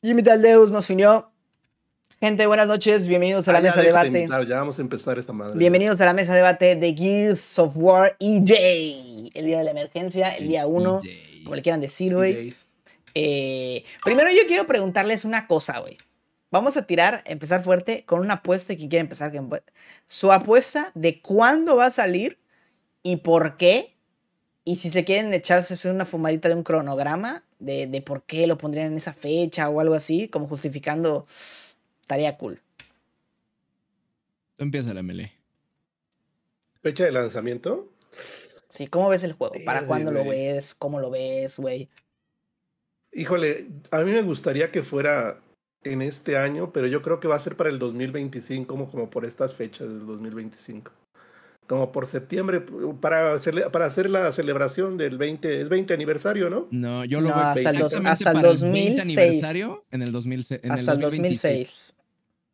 Y mi tal Deus nos unió. Gente, buenas noches, bienvenidos a la mesa de debate. Claro, ya vamos a empezar esta madre. Bienvenidos a la mesa de debate de Gears of War EJ. El día de la emergencia, el día 1, e como le quieran decir, güey. E eh, primero yo quiero preguntarles una cosa, güey. Vamos a tirar, empezar fuerte, con una apuesta. Quien quiere empezar, su apuesta de cuándo va a salir y por qué. Y si se quieren echarse una fumadita de un cronograma, de, por qué lo pondrían en esa fecha o algo así, como justificando, estaría cool. Empieza la melee. ¿Fecha de lanzamiento? Sí, ¿cómo ves el juego? ¿Para cuándo lo ves? ¿Cómo lo ves, güey? Híjole, a mí me gustaría que fuera en este año, pero yo creo que va a ser para el 2025, como, como por estas fechas del 2025 como por septiembre, para, para hacer la celebración del 20, es 20 aniversario, ¿no? No, yo lo veo hasta, para el 20 aniversario en el, 2000, en el 2026. 2006.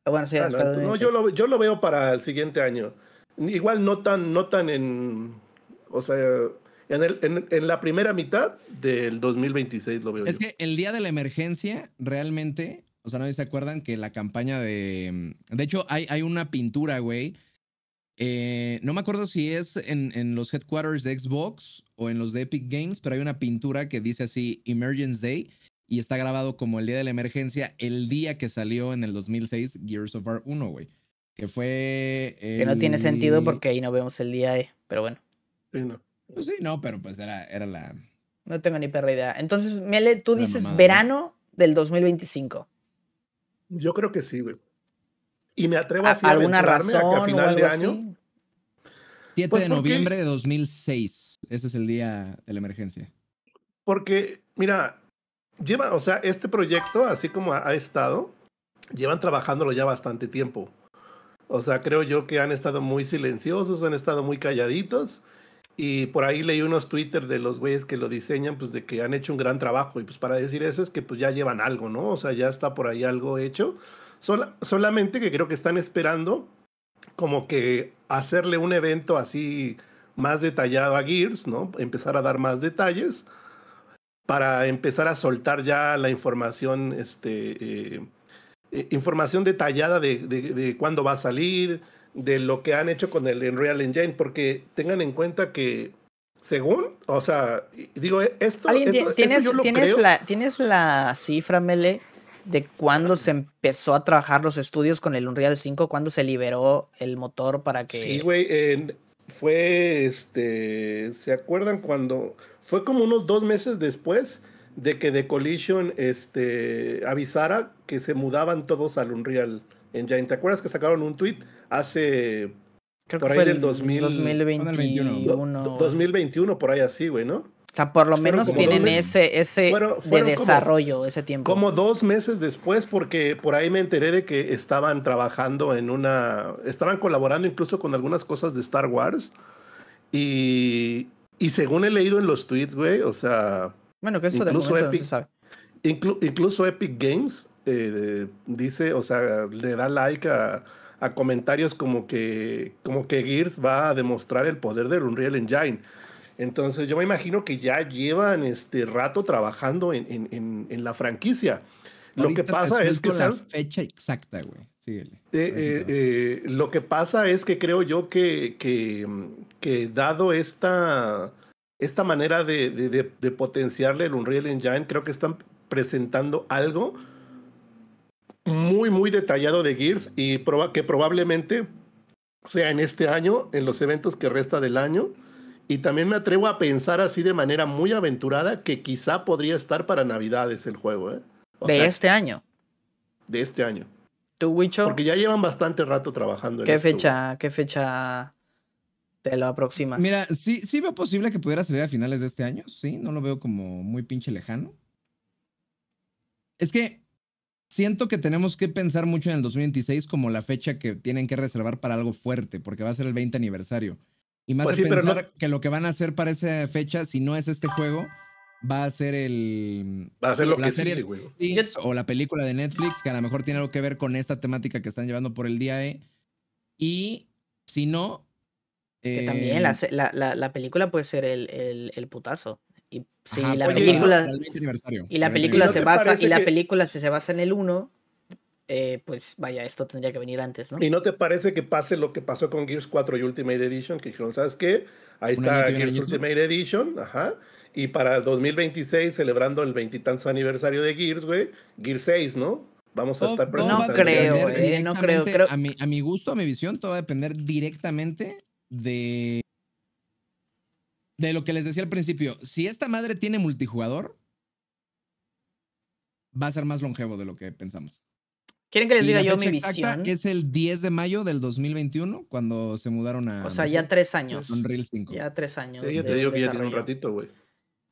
Ah, bueno, sí, ah, hasta el 2006. no, yo lo, yo lo veo para el siguiente año. Igual no tan, no en, o sea, en, el, en, la primera mitad del 2026 lo veo. Es que el día de la emergencia realmente, o sea, no se acuerdan que la campaña de, de hecho hay, hay una pintura, güey, eh, no me acuerdo si es en, los headquarters de Xbox o en los de Epic Games, pero hay una pintura que dice así Emergence Day y está grabado como el día de la emergencia, el día que salió en el 2006 Gears of War 1, güey. Que fue. Que no tiene sentido porque ahí no vemos el día, eh, pero bueno. Sí, no. Pues sí, no, pero pues era, era la. No tengo ni perra idea. Entonces, Mele, tú dices verano del 2025. Yo creo que sí, güey. Y me atrevo a, alguna razón a que final de año. Así? 7 pues, de noviembre de 2006. Ese es el día de la emergencia. Porque, mira, lleva, o sea, este proyecto, así como ha, estado, llevan trabajándolo ya bastante tiempo. O sea, creo yo que han estado muy silenciosos, han estado muy calladitos. Y por ahí leí unos Twitter de los güeyes que lo diseñan, pues de que han hecho un gran trabajo. Y pues para decir eso es que pues ya llevan algo, ¿no? O sea, ya está por ahí algo hecho solamente que creo que están esperando como que hacerle un evento así más detallado a Gears, ¿no? Empezar a dar más detalles para empezar a soltar ya la información, este, eh, eh, información detallada de, de, cuándo va a salir, de lo que han hecho con el Unreal Engine, porque tengan en cuenta que según, o sea, digo, esto... ¿tienes, ¿tienes, La, ¿Tienes la cifra, Mele? de cuándo se empezó a trabajar los estudios con el Unreal 5, cuándo se liberó el motor para que... Sí, güey, fue, este, ¿se acuerdan cuando? Fue como unos dos meses después de que The Collision este, avisara que se mudaban todos al Unreal Engine. ¿Te acuerdas que sacaron un tweet hace... Creo por que fue del 2021. 2021, por ahí así, güey, ¿no? O sea, por lo menos tienen ese, ese de desarrollo, ese tiempo. Como dos meses después, porque por ahí me enteré de que estaban trabajando en una. Estaban colaborando incluso con algunas cosas de Star Wars. Y, y según he leído en los tweets, güey, o sea. Bueno, que eso de no se sabe. incluso Epic Games eh, dice, o sea, le da like a, a comentarios como que, como que Gears va a demostrar el poder del Unreal Engine. Entonces yo me imagino que ya llevan este rato trabajando en, la franquicia. lo que pasa es que... fecha exacta, güey. Eh, eh, eh, lo que pasa es que creo yo que, dado esta, esta manera de, de, potenciarle el Unreal Engine, creo que están presentando algo muy, muy detallado de Gears y que probablemente sea en este año, en los eventos que resta del año y también me atrevo a pensar así de manera muy aventurada que quizá podría estar para Navidades el juego, ¿eh? de este año. De este año. ¿Tú, Wicho? Porque ya llevan bastante rato trabajando. ¿Qué en fecha? ¿Qué fecha te lo aproximas? Mira, sí, sí veo posible que pudiera salir a finales de este año, sí, no lo veo como muy pinche lejano. Es que siento que tenemos que pensar mucho en el 2026 como la fecha que tienen que reservar para algo fuerte, porque va a ser el 20 aniversario. Y más pues que pensar que lo que van a hacer para esa fecha, si no es este juego, va a ser el. Va a ser lo la que serie O la película de Netflix, que a lo mejor tiene algo que ver con esta temática que están llevando por el día E. Y si no. Que eh, también la, película puede ser el, el, putazo. Y si la película. Y la Y la película se basa en el 1 eh, pues vaya, esto tendría que venir antes, ¿no? ¿Y no te parece que pase lo que pasó con Gears 4 y Ultimate Edition? Que dijeron, ¿sabes qué? Ahí está Gears Ultimate Edition, ajá. Y para 2026, celebrando el veintitantos aniversario de Gears, güey, Gears 6, ¿no? Vamos a estar presentando. No creo, eh, no creo, A mi, a mi gusto, a mi visión, todo va a depender directamente de. De lo que les decía al principio. Si esta madre tiene multijugador, va a ser más longevo de lo que pensamos. ¿Quieren que les diga yo mi visión? Es el 10 de mayo del 2021, cuando se mudaron a. O sea, ya tres años. Unreal 5. Ya tres años. yo te digo que ya tiene un ratito, güey.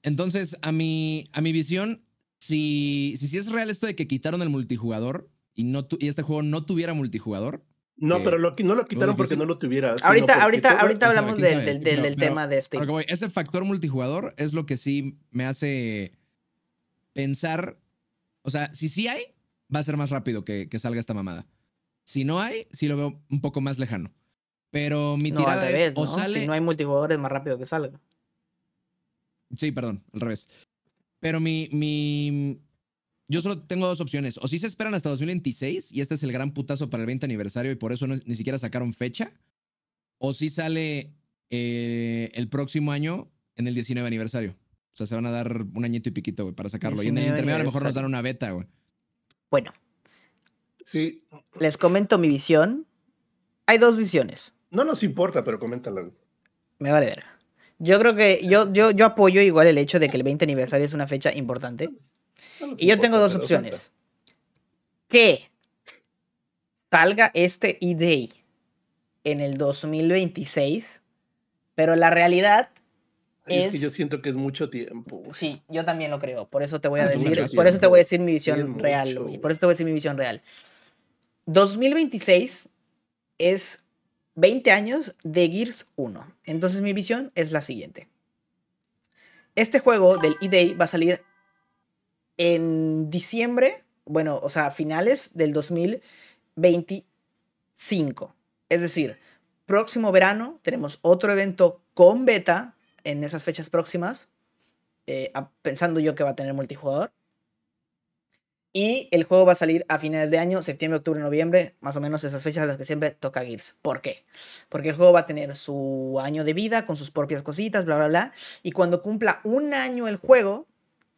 Entonces, a mi, a mi visión, si, si, es real esto de que quitaron el multijugador y, no y este juego no tuviera multijugador. No, eh, pero no lo quitaron porque no lo tuviera. Ahorita, ahorita, ahorita hablamos del, del, tema de este. ese factor multijugador es lo que sí me hace pensar. O sea, si sí hay, va a ser más rápido que, salga esta mamada. Si no hay, sí lo veo un poco más lejano. Pero mi no, tirada es, o Si no hay multijugador es más rápido que salga. Sí, perdón, al revés. Pero mi, mi... Yo solo tengo dos opciones. O si se esperan hasta 2026 y este es el gran putazo para el 20 aniversario y por eso ni siquiera sacaron fecha. O si sale eh, el próximo año en el 19 aniversario. O sea, se van a dar un añito y piquito, güey, para sacarlo. Y en el intermedio a lo mejor nos dan una beta, güey. Bueno. Sí. Les comento mi visión. Hay dos visiones. No nos importa, pero coméntalo. Me vale ver. Yo creo que yo, yo, yo apoyo igual el hecho de que el 20 aniversario es una fecha importante. y yo tengo dos opciones. Que salga este E-Day en el 2026, pero la realidad es, que yo siento que es mucho tiempo. Sí, yo también lo creo. Por eso te voy a decir, por eso te voy a decir mi visión real, Por eso te voy a decir mi visión real. 2026 es 20 años de Gears 1. Entonces mi visión es la siguiente. Este juego del E-Day va a salir en diciembre, bueno, o sea, finales del 2025. Es decir, próximo verano tenemos otro evento con beta en esas fechas próximas, eh, pensando yo que va a tener multijugador. Y el juego va a salir a finales de año, septiembre, octubre, noviembre, más o menos esas fechas a las que siempre toca Gears. ¿Por qué? Porque el juego va a tener su año de vida con sus propias cositas, bla, bla, bla. Y cuando cumpla un año el juego,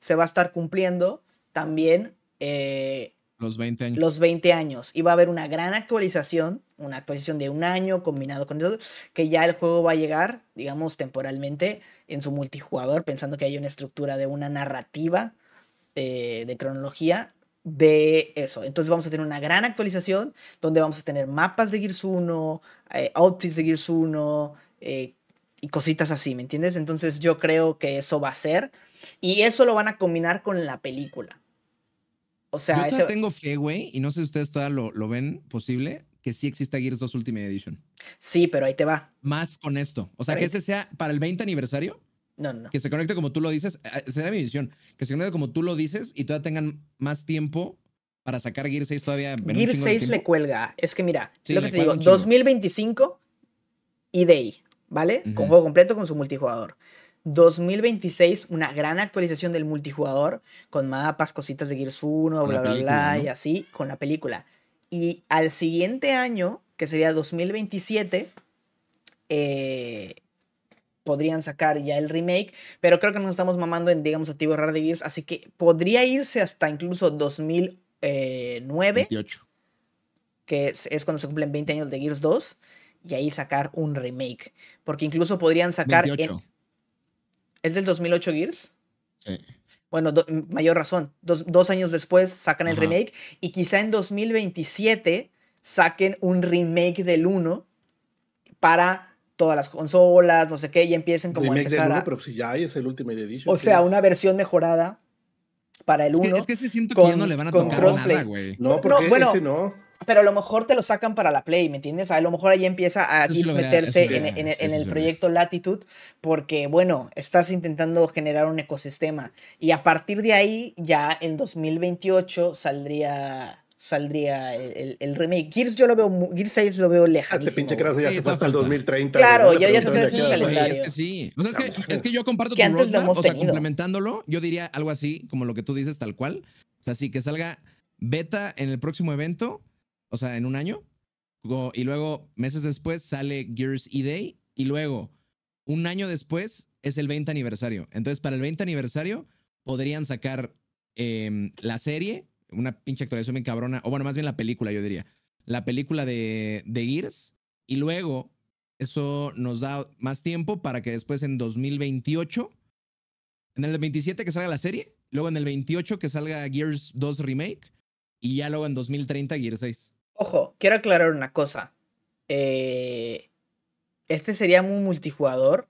se va a estar cumpliendo también eh, los 20 años. Los 20 años. Y va a haber una gran actualización, una actualización de un año combinado con eso, que ya el juego va a llegar, digamos, temporalmente en su multijugador, pensando que hay una estructura de una narrativa eh, de cronología de eso. Entonces vamos a tener una gran actualización donde vamos a tener mapas de Gears 1, eh, outfits de Gears 1 eh, y cositas así, ¿me entiendes? Entonces yo creo que eso va a ser. Y eso lo van a combinar con la película. O sea, yo tengo fe, güey, y no sé si ustedes todavía lo, lo ven posible, que sí exista Gears 2 Ultimate Edition. Sí, pero ahí te va. Más con esto. O sea, que ese sea para el 20 aniversario. No, no. Que se conecte como tú lo dices. Eh, Será mi visión. Que se conecte como tú lo dices y todavía tengan más tiempo para sacar Gears 6 todavía. Gears 6 le cuelga. Es que mira, lo que te digo, 2025 y Day, ¿vale? Con juego completo, con su multijugador. 2026, una gran actualización del multijugador, con mapas, cositas de Gears 1, bla, bla, bla, y así, con la película. Y al siguiente año, que sería 2027, eh, podrían sacar ya el remake, pero creo que nos estamos mamando en, digamos, activo raro de Gears, así que podría irse hasta incluso 2009. Eh, que es, cuando se cumplen 20 años de Gears 2, y ahí sacar un remake. Porque incluso podrían sacar... ¿Es del 2008 Gears? Sí. Bueno, mayor razón. Dos, años después sacan el remake y quizá en 2027 saquen un remake del 1 para todas las consolas, no sé qué, y empiecen como remake a empezar del 1, pero si ya hay, es el Ultimate Edition. O sea, una versión mejorada para el 1. Es que, es se siento que ya no le van a tocar crossplay. nada, güey. No, porque no, no pero a lo mejor te lo sacan para la Play, ¿me entiendes? A lo mejor ahí empieza a Gibbs meterse en, el proyecto Latitude, porque bueno, estás intentando generar un ecosistema. Y a partir de ahí, ya en 2028 saldría saldría el, remake. Gears yo lo veo, Gears 6 lo veo lejano. Ah, este pinche gracias ya se fue hasta el 2030. Claro, yo ya, ya te en calendario. Es que sí. es, que, yo comparto tu antes lo hemos o sea, complementándolo, yo diría algo así, como lo que tú dices, tal cual. O sea, sí, que salga beta en el próximo evento, o sea, en un año. Y luego, meses después, sale Gears E-Day. Y luego, un año después, es el 20 aniversario. Entonces, para el 20 aniversario, podrían sacar em, la serie, una pinche actualización bien cabrona, o bueno, más bien la película, yo diría. La película de, de Gears. Y luego, eso nos da más tiempo para que después en 2028, en el 27 que salga la serie, luego en el 28 que salga Gears 2 Remake, y ya luego en 2030 Gears 6. Ojo, quiero aclarar una cosa. Eh, este sería un multijugador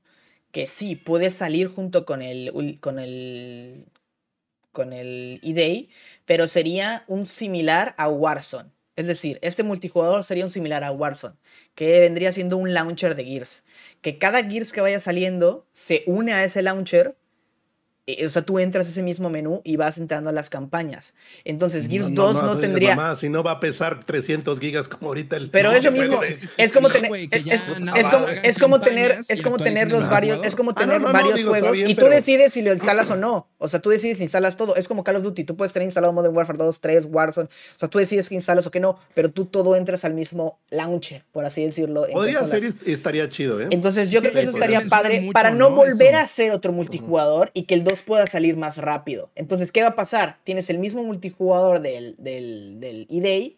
que sí, puede salir junto con el, con el, con el e pero sería un similar a Warzone. Es decir, este multijugador sería un similar a Warzone, que vendría siendo un launcher de Gears. Que cada Gears que vaya saliendo se une a ese launcher eh, o sea, tú entras a ese mismo menú y vas entrando a las campañas. Entonces, Gears 2 no, tendría. más si no va a pesar 300 gigas como ahorita el. Pero es lo mismo. Es, como tener. Es, como, tener. Es como tener los varios. Es como ah, tener varios juegos. y tú decides si lo instalas o no. O sea, tú decides si instalas todo. Es como Call of Duty. Tú puedes tener instalado Modern Warfare 2, 3, Warzone. O sea, tú decides que instalas o que no. Pero tú todo entras al mismo launcher, por así decirlo. Podría ser, estaría chido, ¿eh? Entonces, yo creo que eso estaría padre para no volver a hacer otro multijugador y que el 2 pueda salir más rápido. Entonces, ¿qué va a pasar? Tienes el mismo multijugador del, del, e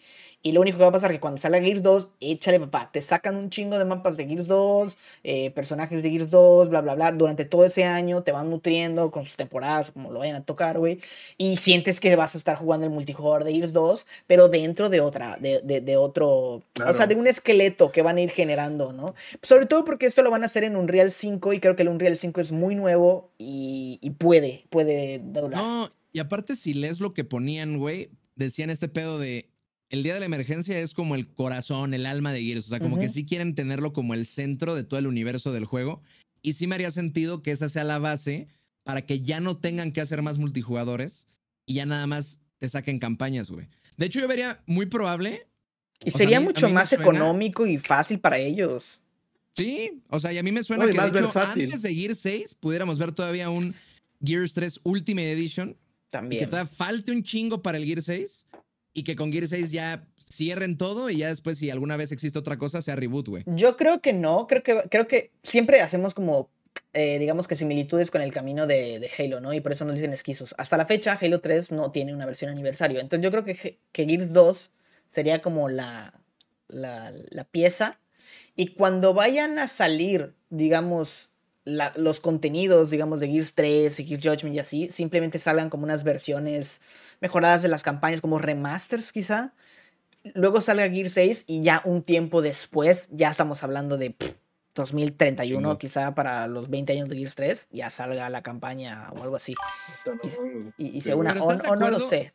y lo único que va a pasar es que cuando salga Gears 2, échale papá, te sacan un chingo de mapas de Gears 2, eh, personajes de Gears 2, bla, bla, bla. Durante todo ese año te van nutriendo con sus temporadas, como lo vayan a tocar, güey. Y sientes que vas a estar jugando el multijugador de Gears 2, pero dentro de otra, de, otro, o sea, de un esqueleto que van a ir generando, ¿no? Sobre todo porque esto lo van a hacer en Unreal 5 y creo que el Unreal 5 es muy nuevo y, puede, puede doblar. No, y aparte si lees lo que ponían, güey, decían este pedo de el día de la emergencia es como el corazón, el alma de Gears. O sea, como que sí quieren tenerlo como el centro de todo el universo del juego. Y sí me haría sentido que esa sea la base para que ya no tengan que hacer más multijugadores y ya nada más te saquen campañas, güey. De hecho, yo vería muy probable. Y sería mucho más económico y fácil para ellos. Sí, o sea, y a mí me suena que antes de Gears 6 pudiéramos ver todavía un Gears 3 Ultimate Edition. También. Que todavía falte un chingo para el Gears 6 y que con Gears 6 ya cierren todo y ya después si alguna vez existe otra cosa sea reboot, güey. Yo creo que no, creo que, creo que siempre hacemos como, eh, digamos que similitudes con el camino de, Halo, ¿no? Y por eso nos dicen esquizos. Hasta la fecha Halo 3 no tiene una versión aniversario, entonces yo creo que, Gears 2 sería como la, la, la pieza y cuando vayan a salir, digamos, los contenidos, digamos, de Gears 3 y Gears Judgment y así, simplemente salgan como unas versiones mejoradas de las campañas, como remasters quizá. Luego salga Gears 6 y ya un tiempo después, ya estamos hablando de 2031, quizá para los 20 años de Gears 3, ya salga la campaña o algo así. Y, se una, o, no lo sé.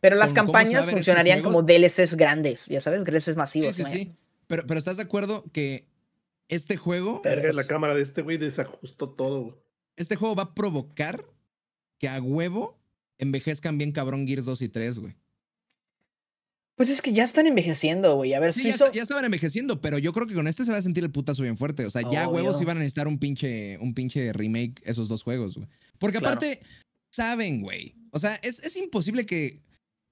pero las campañas este funcionarían como DLCs grandes, ya sabes, DLCs masivos. Sí, sí, pero, pero, estás de acuerdo que este juego. la cámara de este güey desajustó todo. Este juego va a provocar que a huevo envejezcan bien cabrón Gears 2 y 3, güey. Pues es que ya están envejeciendo, güey. A ver, sí, si ya, ya, estaban envejeciendo, pero yo creo que con este se va a sentir el putazo bien fuerte. O sea, ya huevos iban a necesitar un pinche, un pinche remake esos dos juegos, güey. Porque aparte, saben, güey. O sea, es, es imposible que.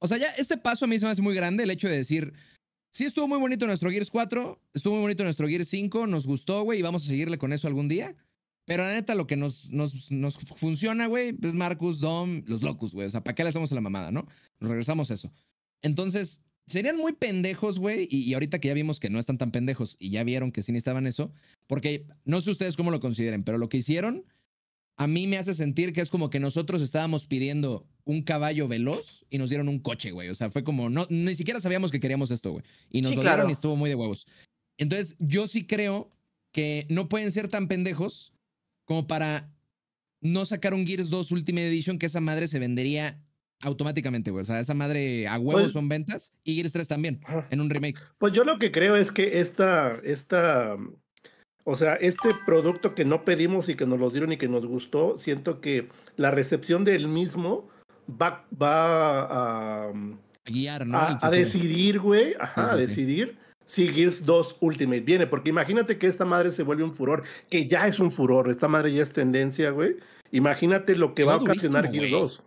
O sea, ya este paso a mí se me hace muy grande el hecho de decir, Sí, estuvo muy bonito nuestro Gears 4, estuvo muy bonito nuestro Gears 5, nos gustó, güey, y vamos a seguirle con eso algún día. Pero la neta, lo que nos, nos, nos funciona, güey, es Marcus, Dom, los locos, güey. O sea, ¿para qué le hacemos la mamada, no? Nos regresamos a eso. Entonces, serían muy pendejos, güey, y, ahorita que ya vimos que no están tan pendejos y ya vieron que sí estaban eso, porque no sé ustedes cómo lo consideren, pero lo que hicieron a mí me hace sentir que es como que nosotros estábamos pidiendo un caballo veloz y nos dieron un coche, güey. O sea, fue como, no, ni siquiera sabíamos que queríamos esto, güey. Y nos y estuvo muy de huevos. Entonces, yo sí creo que no pueden ser tan pendejos como para no sacar un Gears 2 Ultimate Edition, que esa madre se vendería automáticamente, güey. O sea, esa madre a huevos pues son ventas y Gears 3 también, en un remake. Pues yo lo que creo es que esta, esta o sea, este producto que no pedimos y que nos lo dieron y que nos gustó, siento que la recepción del mismo va, va a, guiar, ¿no? A, decidir, güey, ajá, a decidir si Gears 2 Ultimate viene, porque imagínate que esta madre se vuelve un furor, que ya es un furor, esta madre ya es tendencia, güey. Imagínate lo que va, a ocasionar Gears 2.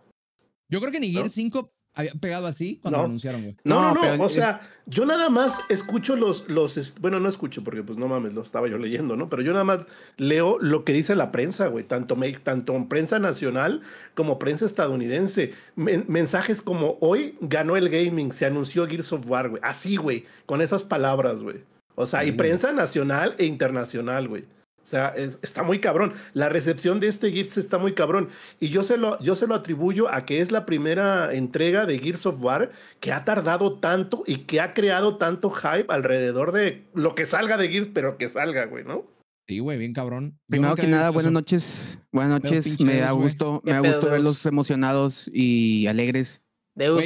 Yo creo que ni Gears 5 había pegado así cuando anunciaron, güey. No, no, no, o sea, yo nada más escucho los, los, bueno, no escucho porque pues no mames, lo estaba yo leyendo, ¿no? Pero yo nada más leo lo que dice la prensa, güey, tanto, tanto prensa nacional como prensa estadounidense. mensajes como hoy ganó el gaming, se anunció Gears of War, güey. Así, güey, con esas palabras, güey. O sea, y prensa nacional e internacional, güey. O sea, está muy cabrón. La recepción de este Gears está muy cabrón. Y yo se, lo, yo se lo atribuyo a que es la primera entrega de Gears of War que ha tardado tanto y que ha creado tanto hype alrededor de lo que salga de Gears, pero que salga, güey, ¿no? Sí, güey, bien cabrón. Primero que nada, buenas noches. Buenas noches. Me ha gusto, me gusto verlos emocionados y alegres. Deus,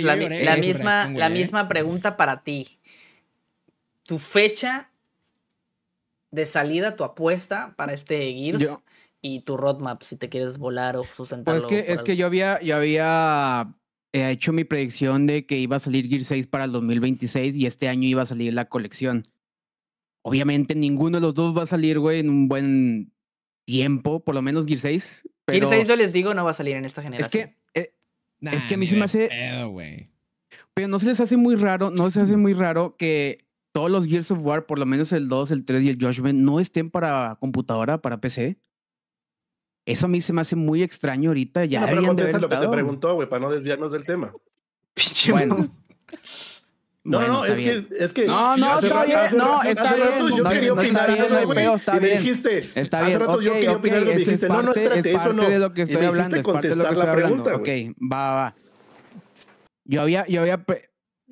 misma, la ¿eh? misma pregunta para ti. Tu fecha de salida tu apuesta para este Gears y tu roadmap si te quieres volar o sustentarlo. Pues es que, es que yo había, yo había eh, hecho mi predicción de que iba a salir Gears 6 para el 2026 y este año iba a salir la colección. Obviamente ninguno de los dos va a salir, güey, en un buen tiempo, por lo menos Gears 6. Gears 6 yo les digo no va a salir en esta generación. Es que, eh, es que a mí se me hace... pero no se les hace muy raro, no se hace mm. muy raro que todos los Gears of War, por lo menos el 2, el 3 y el Judgment, no estén para computadora, para PC. Eso a mí se me hace muy extraño ahorita. Ya no, pero lo que te preguntó, güey, para no desviarnos del tema. Bueno. No, no, es que, es que. No, no, está bien. no, no, hace rato yo no, quería no, opinar no, no, no, y me dijiste. hace rato yo quería opinar algo me dijiste, no, no, espérate, eso no. no, no, no, no, y me hiciste contestar la pregunta, güey. Ok, va, va. Yo había, yo había,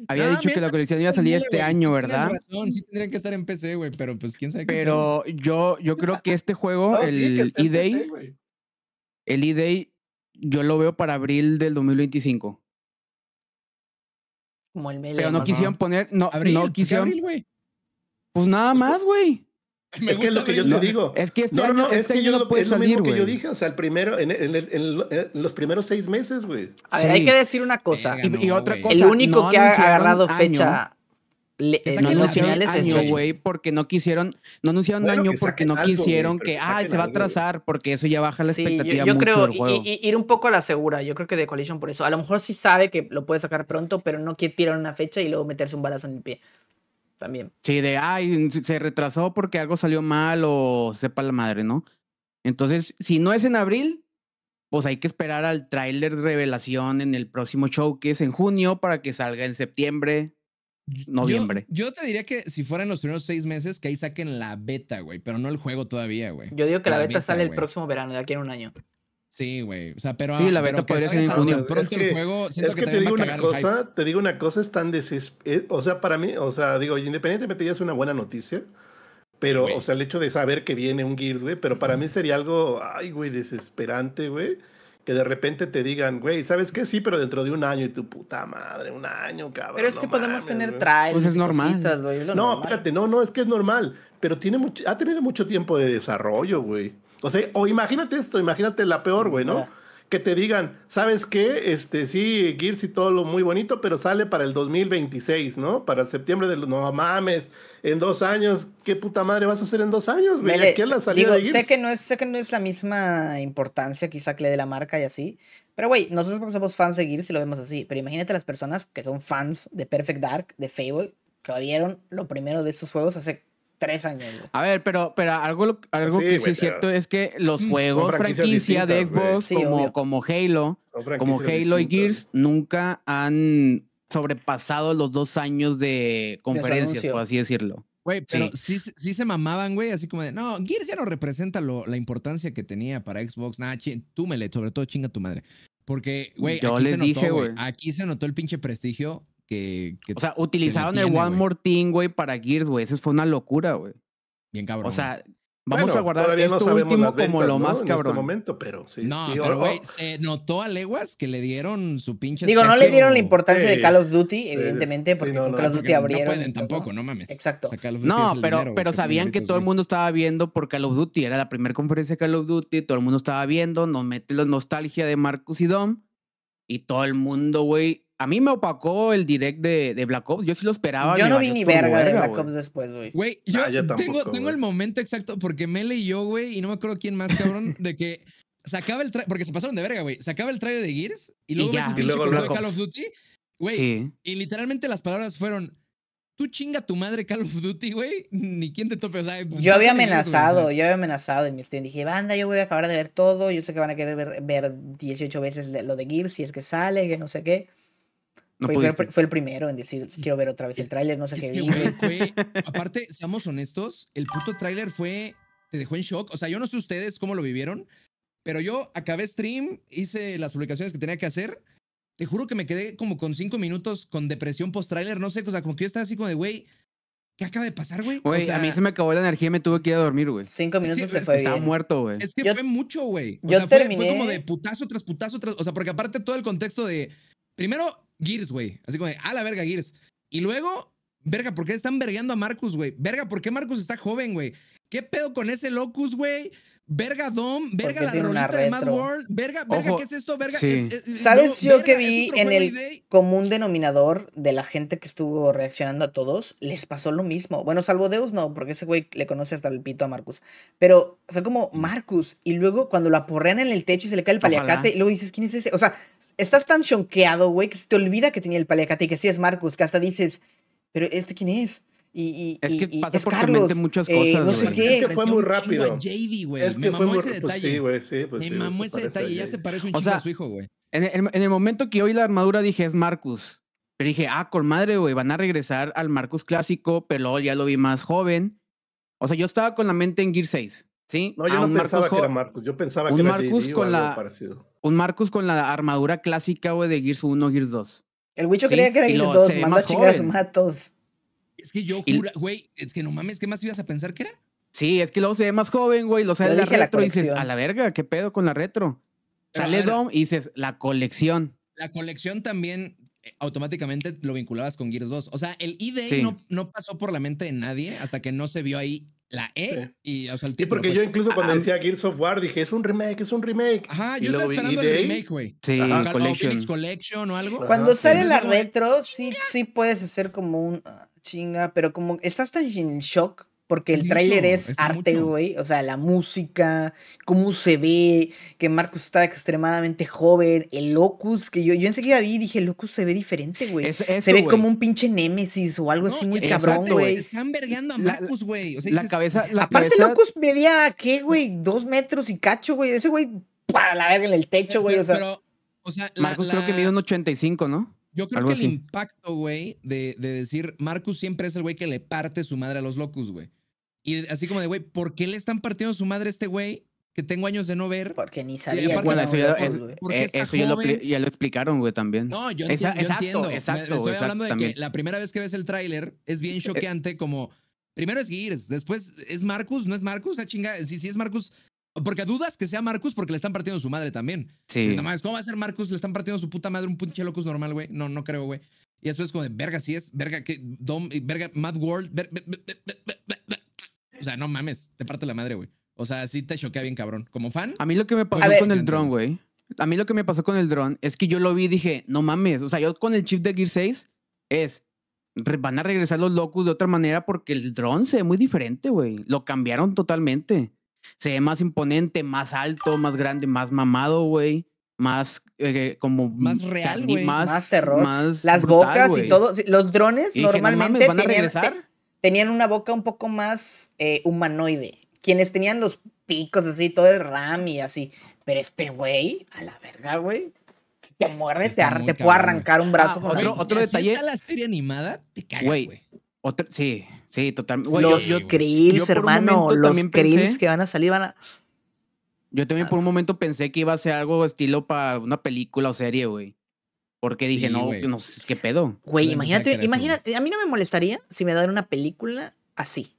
había dicho que la colección iba a salir este año, ¿verdad? sí tendrían que estar en PC, güey, pero pues quién sabe. Pero qué yo, yo creo que este juego, el E-Day, el e yo lo veo para abril del 2025. Como el Pero no, quisieron poner, no, ¿Abril? no quisieron. pues nada más, güey es que es lo que yo te digo. Es que es lo, mismo que yo dije, o sea, el primero, en, eh, los primeros seis meses, güey. A ver, hay que decir una cosa. y, otra El único que ha agarrado fecha el no anunciaron güey, porque no quisieron, no anunciaron daño porque no quisieron que, ah, se va a atrasar, porque eso ya baja la expectativa. Yo, creo ir un poco a la segura, yo creo que de Coalition por eso. A lo mejor sí sabe que lo puede sacar pronto, pero no quiere tirar una fecha y luego meterse un balazo en el pie también. Sí, de, ay, se retrasó porque algo salió mal o sepa la madre, ¿no? Entonces, si no es en abril, pues hay que esperar al tráiler revelación en el próximo show, que es en junio, para que salga en septiembre, noviembre. Yo, te diría que si fueran los primeros seis meses, que ahí saquen la beta, güey, pero no el juego todavía, güey. Yo digo que la, beta, sale el próximo verano, de aquí en un año. Sí, güey. O sea, pero. Sí, la beta ah, podría ser Es que, el juego, es que, te, digo una cosa, te digo una cosa, es tan desesperante, eh, O sea, para mí, o sea, digo, independientemente ya es una buena noticia. Pero, o sea, el hecho de saber que viene un Gears, güey, pero para mí sería algo, ay, güey, desesperante, güey. Que de repente te digan, güey, ¿sabes qué? Sí, pero dentro de un año y tu puta madre, un año, cabrón. Pero es que podemos tener trailers. Pues es normal. no, espérate, no, no, es que es normal. Pero tiene mucho, ha tenido mucho tiempo de desarrollo, güey. O sea, o imagínate esto, imagínate la peor, güey, ¿no? que te digan, ¿sabes qué? Este, sí, Gears y todo lo muy bonito, pero sale para el 2026, ¿no? Para septiembre del... No mames, en dos años, ¿qué puta madre vas a hacer en dos años, güey? qué es la salida de Gears? Sé que, no es, sé que no es la misma importancia quizá que le dé la marca y así, pero güey, nosotros porque somos fans de Gears y lo vemos así, pero imagínate las personas que son fans de Perfect Dark, de Fable, que vieron lo primero de estos juegos hace tres años. A ver, pero, pero algo, algo que sí es cierto es que los juegos franquicia de Xbox, como, Halo, como Halo y Gears, nunca han sobrepasado los dos años de conferencias, por así decirlo. Güey, pero sí. se mamaban, güey, así como de, no, Gears ya no representa la importancia que tenía para Xbox. Nah, tú mele, sobre todo chinga tu madre. Porque, güey, aquí se notó, güey. Aquí se notó el pinche prestigio que, o sea, utilizaron el One More Thing, güey, para Gears, güey. Eso fue una locura, güey. Bien cabrón. O sea, Vamos a guardar esto último como lo más este cabrón. momento, pero sí. No, pero güey, se notó a leguas que le dieron su pinche. Digo, no le dieron la importancia de Call of Duty, evidentemente, porque Call of Duty abrieron. No pueden tampoco, no mames. Exacto. no, pero, pero sabían que todo el mundo estaba viendo por Call of Duty. Era la primera conferencia de Call of Duty, todo el mundo estaba viendo, nos mete la nostalgia de Marcus y Dom, y todo el mundo, güey, a mí me opacó el direct de, Black Ops. Yo sí lo esperaba. Yo no vi ni verga de Black Ops después, güey. Güey, ah, yo, tengo, el momento exacto porque Mele y yo, güey, y no me acuerdo quién más, cabrón, de que sacaba el trailer, porque se pasaron de verga, güey. Sacaba el trailer de Gears y luego, Call of Duty, güey. Y literalmente las palabras fueron tú chinga tu madre Call of Duty, güey, ni quién te tope. yo había amenazado, yo había amenazado en mi stream. Dije, banda, yo voy a acabar de ver todo. Yo sé que van a querer ver 18 veces lo de Gears si es que sale, que no sé qué fue, el primero en decir, quiero ver otra vez el tráiler, no sé qué que, fue, aparte, seamos honestos, el puto tráiler fue, te dejó en shock. O sea, yo no sé ustedes cómo lo vivieron, pero yo acabé stream, hice las publicaciones que tenía que hacer. Te juro que me quedé como con cinco minutos con depresión post-tráiler, no sé, o sea, como que yo estaba así como de, güey, ¿Qué acaba de pasar, güey? Güey, a mí se me acabó la energía y me tuve que ir a dormir, güey. Cinco minutos es fue. Estaba muerto, güey. Es que fue mucho, güey. Yo sea, Fue, fue, como de putazo tras putazo tras. O sea, porque aparte todo el contexto de. Primero, Gears, güey. Así como, a la verga, Gears. Y luego, verga, ¿por qué están vergueando a Marcus, güey? Verga, ¿por qué Marcus está joven, güey? ¿Qué pedo con ese Locus, güey? Verga Dom, verga la rolita de Mad World, verga, verga, ¿qué es esto? Verga, ¿sabes yo qué que vi en el común denominador de la gente que estuvo reaccionando a todos? Les pasó lo mismo. Bueno, salvo Deus no, porque ese güey le conoce hasta el pito a Marcus. Pero fue como mm. Marcus, y luego cuando lo aporrean en el techo y se le cae el paliacate, y luego dices, ¿quién es ese? O sea, estás tan shonqueado, güey, que se te olvida que tenía el paliacate y que sí es Marcus, que hasta dices, pero ¿este quién es? Y, es que pasó muchas eh, cosas. no sé qué. Es que fue muy rápido. Es que fue muy... rápido. Pues sí, güey, sí, pues me mamó ese detalle. Ya se parece un o a su hijo, güey. En el, momento que oí la armadura dije, es Marcus. Pero dije, ah, con madre, güey, van a regresar al Marcus clásico, pero ya lo vi más joven. O sea, yo estaba con la mente en Gear 6, ¿sí? No, yo no pensaba que era Marcus, yo pensaba que era Marcus con la... parecido un Marcus con la armadura clásica, güey, de Gears 1, Gears 2. El Wicho creía que era Gears 2, manda chicas matos. Es que yo jura, güey, es que no mames, ¿qué más ibas a pensar que era? Sí, es que luego se ve más joven, güey, lo sale la retro y dices, a la verga, ¿qué pedo con la retro? sale Dom y dices, la colección. La colección también eh, automáticamente lo vinculabas con Gears 2. O sea, el ID e no pasó por la mente de nadie hasta que no se vio ahí la E y, o sea, el porque pues. yo incluso cuando ah, decía Gears of War dije, es un remake, es un remake. Ajá, yo estaba esperando el remake, güey. Sí, Collection. Collection o algo. Cuando sale la retro, sí, sí puedes hacer como un ah, chinga, pero como estás tan en shock porque el tráiler es, arte, güey. O sea, la música, cómo se ve, que Marcus está extremadamente joven, el Locus, que yo, yo enseguida vi y dije, Locus se ve diferente, güey. se ve como un pinche Némesis o algo así muy cabrón, güey. Están vergueando a Marcus, güey. O sea, la, cabeza. La aparte, Locus medía, ¿qué, güey? Dos metros y cacho, güey. Ese güey, para la verga en el techo, güey. O sea, pero, o sea, Marcus creo que mide un 85, ¿no? Yo creo que el impacto, güey, de, de, decir, Marcus siempre es el güey que le parte su madre a los locus, güey. Y así como de, güey, ¿por qué le están partiendo su madre a este güey que tengo años de no ver? Porque ni sabía. bueno, eso, eh, ya, lo, explicaron, güey, también. No, yo, entiendo. Exacto, estoy hablando de que la primera vez que ves el tráiler es bien eh, eh, choqueante, como... Primero es Gears, después es Marcus, ¿no es Marcus? Ah, chinga, sí, sí es Marcus. Porque dudas que sea Marcus porque le están partiendo su madre también. Sí. más, ¿cómo va a ser Marcus? Le están partiendo su puta madre un pinche locus normal, güey. No, no creo, güey. Y después es como de, verga, sí es, verga, que, Dom, verga, Mad World, o sea, no mames, te parte la madre, güey. O sea, sí te choquea bien cabrón. Como fan. A mí lo que me pasó con el dron, güey. A mí lo que me pasó con el dron es que yo lo vi y dije, no mames. O sea, yo con el chip de Gear 6 es. Van a regresar los locos de otra manera porque el dron se ve muy diferente, güey. Lo cambiaron totalmente. Se ve más imponente, más alto, más grande, más mamado, güey más eh, eh, como más real, güey. Más, terror, las bocas y todo. Los drones normalmente van a regresar tenían una boca un poco más eh, humanoide. Quienes tenían los picos así, todo es ram y así. Pero este güey, a la verga, güey. Si te muerde, te, te puede arrancar un brazo. Ah, otro, otro detalle. está la serie animada, te cagas, güey. sí, sí, totalmente. Los yo, hermano, los Krills que van a salir van a... Yo también por un ah. momento pensé que iba a ser algo estilo para una película o serie, güey. Porque dije, no, wey. qué pedo. Güey, imagínate, imagínate, a mí no me molestaría si me dan una película así.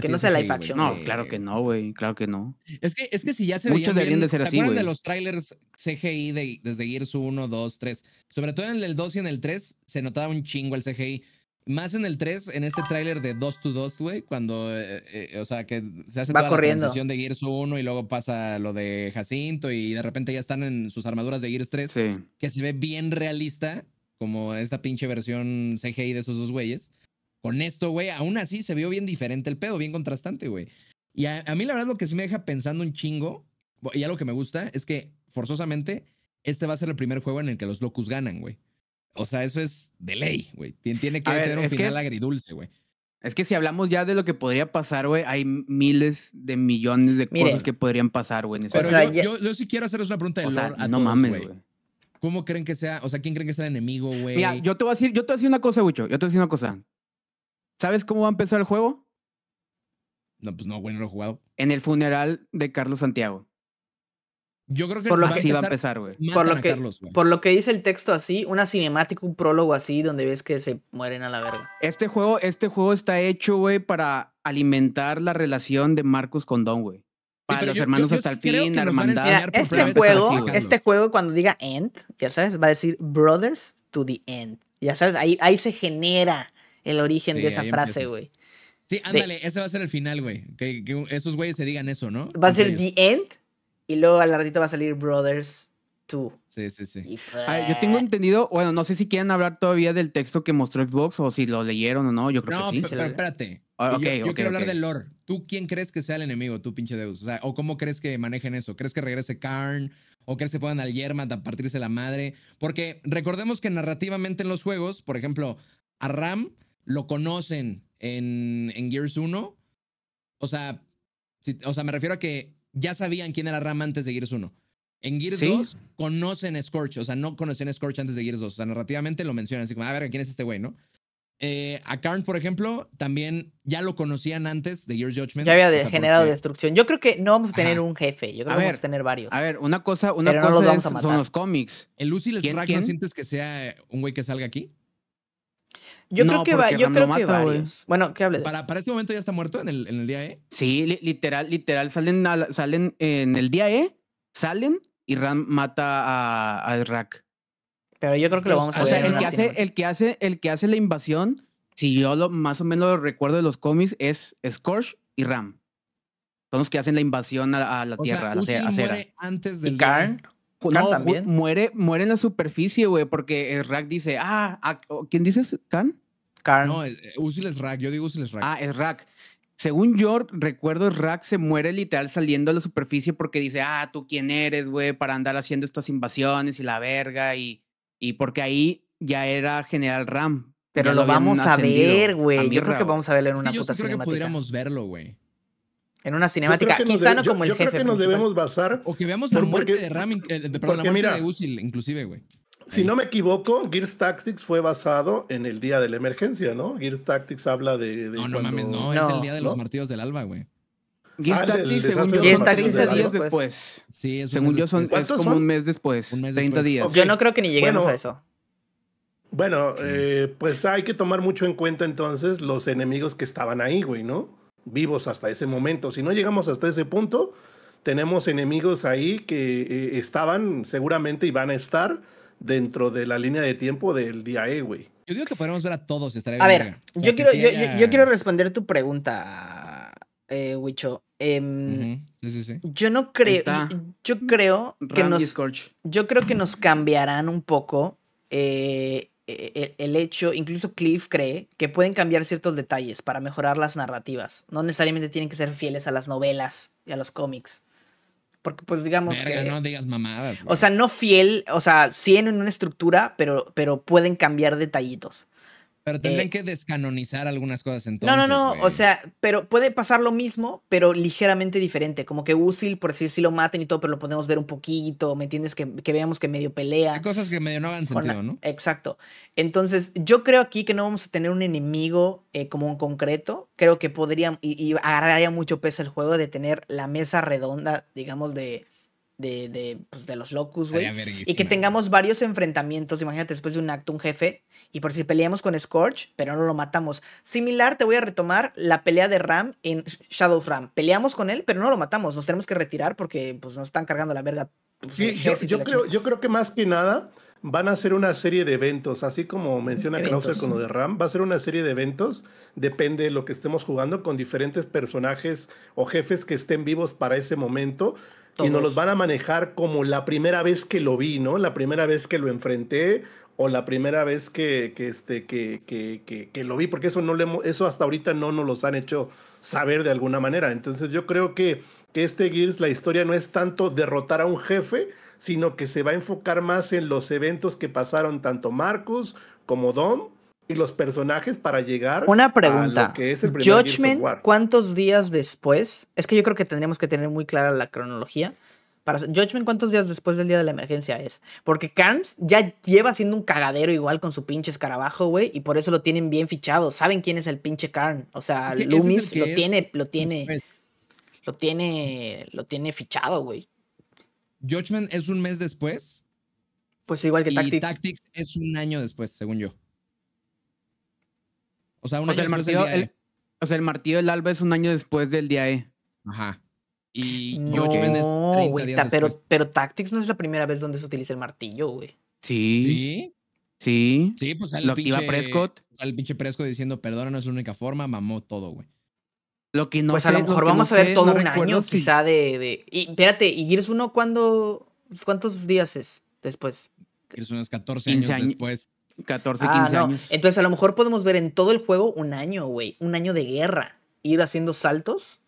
que no sea live action. No, claro que no, güey, claro que no. Es que, es que si ya se veía. bien, de ¿se de los trailers CGI desde Gears 1, 2, 3? Sobre todo en el 2 y en el 3 se notaba un chingo el CGI. Más en el 3, en este tráiler de 2 to 2, güey, cuando, eh, eh, o sea, que se hace la transición de Gears 1 y luego pasa lo de Jacinto y de repente ya están en sus armaduras de Gears 3, que se ve bien realista, como esta pinche versión CGI de esos dos güeyes. Con esto, güey, aún así se vio bien diferente el pedo, bien contrastante, güey. Y a, mí la verdad lo que sí me deja pensando un chingo, y algo que me gusta, es que forzosamente este va a ser el primer juego en el que los locus ganan, güey o sea, eso es de ley, güey. Tiene que tener un final agridulce, güey. Es que si hablamos ya de lo que podría pasar, güey, hay miles de millones de cosas que podrían pasar, güey. Pero yo, sí quiero hacerles una pregunta de No mames, güey. ¿Cómo creen que sea? O sea, ¿quién creen que sea el enemigo, güey? Mira, yo te voy a decir, yo te voy a decir una cosa, Wicho. Yo te voy a decir una cosa. ¿Sabes cómo va a empezar el juego? No, pues no, güey, no lo he jugado. En el funeral de Carlos Santiago. Yo creo que por lo va que, a va a empezar, güey. Por lo que por lo que dice el texto así, una cinemática, un prólogo así donde ves que se mueren a la verga. Este juego, este juego está hecho, güey, para alimentar la relación de Marcus con Don, güey. Para los hermanos hasta el fin, hermandad. este juego, este juego cuando diga end, ya sabes, va a decir brothers to the end. Ya sabes, ahí, ahí se genera el origen de esa frase, güey. Sí, ándale, ese va a ser el final, güey. Que, esos güeyes se digan eso, ¿no? Va a ser the end y luego al ratito va a salir Brothers 2. Sí, sí, sí. Ah, yo tengo entendido, bueno, no sé si quieren hablar todavía del texto que mostró Xbox o si lo leyeron o no. Yo creo no, que sí. Pero, espérate. Ah, yo, quiero hablar del lore. ¿Tú quién crees que sea el enemigo, tú pinche Deus? O sea, cómo crees que manejen eso? ¿Crees que regrese Karn? ¿O crees que puedan al Yermat a partirse la madre? Porque recordemos que narrativamente en los juegos, por ejemplo, a Ram lo conocen en, en Gears 1. O sea, o sea, me refiero a que ya sabían quién era Ram antes de Gears 1. En Gears 2 conocen a Scorch, o sea, no conocían a Scorch antes de Gears 2. O sea, narrativamente lo mencionan, así como, a ver, ¿quién es este güey, no? Eh, a Karn, por ejemplo, también ya lo conocían antes de Gears Judgment. Ya había generado destrucción. Yo creo que no vamos a tener un jefe, yo creo que vamos a tener varios. A ver, una cosa, una cosa son los cómics. El Lucy les ¿Quién, ¿no sientes que sea un güey que salga aquí? Yo creo que va, yo creo que va. Bueno, ¿qué hables? para, este momento ya está muerto en el, en el día E. Sí, literal, literal, salen, salen en el día E, salen y Ram mata a, a Rack. Pero yo creo que lo vamos a o Sea, el, que hace, el, que hace, la invasión, si yo más o menos lo recuerdo de los cómics, es Scorch y Ram. Son los que hacen la invasión a, la Tierra, sea, a la acera. antes del e no, también. Muere, muere en la superficie, güey, porque Rack dice, ah, ¿quién dices? ¿Can? No, Usil es eh, Rack, yo digo Usil es Rack. Ah, es Rack. Según yo recuerdo, Rack se muere literal saliendo a la superficie porque dice, ah, tú quién eres, güey, para andar haciendo estas invasiones y la verga, y, y porque ahí ya era General Ram. Pero lo, vamos a ver, güey. Yo creo que vamos a verlo en sí, yo creo que pudiéramos verlo, güey en una cinemática, quizá no como el jefe. Yo creo que nos debemos basar. O que veamos la eh, muerte de Ramin, de, la muerte de Usil, inclusive, güey. Si no me equivoco, Gears Tactics fue basado en el día de la emergencia, ¿no? Gears Tactics habla de. no, no mames, no, es el día de los martillos del alba, güey. Gears ah, Tactics, según yo, 30 días después. Sí, es según yo, son, es como un mes después. Un mes 30 días. Yo no creo que ni lleguemos a eso. Bueno, eh, pues hay que tomar mucho en cuenta entonces los enemigos que estaban ahí, güey, ¿no? vivos hasta ese momento. Si no llegamos hasta ese punto, tenemos enemigos ahí que eh, estaban seguramente y van a estar dentro de la línea de tiempo del día E, güey. Yo digo que podremos ver a todos. estar a ver, yo, quiero, yo, quiero responder tu pregunta, eh, em, Yo no creo, yo, creo que nos, yo creo que nos cambiarán un poco eh, eh, el, hecho, incluso Cliff cree que pueden cambiar ciertos detalles para mejorar las narrativas. No necesariamente tienen que ser fieles a las novelas y a los cómics. Porque, pues, digamos que. No digas mamadas. O sea, no fiel, o sea, 100 en una estructura, pero, pero pueden cambiar detallitos. Pero tendrían eh, que descanonizar algunas cosas entonces. No, no, no. O sea, pero puede pasar lo mismo, pero ligeramente diferente. Como que Usil, por decir, sí lo maten y todo, pero lo podemos ver un poquito, ¿me entiendes? Que, veamos que medio pelea. cosas que medio no hagan sentido, ¿no? Exacto. Entonces, yo creo aquí que no vamos a tener un enemigo eh, como en concreto. Creo que podría, y agarraría mucho peso el juego de tener la mesa redonda, digamos, de de, pues, de, los locus, güey. Y que tengamos varios enfrentamientos, imagínate, después de un acto, un jefe. Y por si peleamos con Scorch, pero no lo matamos. Similar, te voy a retomar la pelea de Ram en Shadow Ram. Peleamos con él, pero no lo matamos. Nos tenemos que retirar porque pues, nos están cargando la verga. Pues, sí, yo, creo, yo, creo, que más que nada van a ser una serie de eventos, así como menciona Klaus con lo de Ram, va a ser una serie de eventos, depende de lo que estemos jugando, con diferentes personajes o jefes que estén vivos para ese momento y nos los van a manejar como la primera vez que lo vi, ¿no? La primera vez que lo enfrenté o la primera vez que, este, que, que, lo vi, porque eso, no eso hasta ahorita no nos los han hecho saber de alguna manera. Entonces yo creo que, que este Gears, la historia no es tanto derrotar a un jefe, sino que se va a enfocar más en los eventos que pasaron tanto Marcus como Dom y los personajes para llegar a lo que es el primer Judgment, ¿cuántos días después? Es que yo creo que tendríamos que tener muy clara la cronología. Para Judgment, ¿cuántos días después del día de la emergencia es? Porque Carnes ya lleva siendo un cagadero igual con su pinche escarabajo, güey, y por eso lo tienen bien fichado. Saben quién es el pinche Carn. O sea, Loomis lo, tiene, lo tiene, lo tiene, lo tiene fichado, güey. Judgment es un mes después. Pues igual que y Tactics. Tactics es un año después, según yo. O sea, el martillo, del alba es un año después del día E. Ajá. Y no, 30 pero, pero Tactics no es la primera vez donde se utiliza el martillo, güey. Sí. Sí. Sí. pues al pinche, Prescott. Al pinche Prescott diciendo, perdona, no es la única forma, mamó todo, güey. Lo que no Pues a lo mejor vamos a ver todo un año, quizá de, Y espérate, ¿y Gears 1 cuándo, cuántos días es después? Gears 1 es 14 años después. 14, 15 ah, años. Entonces, a lo mejor podemos ver en todo el juego un año, güey. Un año de guerra. Ir haciendo saltos.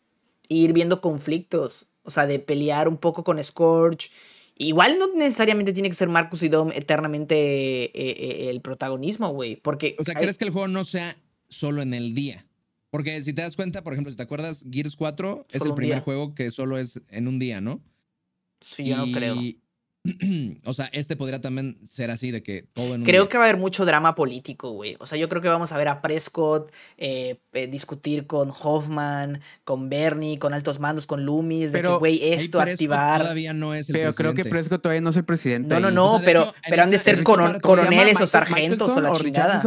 Ir viendo conflictos. O sea, de pelear un poco con Scorch. Igual no necesariamente tiene que ser Marcus y Dom eternamente eh, eh, eh, el protagonismo, güey. Porque. O sea, ¿crees que el juego no sea solo en el día? Porque si te das cuenta, por ejemplo, si te acuerdas, Gears 4 es el primer juego que solo es en un día, ¿no? Sí, yo no creo. o sea, este podría también ser así, de que todo Creo que va a haber mucho drama político, güey. O sea, yo creo que vamos a ver a Prescott eh, eh, discutir con Hoffman, con Bernie, con altos mandos, con Loomis, pero de que, güey, esto, activar. Todavía no es el Pero creo que Prescott todavía no es el presidente. No, no, no, pero, pero han de ser coroneles o sargentos o la chingada.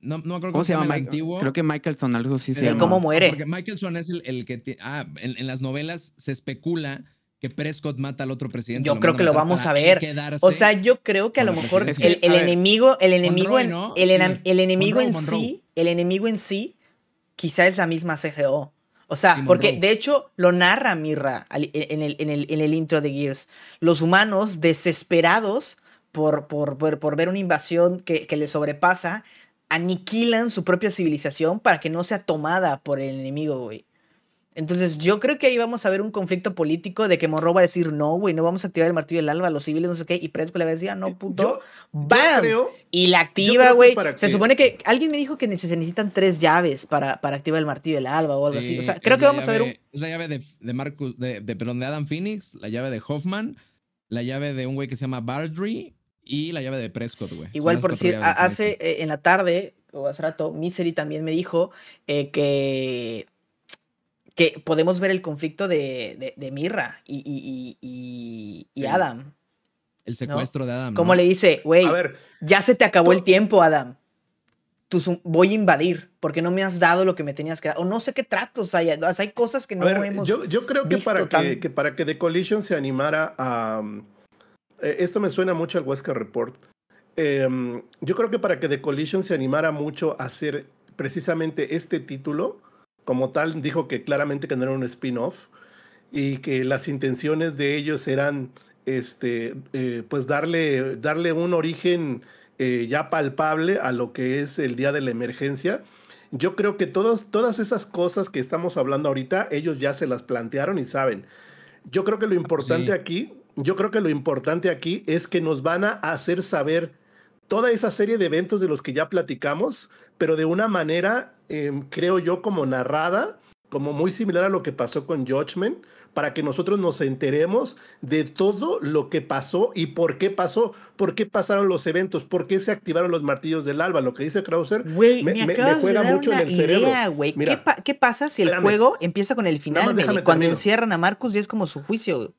No, no ¿Cómo se llama antiguo. Creo que Michaelson, algo sí se ¿Cómo muere? Porque Michaelson es el, que... ah, en las novelas se especula que Prescott mata al otro presidente. Yo creo que lo vamos a ver. O sea, yo creo que a lo mejor el, enemigo, el enemigo, en, el, sí. el, enemigo en sí, el enemigo en sí, quizá es la misma CGO. O sea, porque de hecho lo narra Mirra en el, intro de Gears. Los humanos desesperados por, por, ver una invasión que, que les sobrepasa, aniquilan su propia civilización para que no sea tomada por el enemigo, güey. Entonces yo creo que ahí vamos a ver un conflicto político de que Morro va a decir, no, güey, no vamos a activar el martillo del alba, los civiles, no sé qué, y Prescott le va a decir, ah, no, eh, puto, ¡bam! y la activa, güey. Se supone que alguien me dijo que se necesitan tres llaves para, para activar el martillo del alba o algo así. O sea, creo que vamos a ver un... Es la llave de, Marcus, de, de Adam Phoenix, la llave de Hoffman, la llave de un güey que se llama Bardry y la llave de Prescott, güey. Igual por si hace eh, en la tarde o hace rato, Misery también me dijo eh, que que podemos ver el conflicto de, Mirra y, Adam. El secuestro de Adam. Como le dice, güey, ya se te acabó el tiempo, Adam. voy a invadir porque no me has dado lo que me tenías que dar. O no sé qué tratos hay. hay cosas que no ver, hemos. Yo, yo creo que, para que, para que The Collision se animara a. Eh, esto me suena mucho al Huesca Report. Em, yo creo que para que The Collision se animara mucho a hacer precisamente este título, como tal dijo que claramente que no era un spin-off y que las intenciones de ellos eran este, eh, pues darle, darle un origen eh, ya palpable a lo que es el día de la emergencia. Yo creo que todos, todas esas cosas que estamos hablando ahorita, ellos ya se las plantearon y saben. Yo creo que lo importante aquí, yo creo que lo importante aquí es que nos van a hacer saber toda esa serie de eventos de los que ya platicamos, pero de una manera Em, creo yo, como narrada, como muy similar a lo que pasó con Judgment, para que nosotros nos enteremos de todo lo que pasó y por qué pasó, por qué pasaron los eventos, por qué se activaron los martillos del alba. Lo que dice Krauser me, juega mucho en el cerebro. ¿Qué, pasa si el juego empieza con el final? y cuando encierran a Marcus y es como su juicio.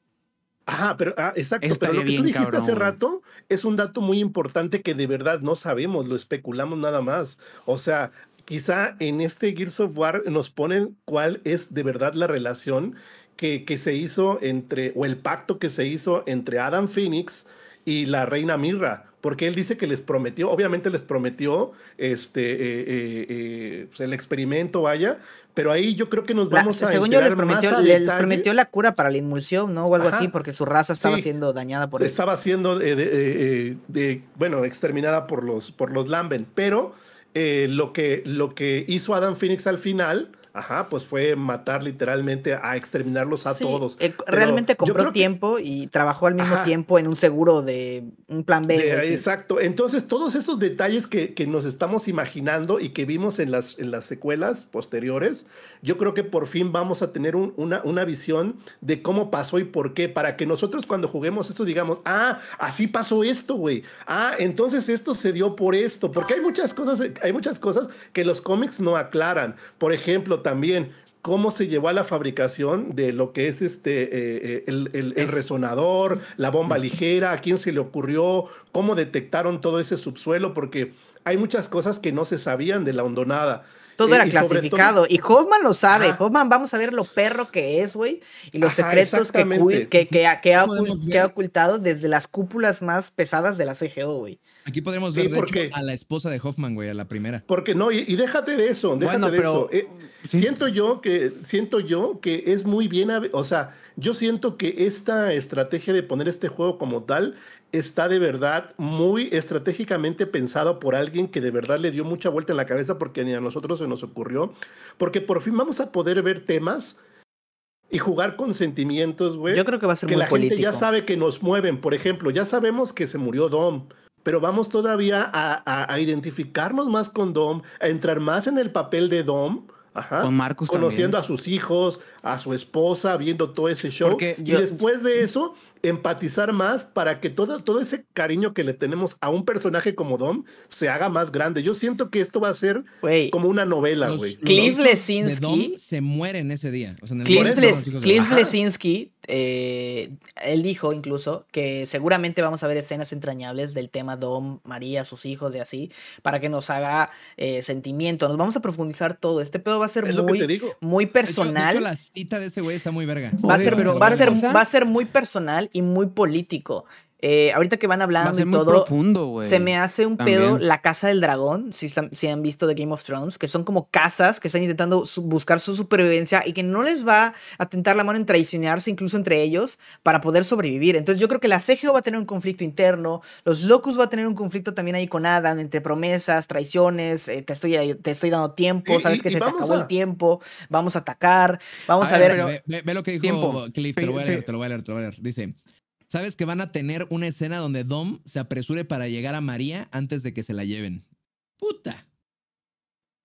Ajá, pero ah, exacto, pero lo que tú dijiste hace rato es un dato muy importante que de verdad no sabemos, lo especulamos nada más. O sea, quizá en este Gears of War nos ponen cuál es de verdad la relación que, que, se hizo entre, o el pacto que se hizo entre Adam Phoenix y la reina Mirra, porque él dice que les prometió, obviamente les prometió este, eh, eh, eh, pues, el experimento, vaya, pero ahí yo creo que nos vamos a... Según yo les prometió, les prometió la cura para la inmulsión, ¿no? O algo así, porque su raza estaba siendo dañada por estaba Estaba siendo, de, bueno, exterminada por los, por los Lamben, pero eh, lo, que, lo que hizo Adam Phoenix al final ajá, pues fue matar literalmente a exterminarlos a todos. realmente compró tiempo y trabajó al mismo tiempo en un seguro de un plan B. exacto. Entonces, todos esos detalles que, nos estamos imaginando y que vimos en las, en las secuelas posteriores, yo creo que por fin vamos a tener una, una visión de cómo pasó y por qué, para que nosotros cuando juguemos esto digamos, ah, así pasó esto, güey. Ah, entonces esto se dio por esto, porque hay muchas cosas, hay muchas cosas que los cómics no aclaran. Por ejemplo, también cómo se llevó a la fabricación de lo que es este eh, eh, el, el, resonador, la bomba mm. ligera, a quién se le ocurrió, cómo detectaron todo ese subsuelo, porque hay muchas cosas que no se sabían de la hondonada. Todo eh, era clasificado. Y Hoffman lo sabe. Hoffman, vamos a ver lo perro que es, güey. Y los secretos que, que, ha, ocultado desde las cúpulas más pesadas de la CGO, güey. Aquí podemos ver, de hecho, a la esposa de Hoffman, güey, a la primera. Porque no, y, déjate de eso, déjate de eso. Eh, siento yo que, siento yo que es muy bien, o sea, yo siento que esta estrategia de poner este juego como tal está de verdad muy estratégicamente pensado por alguien que de verdad le dio mucha vuelta en la cabeza porque ni a nosotros se nos ocurrió, porque por fin vamos a poder ver temas y jugar con sentimientos, güey. Yo creo que va a ser que la gente ya sabe que nos mueven, por ejemplo, ya sabemos que se murió Dom, pero vamos todavía a, identificarnos más con Dom, a entrar más en el papel de Dom. con Marcus conociendo a sus hijos, a su esposa, viendo todo ese show. y después de eso, empatizar más para que todo, todo ese cariño que le tenemos a un personaje como Dom se haga más grande. Yo siento que esto va a ser como una novela, güey. Cliff Lesinski se muere en ese día. O sea, Cliff, Lesinski eh, él dijo incluso que seguramente vamos a ver escenas entrañables del tema Dom, María, sus hijos, de así, para que nos haga eh, sentimiento. Nos vamos a profundizar todo. Este pedo va a ser muy, muy personal. la cita de ese güey está muy verga. Va a ser, va a ser, va a ser muy personal y muy político. Eh, ahorita que van hablando y todo, se me hace un pedo la casa del dragón, si, han visto de Game of Thrones, que son como casas que están intentando buscar su supervivencia y que no les va a tentar la mano en traicionarse incluso entre ellos para poder sobrevivir. Entonces yo creo que la CGO va a tener un conflicto interno, los Locus va a tener un conflicto también ahí con Adam, entre promesas, traiciones, eh, te, estoy, te estoy dando tiempo, sabes que se te acabó el tiempo, vamos a atacar, vamos a, ver... ve, lo que dijo Cliff, te lo voy a leer, te lo voy a leer, te lo voy a leer. Dice... Sabes que van a tener una escena donde Dom se apresure para llegar a María antes de que se la lleven. Puta.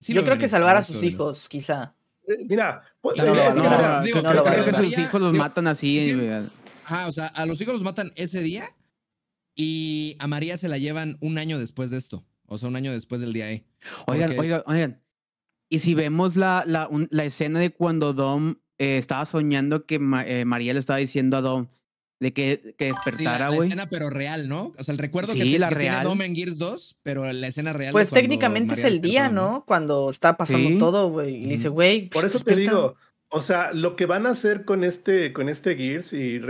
Yo creo que salvar a sus hijos, quizá. mira, que, sus hijos los matan así. o sea, a los hijos los matan ese día y a María se la llevan un año después de esto. O sea, un año después del día E. Oigan, oigan, oigan. Y si vemos la, la, escena de cuando Dom eh, estaba soñando que eh, María le estaba diciendo a Dom, de que, que despertara, güey. Sí, la, escena, pero real, ¿no? O sea, el recuerdo que, tiene Dome en Gears 2, pero la escena real. Pues técnicamente es el día, ¿no? Cuando está pasando todo, güey. Y dice, güey. Por pues eso te digo, o sea, lo que van a hacer con este, con este Gears, y,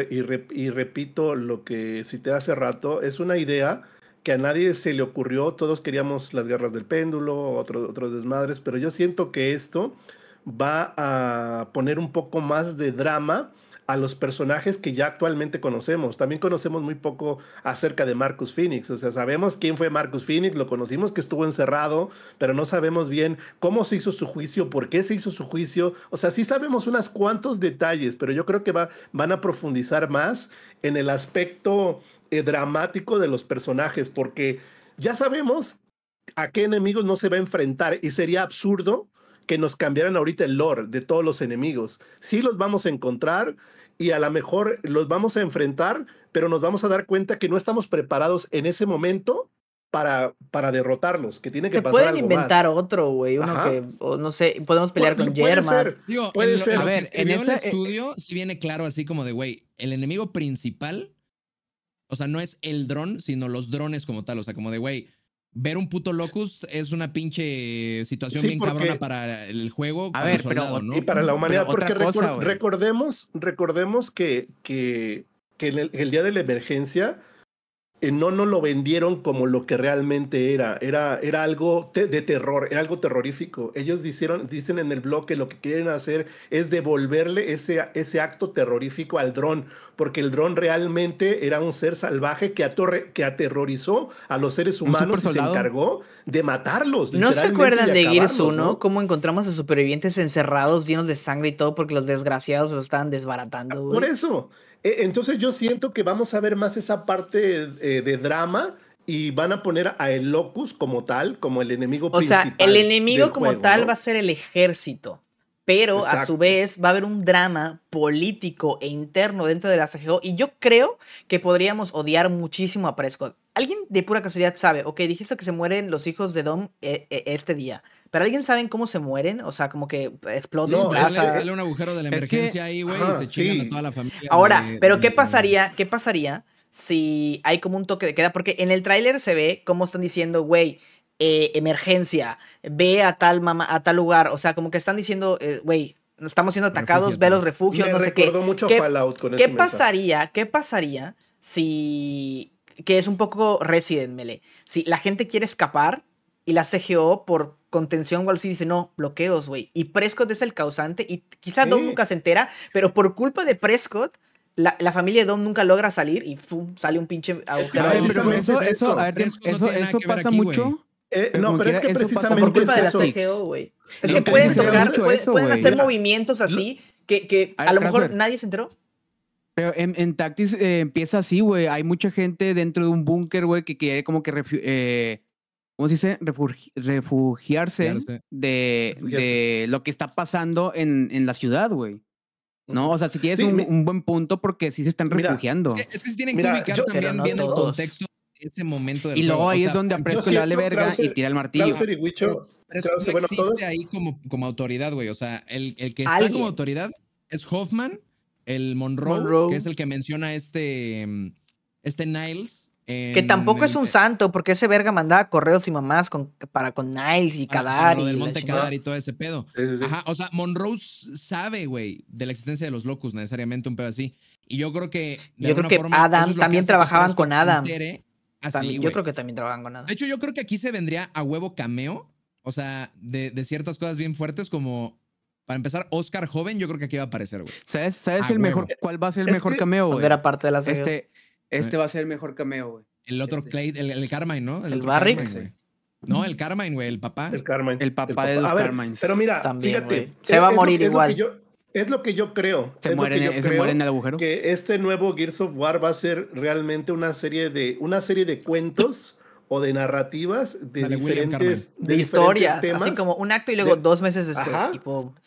y, repito lo que cité hace rato, es una idea que a nadie se le ocurrió. Todos queríamos las guerras del péndulo, otros otros desmadres, pero yo siento que esto va a poner un poco más de drama a los personajes que ya actualmente conocemos. También conocemos muy poco acerca de Marcus Phoenix. O sea, sabemos quién fue Marcus Phoenix, lo conocimos que estuvo encerrado, pero no sabemos bien cómo se hizo su juicio, por qué se hizo su juicio. O sea, sí sabemos unas cuantos detalles, pero yo creo que va, van a profundizar más en el aspecto eh, dramático de los personajes, porque ya sabemos a qué enemigos no se va a enfrentar y sería absurdo que nos cambiaran ahorita el lore de todos los enemigos. Sí los vamos a encontrar, y a lo mejor los vamos a enfrentar, pero nos vamos a dar cuenta que no estamos preparados en ese momento para, para derrotarlos, que tiene que, que pasar. Pueden inventar otro, güey, uno que, o no sé, podemos pelear con Yerma. Puede ser. a ver, en este estudio sí viene claro así como de, güey, el enemigo principal, o sea, no es el dron, sino los drones como tal, o sea, como de, güey, Ver un puto locus es una pinche situación bien cabrona para el juego. A ver, Y para la humanidad, porque recordemos, que, el, día de la emergencia eh, no, no lo vendieron como lo que realmente era. Era, era algo de terror, era algo terrorífico. Ellos dicen en el blog que lo que quieren hacer es devolverle ese, ese acto terrorífico al dron, porque el dron realmente era un ser salvaje que, que aterrorizó a los seres humanos y se encargó de matarlos. ¿No se acuerdan de Gears 1? ¿Cómo encontramos a supervivientes encerrados, llenos de sangre y todo, porque los desgraciados lo estaban desbaratando? Por eso. E, entonces yo siento que vamos a ver más esa parte eh, de drama y van a poner a el locus como tal, como el enemigo principal. O sea, el enemigo como tal va a ser el ejército. Pero a su vez va a haber un drama político e interno dentro de la CGO. Y yo creo que podríamos odiar muchísimo a Prescott. ¿Alguien de pura casualidad sabe? Ok, dijiste que se mueren los hijos de Dom eh, eh, este día. Pero ¿alguien saben cómo se mueren? O sea, como que explota. sale un agujero de la emergencia ahí, güey, y se chingan a toda la familia. Ahora, pero ¿qué pasaría? ¿Qué pasaría si hay como un toque de queda? Porque en el tráiler se ve cómo están diciendo, güey, eh, emergencia, ve a tal mamá, a tal lugar. O sea, como que están diciendo, eh, güey, estamos siendo atacados, ve los refugios, no sé qué. mucho Fallout con pasaría? Mensaje? ¿Qué pasaría si que es un poco Resident Si la gente quiere escapar y la CGO por contención o sí dice, no, bloqueos, güey. Y Prescott es el causante y quizá Dom nunca se entera, pero por culpa de Prescott, la, familia de Dom nunca logra salir y sale un pinche a Es eso, eso, pasa mucho. Eh, eh, no, pero es que precisamente culpa es de la CGO, güey. Es que pueden tocar, pueden hacer movimientos así que, a, lo mejor nadie se enteró. Pero en, en Tactics eh, empieza así, güey. Hay mucha gente dentro de un búnker, güey, que quiere como que eh, ¿cómo se dice? refugiarse, De, lo que está pasando en, la ciudad, güey. ¿no? O sea, si tienes un, un, buen punto porque sí se están refugiando. Es que, se tienen que ubicar también viendo el contexto de ese momento del Y luego ahí es donde Apresco le dale verga y tira el martillo. Krauser bueno, ahí como, autoridad, güey. O sea, el, que está como autoridad es Hoffman, el Monroe, que es el que menciona este, este Niles, que tampoco es un em, santo, porque ese verga mandaba correos y mamás para con Niles y ah, Kadar y. Monte y todo ese pedo. Ajá, o sea, Monroe sabe, güey, de la existencia de los locos, necesariamente un pedo así. Y yo creo que. yo creo que Adam también trabajaban con Adam. Ah, yo creo que también trabajaban con Adam. De hecho, yo creo que aquí se vendría a huevo cameo, o sea, de, ciertas cosas bien fuertes como para empezar, Oscar joven, yo creo que aquí va a aparecer, güey. ¿Sabes, el mejor, cuál va a ser el mejor cameo, Era parte de Este, este va a ser el mejor cameo, güey. El otro este. Clay, el, el, Carmine, ¿no? El, Barrick. No, el Carmine, güey, el papá. El Carmine. El papá, de los Carmines. Pero mira, fíjate. Se va a morir igual. Es lo, yo, es lo que yo creo. Se, muere, en el agujero. Que este nuevo Gears of War va a ser realmente una serie de, una serie de cuentos o de narrativas de diferentes de, de historias, así como un acto y luego dos meses después. Ajá,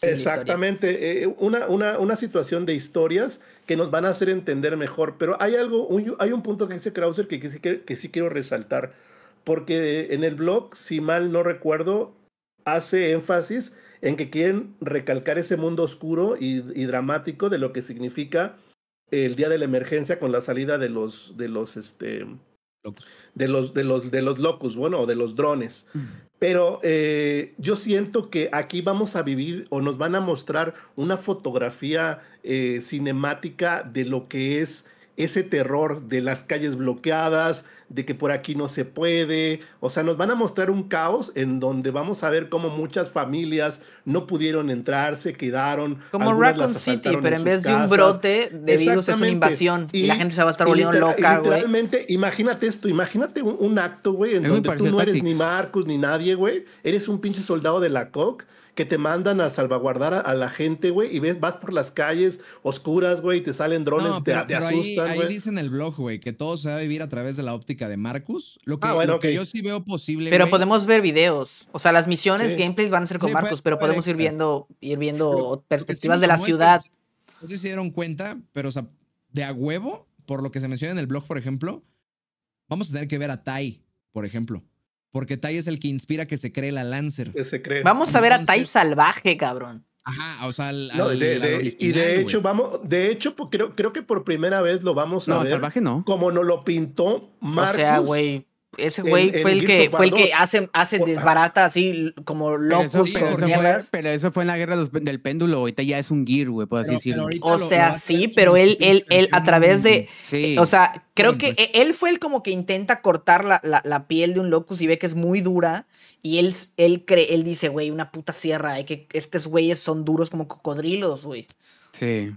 exactamente, eh, una, una, una, situación de historias que nos van a hacer entender mejor. Pero hay algo, hay un punto que dice Krauser que, sí, quiero resaltar, porque en el blog, si mal no recuerdo, hace énfasis en que quieren recalcar ese mundo oscuro y, y dramático de lo que significa el día de la emergencia con la salida de los, de los, este, de los, de los, de los locus, bueno, de los drones. Mm. Pero eh, yo siento que aquí vamos a vivir o nos van a mostrar una fotografía eh, cinemática de lo que es ese terror de las calles bloqueadas, de que por aquí no se puede. O sea, nos van a mostrar un caos en donde vamos a ver cómo muchas familias no pudieron entrar, se quedaron. Como Raccoon City, pero en, vez de un brote de virus es una invasión y, la gente se va a estar volviendo loca, güey. Literalmente, imagínate esto, imagínate un, acto, güey, en donde tú no eres ni Marcus ni nadie, güey. Eres un pinche soldado de la COC que te mandan a salvaguardar a, la gente, güey, y ves, vas por las calles oscuras, güey, y te salen drones, no, te, asustan. Ahí, ahí dice el blog, güey, que todo se va a vivir a través de la óptica de Marcus. Lo que, ah, yo sí veo posible. Pero podemos ver videos. O sea, las misiones, gameplays van a ser con Marcus, pero podemos ir viendo, ir viendo perspectivas de la ciudad. no sé si se dieron cuenta, pero o sea, de a huevo, por lo que se menciona en el blog, por ejemplo, vamos a tener que ver a Tai, por ejemplo porque Tai es el que inspira que se cree la Lancer. se cree. Vamos a ver a Tai salvaje, cabrón. Ajá, o sea, al, no, y de hecho vamos, de hecho creo, creo que por primera vez lo vamos a no, salvaje no. como nos lo pintó Marcus. O sea, güey, ese güey fue el, que fue el que hace, hace desbarata así como locos pero eso, fue, en la guerra del péndulo, ahorita ya es un gear, güey, por así decirlo. O sea, sí, pero él, él, él a través de. Eh, o sea, creo que pues e-, él fue el como que intenta cortar la, la, piel de un locus y ve que es muy dura. Y él, él cree, él dice, güey, una puta sierra, hay que estos güeyes son duros como cocodrilos, güey. Sí.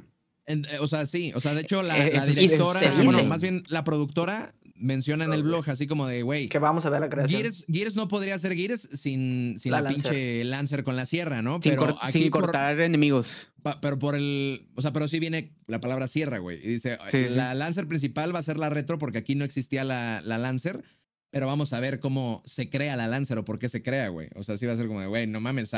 Eh, o sea, sí, o sea, de hecho, la, eh, la directora, bueno, más bien la productora menciona en el blog, así como de, güey. Que vamos a ver la creación. Gears, no podría ser Gears sin, sin la, Lancer. pinche Lancer con la sierra, ¿no? Sin, cortar enemigos. pero por el. O sea, pero sí viene la palabra sierra, güey. Y dice, la Lancer principal va a ser la retro porque aquí no existía la, la Lancer. Pero vamos a ver cómo se crea la Lancer o por qué se crea, güey. O sea, sí va a ser como de, güey, no mames.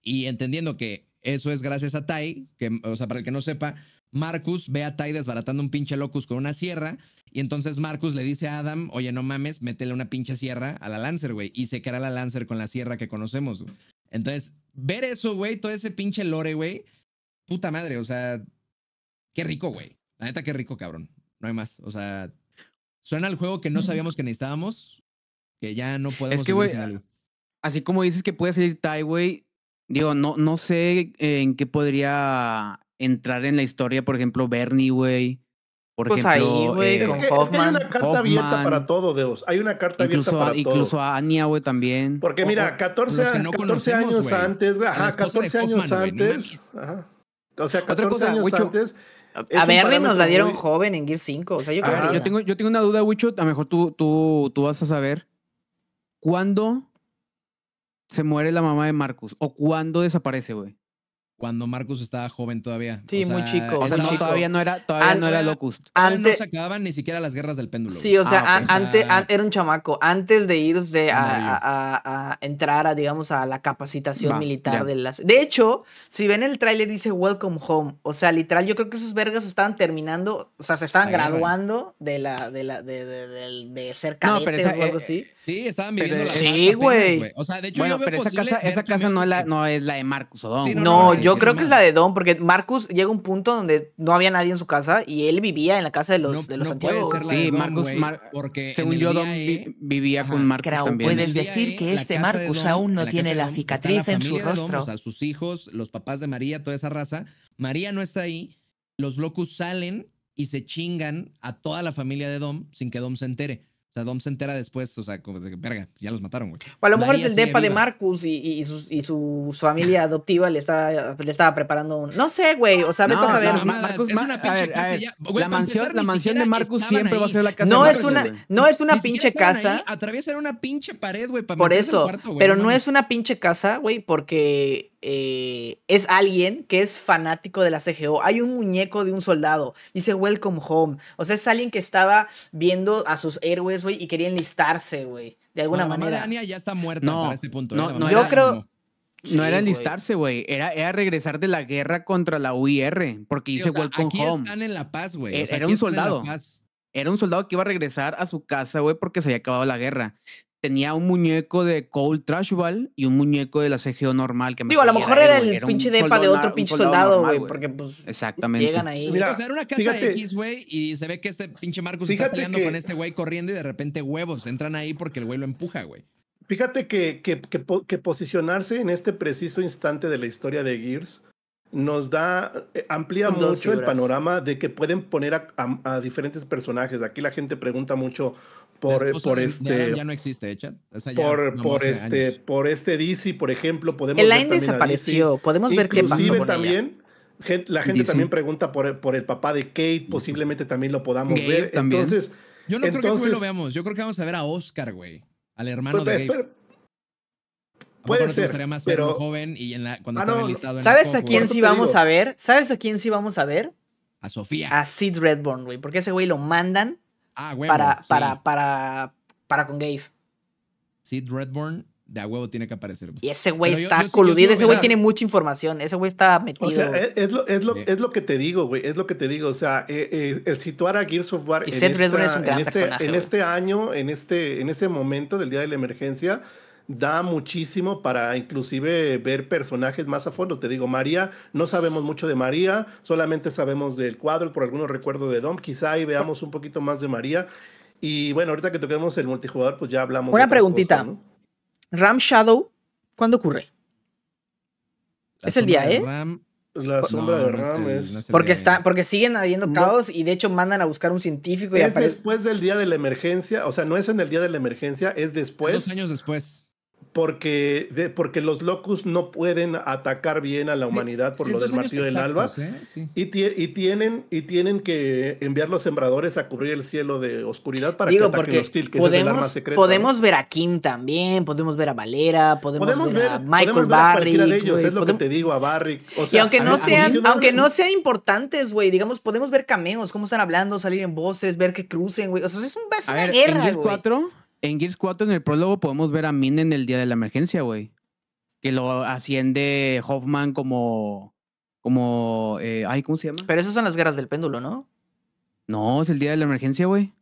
y entendiendo que eso es gracias a Tai, que, o sea, para el que no sepa, Marcus ve a Ty desbaratando un pinche locus con una sierra. Y entonces Marcus le dice a Adam, oye, no mames, métele una pinche sierra a la Lancer, güey. Y se queda la Lancer con la sierra que conocemos, Entonces, ver eso, güey, todo ese pinche lore, güey. Puta madre, o sea, qué rico, güey. La neta, qué rico, cabrón. No hay más. O sea, suena al juego que no sabíamos que necesitábamos, que ya no podemos... Es que, güey, así como dices que puede salir Ty, güey, digo, no, no sé eh, en qué podría entrar en la historia, por ejemplo, Bernie, güey. Por pues ejemplo, ahí, güey, eh, es, que, hay una carta abierta para todo, Dios. Hay una carta abierta para todo. Incluso a Anya, güey, también. Porque mira, 14, años antes, güey. Ajá, 14 años antes. O sea, 14 años antes. A Bernie nos la dieron joven en Gear 5. O sea, yo, creo yo, tengo, yo tengo una duda, Wicho. A lo mejor tú, tú, tú vas a saber. ¿Cuándo se muere la mamá de Marcus? ¿O cuándo desaparece, güey? cuando Marcus estaba joven todavía. Sí, muy chico. O sea, todavía no era, todavía no era Locust. Antes, no se acababan ni siquiera las guerras del péndulo. Sí, o sea, ah, antes era un chamaco. Antes de irse a, entrar a, digamos, a la capacitación militar de las. De hecho, si ven el tráiler dice Welcome Home. O sea, literal, yo creo que esos vergas estaban terminando, o sea, se estaban graduando de la, de la, de, de, ser cadetes pero algo eh, así. Sí, estaban viviendo Sí, güey. O sea, de hecho, bueno, pero esa casa, esa casa no, es la, no es la de Marcus o Don. no, yo creo que es la de Dom porque Marcus llega un punto donde no había nadie en su casa y él vivía en la casa de los, de los Santiago. Marcus, porque según yo, Don e, vivía con Marcus. puedes decir e, que este Marcus aún no tiene la cicatriz en su rostro. A sus hijos, los papás de María, toda esa raza. María no está ahí. Los locos salen y se chingan a toda la familia de Dom sin que Dom se entere sea, Dom se entera después, o sea, como de que, verga, ya los mataron, güey. O a lo mejor es el depa de Marcus y, su, familia adoptiva le, le estaba preparando un... No sé, güey, o sea, vete a ver. Marcus, es una pinche casa ya, la, mansión, la mansión de Marcus siempre va a ser la casa no de Marcus, es una No es una pinche casa. era una pinche pared, güey, para Por eso, cuarto, güey, pero no es una pinche casa, güey, porque eh, es alguien que es fanático de la CGO. Hay un muñeco de un soldado, dice Welcome Home. O sea, es alguien que estaba viendo a sus héroes, güey, y quería enlistarse, güey. De alguna manera. Mamá ya está muerta para este punto. No, ¿eh? no yo creo. no era enlistarse, güey. Era, era, regresar de la guerra contra la UIR, porque dice Welcome aquí Home. están en la paz, güey. E- era un soldado. Era un soldado que iba a regresar a su casa, güey, porque se había acabado la guerra tenía un muñeco de Trash Trashball y un muñeco de la CGO normal. Que Digo, a lo mejor era, el pinche depa de otro pinche soldado, güey, porque pues Exactamente. llegan ahí. o sea, era una casa de X, güey, y se ve que este pinche Marcus está peleando con este güey corriendo y de repente huevos entran ahí porque el güey lo empuja, güey. Fíjate que, que, posicionarse en este preciso instante de la historia de Gears nos da, eh, amplía mucho el panorama de que pueden poner a, diferentes personajes. Aquí la gente pregunta mucho por, por este. no existe, por, por este, por este DC, por ejemplo, podemos el line desapareció. Podemos ver qué pasó con también. la gente también pregunta por el, por el papá de Kate, posiblemente también lo podamos ver. Entonces, yo no creo que lo veamos. Yo creo que vamos a ver a Oscar, güey, al hermano pues, de Puede ser. pero joven y cuando ah, ¿Sabes a quién sí vamos a ver? ¿Sabes a quién sí vamos a ver? A Sofía. A Sid Redborn, güey. Porque ese güey lo mandan ah, para, para, para, para con Gabe. Sid Redborn de a huevo tiene que aparecer. Y ese güey está coludido, ese güey tiene mucha información, ese güey está metido. O sea, e, es lo, es, lo, es lo, que te digo, güey, es lo que te digo, o sea, eh, eh, el situar a Gear Software. en, este, en, este, año, en este, en ese momento del día de la emergencia, da muchísimo para inclusive ver personajes más a fondo. Te digo, María, no sabemos mucho de María, solamente sabemos del cuadro, por algunos recuerdos de Dom, quizá ahí veamos un poquito más de María. Y bueno, ahorita que toquemos el multijugador, pues ya hablamos. Una preguntita. Ram Shadow, ¿cuándo ocurre? es el día, ¿eh? la sombra de ¿eh? Ram es. porque, está, porque siguen habiendo caos y de hecho mandan a buscar un científico. Y es después del día de la emergencia, o sea, no es en el día de la emergencia, es después. Dos años después porque, porque los locus no pueden atacar bien a la humanidad por lo del martillo del alba. ¿eh? y, y, tienen, y tienen que enviar los sembradores a cubrir el cielo de oscuridad para que los Till, que podemos, es el arma secreta. Podemos ver a Kim también, podemos ver a Valera, podemos, ver, a Michael podemos Ver a es lo que te digo, a Barry. O sea, y aunque no, sean, aunque no sean, importantes, güey, digamos, podemos ver cameos, cómo están hablando, salir en voces, ver que crucen, güey. O sea, es un, una guerra, güey en Gears 4, en el prólogo, podemos ver a Min en el día de la emergencia, güey. Que lo asciende Hoffman como. como eh, ay, ¿cómo se llama? Pero esas son las guerras del péndulo, ¿no? No, es el día de la emergencia, güey.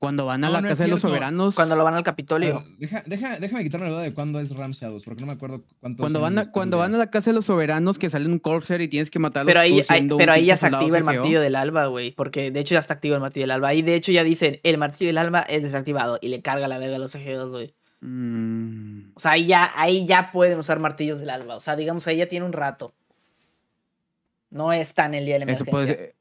Cuando van a la Casa de los Soberanos. Cuando lo van al Capitolio. deja, déjame quitarme la duda de cuándo es Ram porque no me acuerdo cuánto. Cuando, van cuando van a la Casa de los Soberanos, que sale un Corsair y tienes que matar. Pero ahí, pero ahí ya se activa el martillo del alba, güey. Porque de hecho ya está activo el martillo del alba. Ahí, de hecho ya dicen, el martillo del alba es desactivado. Y le carga la verga a los ejeos, güey. Mm. O sea, ahí ya, ahí ya pueden usar martillos del alba. O sea, digamos, ahí ya tiene un rato. No es tan el día de la emergencia.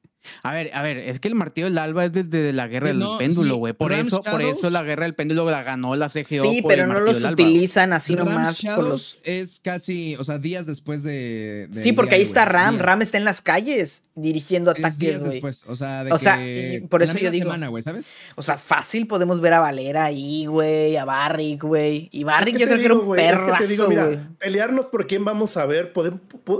A ver, a ver, es que el martillo del alba es desde la guerra pues del péndulo, güey. por eso, por eso la guerra del péndulo la ganó la CGO. Sí, pero no los utilizan así nomás. Es casi, o sea, días después de. sí, porque ahí está Ram. Ram está en las calles dirigiendo ataques. días después, o sea, de o sea, por eso yo digo. Semana, ¿sabes? O sea, fácil podemos ver a Valera ahí, güey, a Barrick, güey. Y Barrick yo creo que era un güey. pelearnos por quién vamos a ver.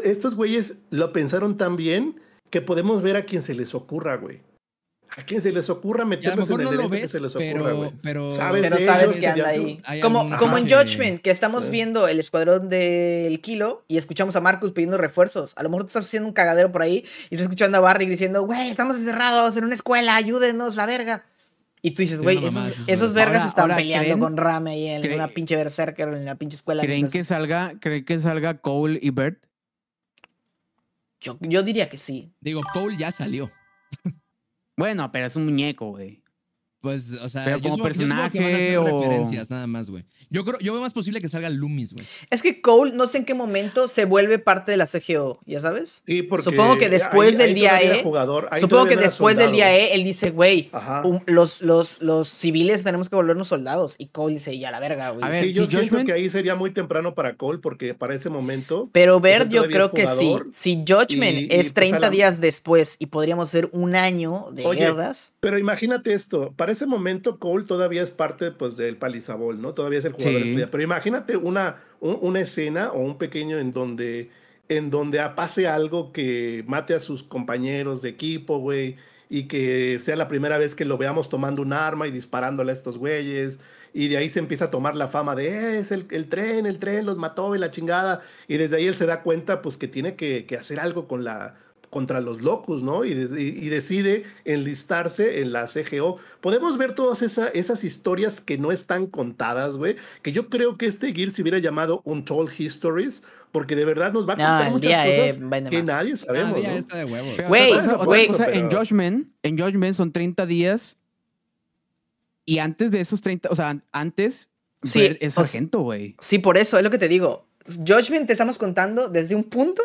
estos güeyes lo pensaron tan bien que podemos ver a quien se les ocurra, güey. A quien se les ocurra meternos en el evento que se les ocurra, güey. Pero, sabes, pero sabes que anda ahí. Como, en Judgment, que estamos viendo el escuadrón del Kilo y escuchamos a Marcus pidiendo refuerzos. A lo mejor tú estás haciendo un cagadero por ahí y estás escuchando a Barry diciendo, güey, estamos encerrados en una escuela, ayúdenos, la verga. Y tú dices, güey, esos, vergas están peleando con Rame y en una pinche Berserker en la pinche escuela. ¿Creen que salga, creen que salga Cole y Bert? Yo, diría que sí. Digo, Cole ya salió. bueno, pero es un muñeco, güey. Pues, o sea, como personaje que van a hacer o... referencias nada más, güey. Yo creo, yo veo más posible que salga Loomis, güey. Es que Cole, no sé en qué momento se vuelve parte de la CGO, ¿ya sabes? supongo que después del día E, supongo que después del día E, él dice, güey, um, los, los, los civiles tenemos que volvernos soldados y Cole dice, ya la verga, güey. A ver, yo creo que ahí sería muy temprano para Cole porque para ese momento. Pero ver, pues, yo creo que sí. Si Judgment es 30 pues, días después y podríamos ser un año de guerras. Pero imagínate esto. Para ese momento Cole todavía es parte pues, del palizabol, ¿no? Todavía es el jugador sí. Pero imagínate una, una escena o un pequeño en donde, en donde pase algo que mate a sus compañeros de equipo, güey, y que sea la primera vez que lo veamos tomando un arma y disparándole a estos güeyes. Y de ahí se empieza a tomar la fama de, eh, es el, tren, el tren los mató y la chingada. Y desde ahí él se da cuenta pues que tiene que, que hacer algo con la contra los locos, ¿no? Y, y, decide enlistarse en la CGO. Podemos ver todas esas historias que no están contadas, güey, que yo creo que este Gear se hubiera llamado Untold Histories, porque de verdad nos va a contar muchas eh, cosas que nadie ah, sabemos. Güey, en Judgment, en Judgment son 30 días y antes de esos 30, o sea, antes sí, es sargento, güey. Sí, por eso, es lo que te digo. Judgment te estamos contando desde un punto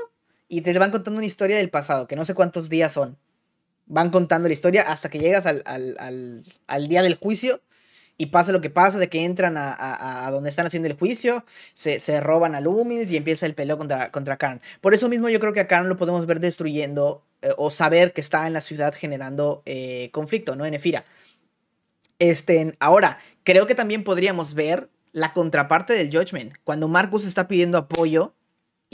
y te van contando una historia del pasado, que no sé cuántos días son. Van contando la historia hasta que llegas al, día del juicio y pasa lo que pasa, de que entran a, donde están haciendo el juicio, se, roban a lumis y empieza el pelo contra, contra Por eso mismo yo creo que a Karn lo podemos ver destruyendo eh, o saber que está en la ciudad generando eh, conflicto, ¿no? En Efira. Este, ahora, creo que también podríamos ver la contraparte del Judgment. Cuando Marcus está pidiendo apoyo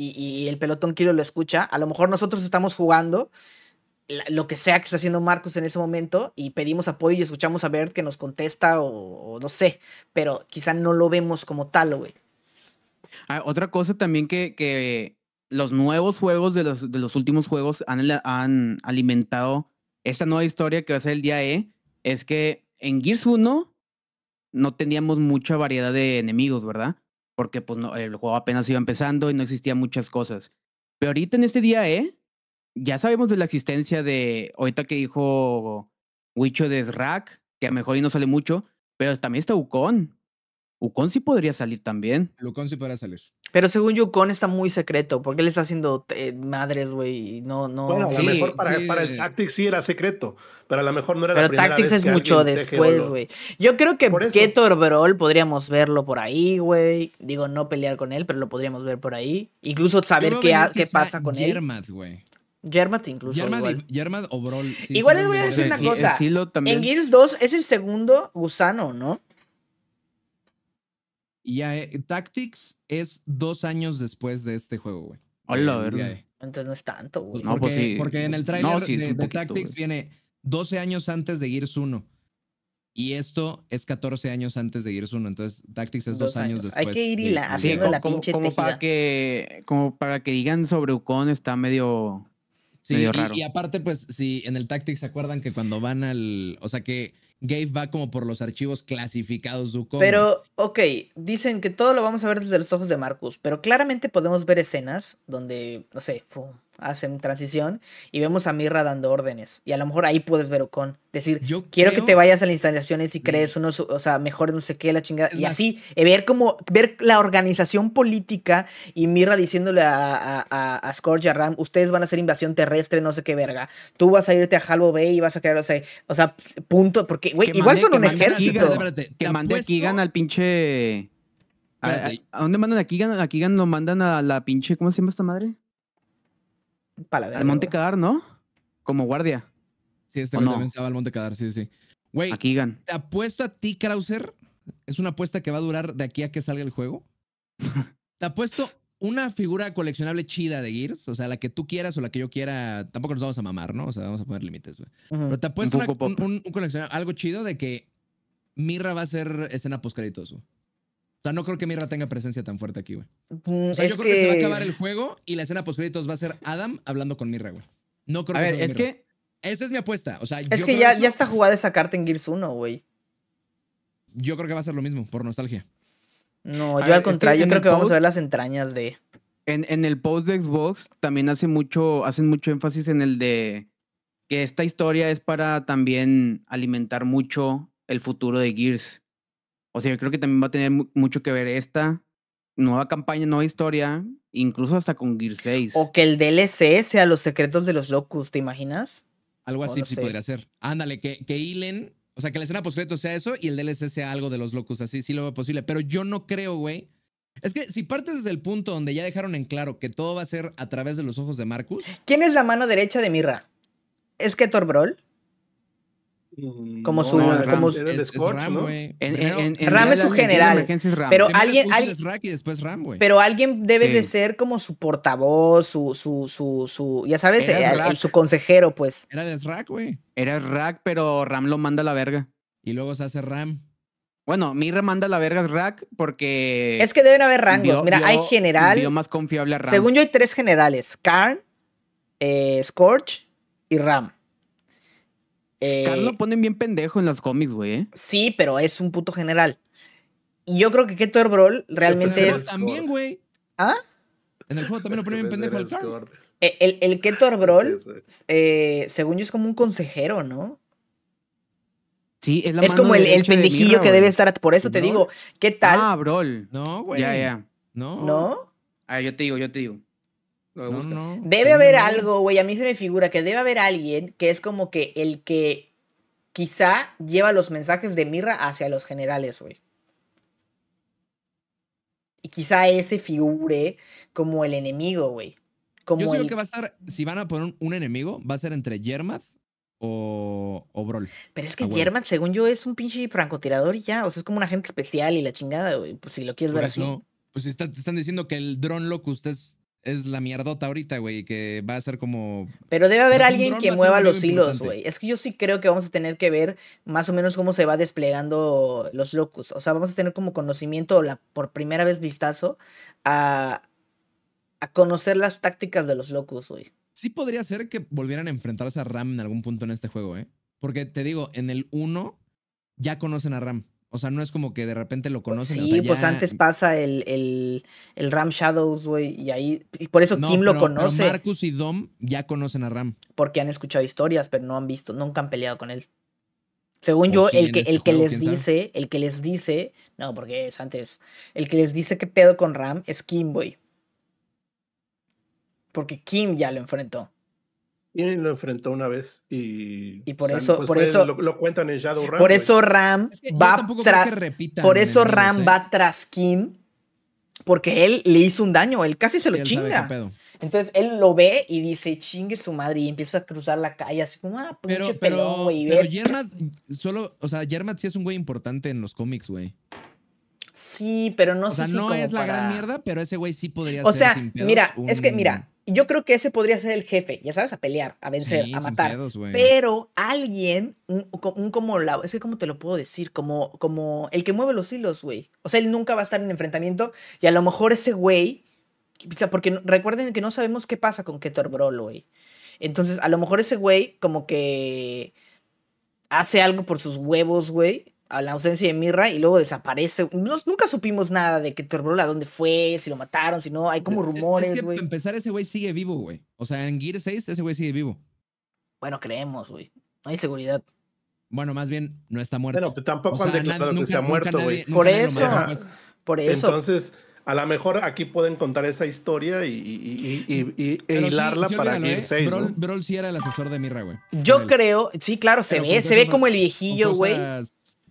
y, el pelotón Kiro lo escucha, a lo mejor nosotros estamos jugando lo que sea que está haciendo Marcus en ese momento y pedimos apoyo y escuchamos a Bert que nos contesta o, no sé, pero quizá no lo vemos como tal, güey. Ah, otra cosa también que, que, los nuevos juegos de los, de los últimos juegos han, han, alimentado esta nueva historia que va a ser el día E, es que en Gears 1 no teníamos mucha variedad de enemigos, ¿verdad? porque pues, no, el juego apenas iba empezando y no existían muchas cosas. Pero ahorita en este día, ¿eh? Ya sabemos de la existencia de, ahorita que dijo Wicho de Zrak. que a lo mejor y no sale mucho, pero también está Ucon. Ucon sí podría salir también. Ucon sí podría salir. Pero según Yukon Ucon está muy secreto, porque él está haciendo madres, güey. No, no. Bueno, a lo mejor para, el Tactics sí era secreto, pero a lo mejor no era pero la Pero Tactics es mucho después, güey. Yo creo que Ketor Brawl podríamos verlo por ahí, güey. Digo, no pelear con él, pero lo podríamos ver por ahí. Incluso saber qué, pasa con Yermat, él. güey. Yermat incluso. Yermat, igual. o Brawl. igual les voy a decir una cosa. En Gears 2 es el segundo gusano, ¿no? Y ya eh, Tactics es dos años después de este juego, güey. Hola, verdad. E. Entonces no es tanto, güey. No, pues porque, pues sí. porque en el trailer de, Tactics viene 12 años antes de Gears 1. Y esto es 14 años antes de Gears 1. Entonces, Tactics es dos, años. después. Hay que ir y la, haciendo la como, pinche como para que Como para que digan sobre Ucon está medio, sí, medio raro. Y, aparte, pues, sí, en el Tactics se acuerdan que cuando van al... O sea, que Gabe va como por los archivos clasificados de Pero, ok, dicen que todo lo vamos a ver desde los ojos de Marcus, pero claramente podemos ver escenas donde, no sé, fue hacen transición y vemos a Mirra dando órdenes. Y a lo mejor ahí puedes ver Ocon. Decir, quiero que te vayas a las instalaciones y mm. crees unos, o sea, mejor no sé qué, la chingada. Y así, eh, ver como, ver la organización política y Mirra diciéndole a, a, a, a Ram, ustedes van a hacer invasión terrestre, no sé qué verga. Tú vas a irte a Halo Bay y vas a crear, o sea, o sea punto, porque, güey, igual son un ejército. que mande a Kigan al pinche... ¿A, dónde mandan a Kigan? A Kigan lo mandan a la pinche, ¿cómo se llama esta madre? Al Monte Cadar, ¿no? Como guardia. Sí, este no? también al Monte Cadar, sí, sí. Güey, te apuesto a ti, Krauser. Es una apuesta que va a durar de aquí a que salga el juego. te apuesto una figura coleccionable chida de Gears, o sea, la que tú quieras o la que yo quiera, tampoco nos vamos a mamar, ¿no? O sea, vamos a poner límites, güey. Pero te apuesto un, coleccionable, algo chido de que Mirra va a ser escena post o sea, no creo que Mirra tenga presencia tan fuerte aquí, güey. Mm, o sea, yo creo que... se va a acabar el juego y la escena créditos va a ser Adam hablando con Mirra, güey. No creo a que ver, es que. Esa es mi apuesta. O sea, es que ya, ya está jugada esa carta en Gears 1, güey. Yo creo que va a ser lo mismo, por nostalgia. No, yo al contrario, yo creo que vamos a ver las entrañas de. En, el post de Xbox también hace mucho, hacen mucho énfasis en el de que esta historia es para también alimentar mucho el futuro de Gears. O sea, yo creo que también va a tener mucho que ver esta nueva campaña, nueva historia, incluso hasta con Gear 6. O que el DLC sea Los Secretos de los Locus, ¿te imaginas? Algo así sí podría ser. Ándale, que, que o sea, que la escena postcrédito sea eso y el DLC sea algo de los Locus, así sí lo veo posible. Pero yo no creo, güey. Es que si partes desde el punto donde ya dejaron en claro que todo va a ser a través de los ojos de Marcus. ¿Quién es la mano derecha de Mirra? ¿Es Ketor Brol? Mm, como su. Ram, es su general. Pero alguien. pero alguien debe de ser como su portavoz, su. su, su, ya sabes, eh, su consejero, pues. Era de rack güey. Era rack pero Ram lo manda a la verga. Y luego se hace Ram. Bueno, Mirra manda la verga Rack porque. Es que deben haber rangos. Mira, hay general. más confiable Según yo, hay tres generales: Karn, eh, Scorch y Ram. Eh, Carlos lo ponen bien pendejo en los cómics, güey. ¿eh? Sí, pero es un puto general. Yo creo que Ketor Brawl realmente es. También, güey. ¿Ah? En el juego también lo ponen bien pendejo al Carl. Eh, el, el Ketor Brawl, según yo, es como un consejero, ¿no? Sí, es, la es como el, el pendejillo que debe estar. Por eso te digo, ¿qué tal? Ah, Brol. No, güey. Ya, ya. No. ¿No? Ah, yo te digo, yo te digo debe haber algo, güey. A mí se me figura que debe haber alguien que es como que el que quizá lleva los mensajes de Mirra hacia los generales, güey. Y quizá ese figure como el enemigo, güey. Yo creo que va a estar, si van a poner un enemigo, va a ser entre Yermath o, o Brol. Pero es que ah, según yo, es un pinche francotirador y ya. O sea, es como un agente especial y la chingada, güey. Pues si lo quieres ver así. Pues te están diciendo que el dron usted es es la mierdota ahorita, güey, que va a ser como... Pero debe haber alguien que mueva los hilos, güey. Es que yo sí creo que vamos a tener que ver más o menos cómo se va desplegando los locus. O sea, vamos a tener como conocimiento, la, por primera vez vistazo, a, a conocer las tácticas de los locus, güey. Sí podría ser que volvieran a enfrentarse a Ram en algún punto en este juego, ¿eh? Porque te digo, en el 1 ya conocen a Ram. O sea, no es como que de repente lo pues conocen. Sí, pues antes pasa el, el, Ram Shadows, güey, y ahí. Y por eso Kim lo conoce. Pero Marcus y Dom ya conocen a Ram. Porque han escuchado historias, pero no han visto, nunca han peleado con él. Según yo, este el que, el que les dice, el que les dice, no, porque es antes, el que les dice qué pedo con Ram es Kim, güey. Porque Kim ya lo enfrentó. Y lo enfrentó una vez y, y por eso, pues, por eso lo, cuentan en Ram. Por eso Ram va tras Por eso Ram ¿eh? va tras Kim porque él le hizo un daño, él casi se lo chinga. Entonces él lo ve y dice, chingue su madre, y empieza a cruzar la calle, así como, ah, pinche pero, güey. Pero Yermat, solo, o sea, Yermat sí es un güey importante en los cómics, güey. Sí, pero no sé si no es la gran mierda, pero ese güey sí podría o ser. O sea, mira, es que, mira, yo creo que ese podría ser el jefe, ya sabes, a pelear, a vencer, a matar. pero alguien, un, como la, es que como te lo puedo decir, como, como el que mueve los hilos, güey. O sea, él nunca va a estar en enfrentamiento y a lo mejor ese güey, porque recuerden que no sabemos qué pasa con Ketor Brol, güey. Entonces, a lo mejor ese güey como que hace algo por sus huevos, güey a la ausencia de Mirra y luego desaparece. nunca supimos nada de que a dónde fue, si lo mataron, si no, hay como rumores, güey. Es que empezar, ese güey sigue vivo, güey. O sea, en Gear 6 ese güey sigue vivo. Bueno, creemos, güey. No hay seguridad. Bueno, más bien, no está muerto. Pero pues tampoco han declarado que se ha muerto, güey. Por eso, pues. por eso. Entonces... A lo mejor aquí pueden contar esa historia y, hilarla para Gear 6. Brol, sí era el asesor de Mirra, güey. Yo creo, sí, claro, se ve, se ve como el viejillo, güey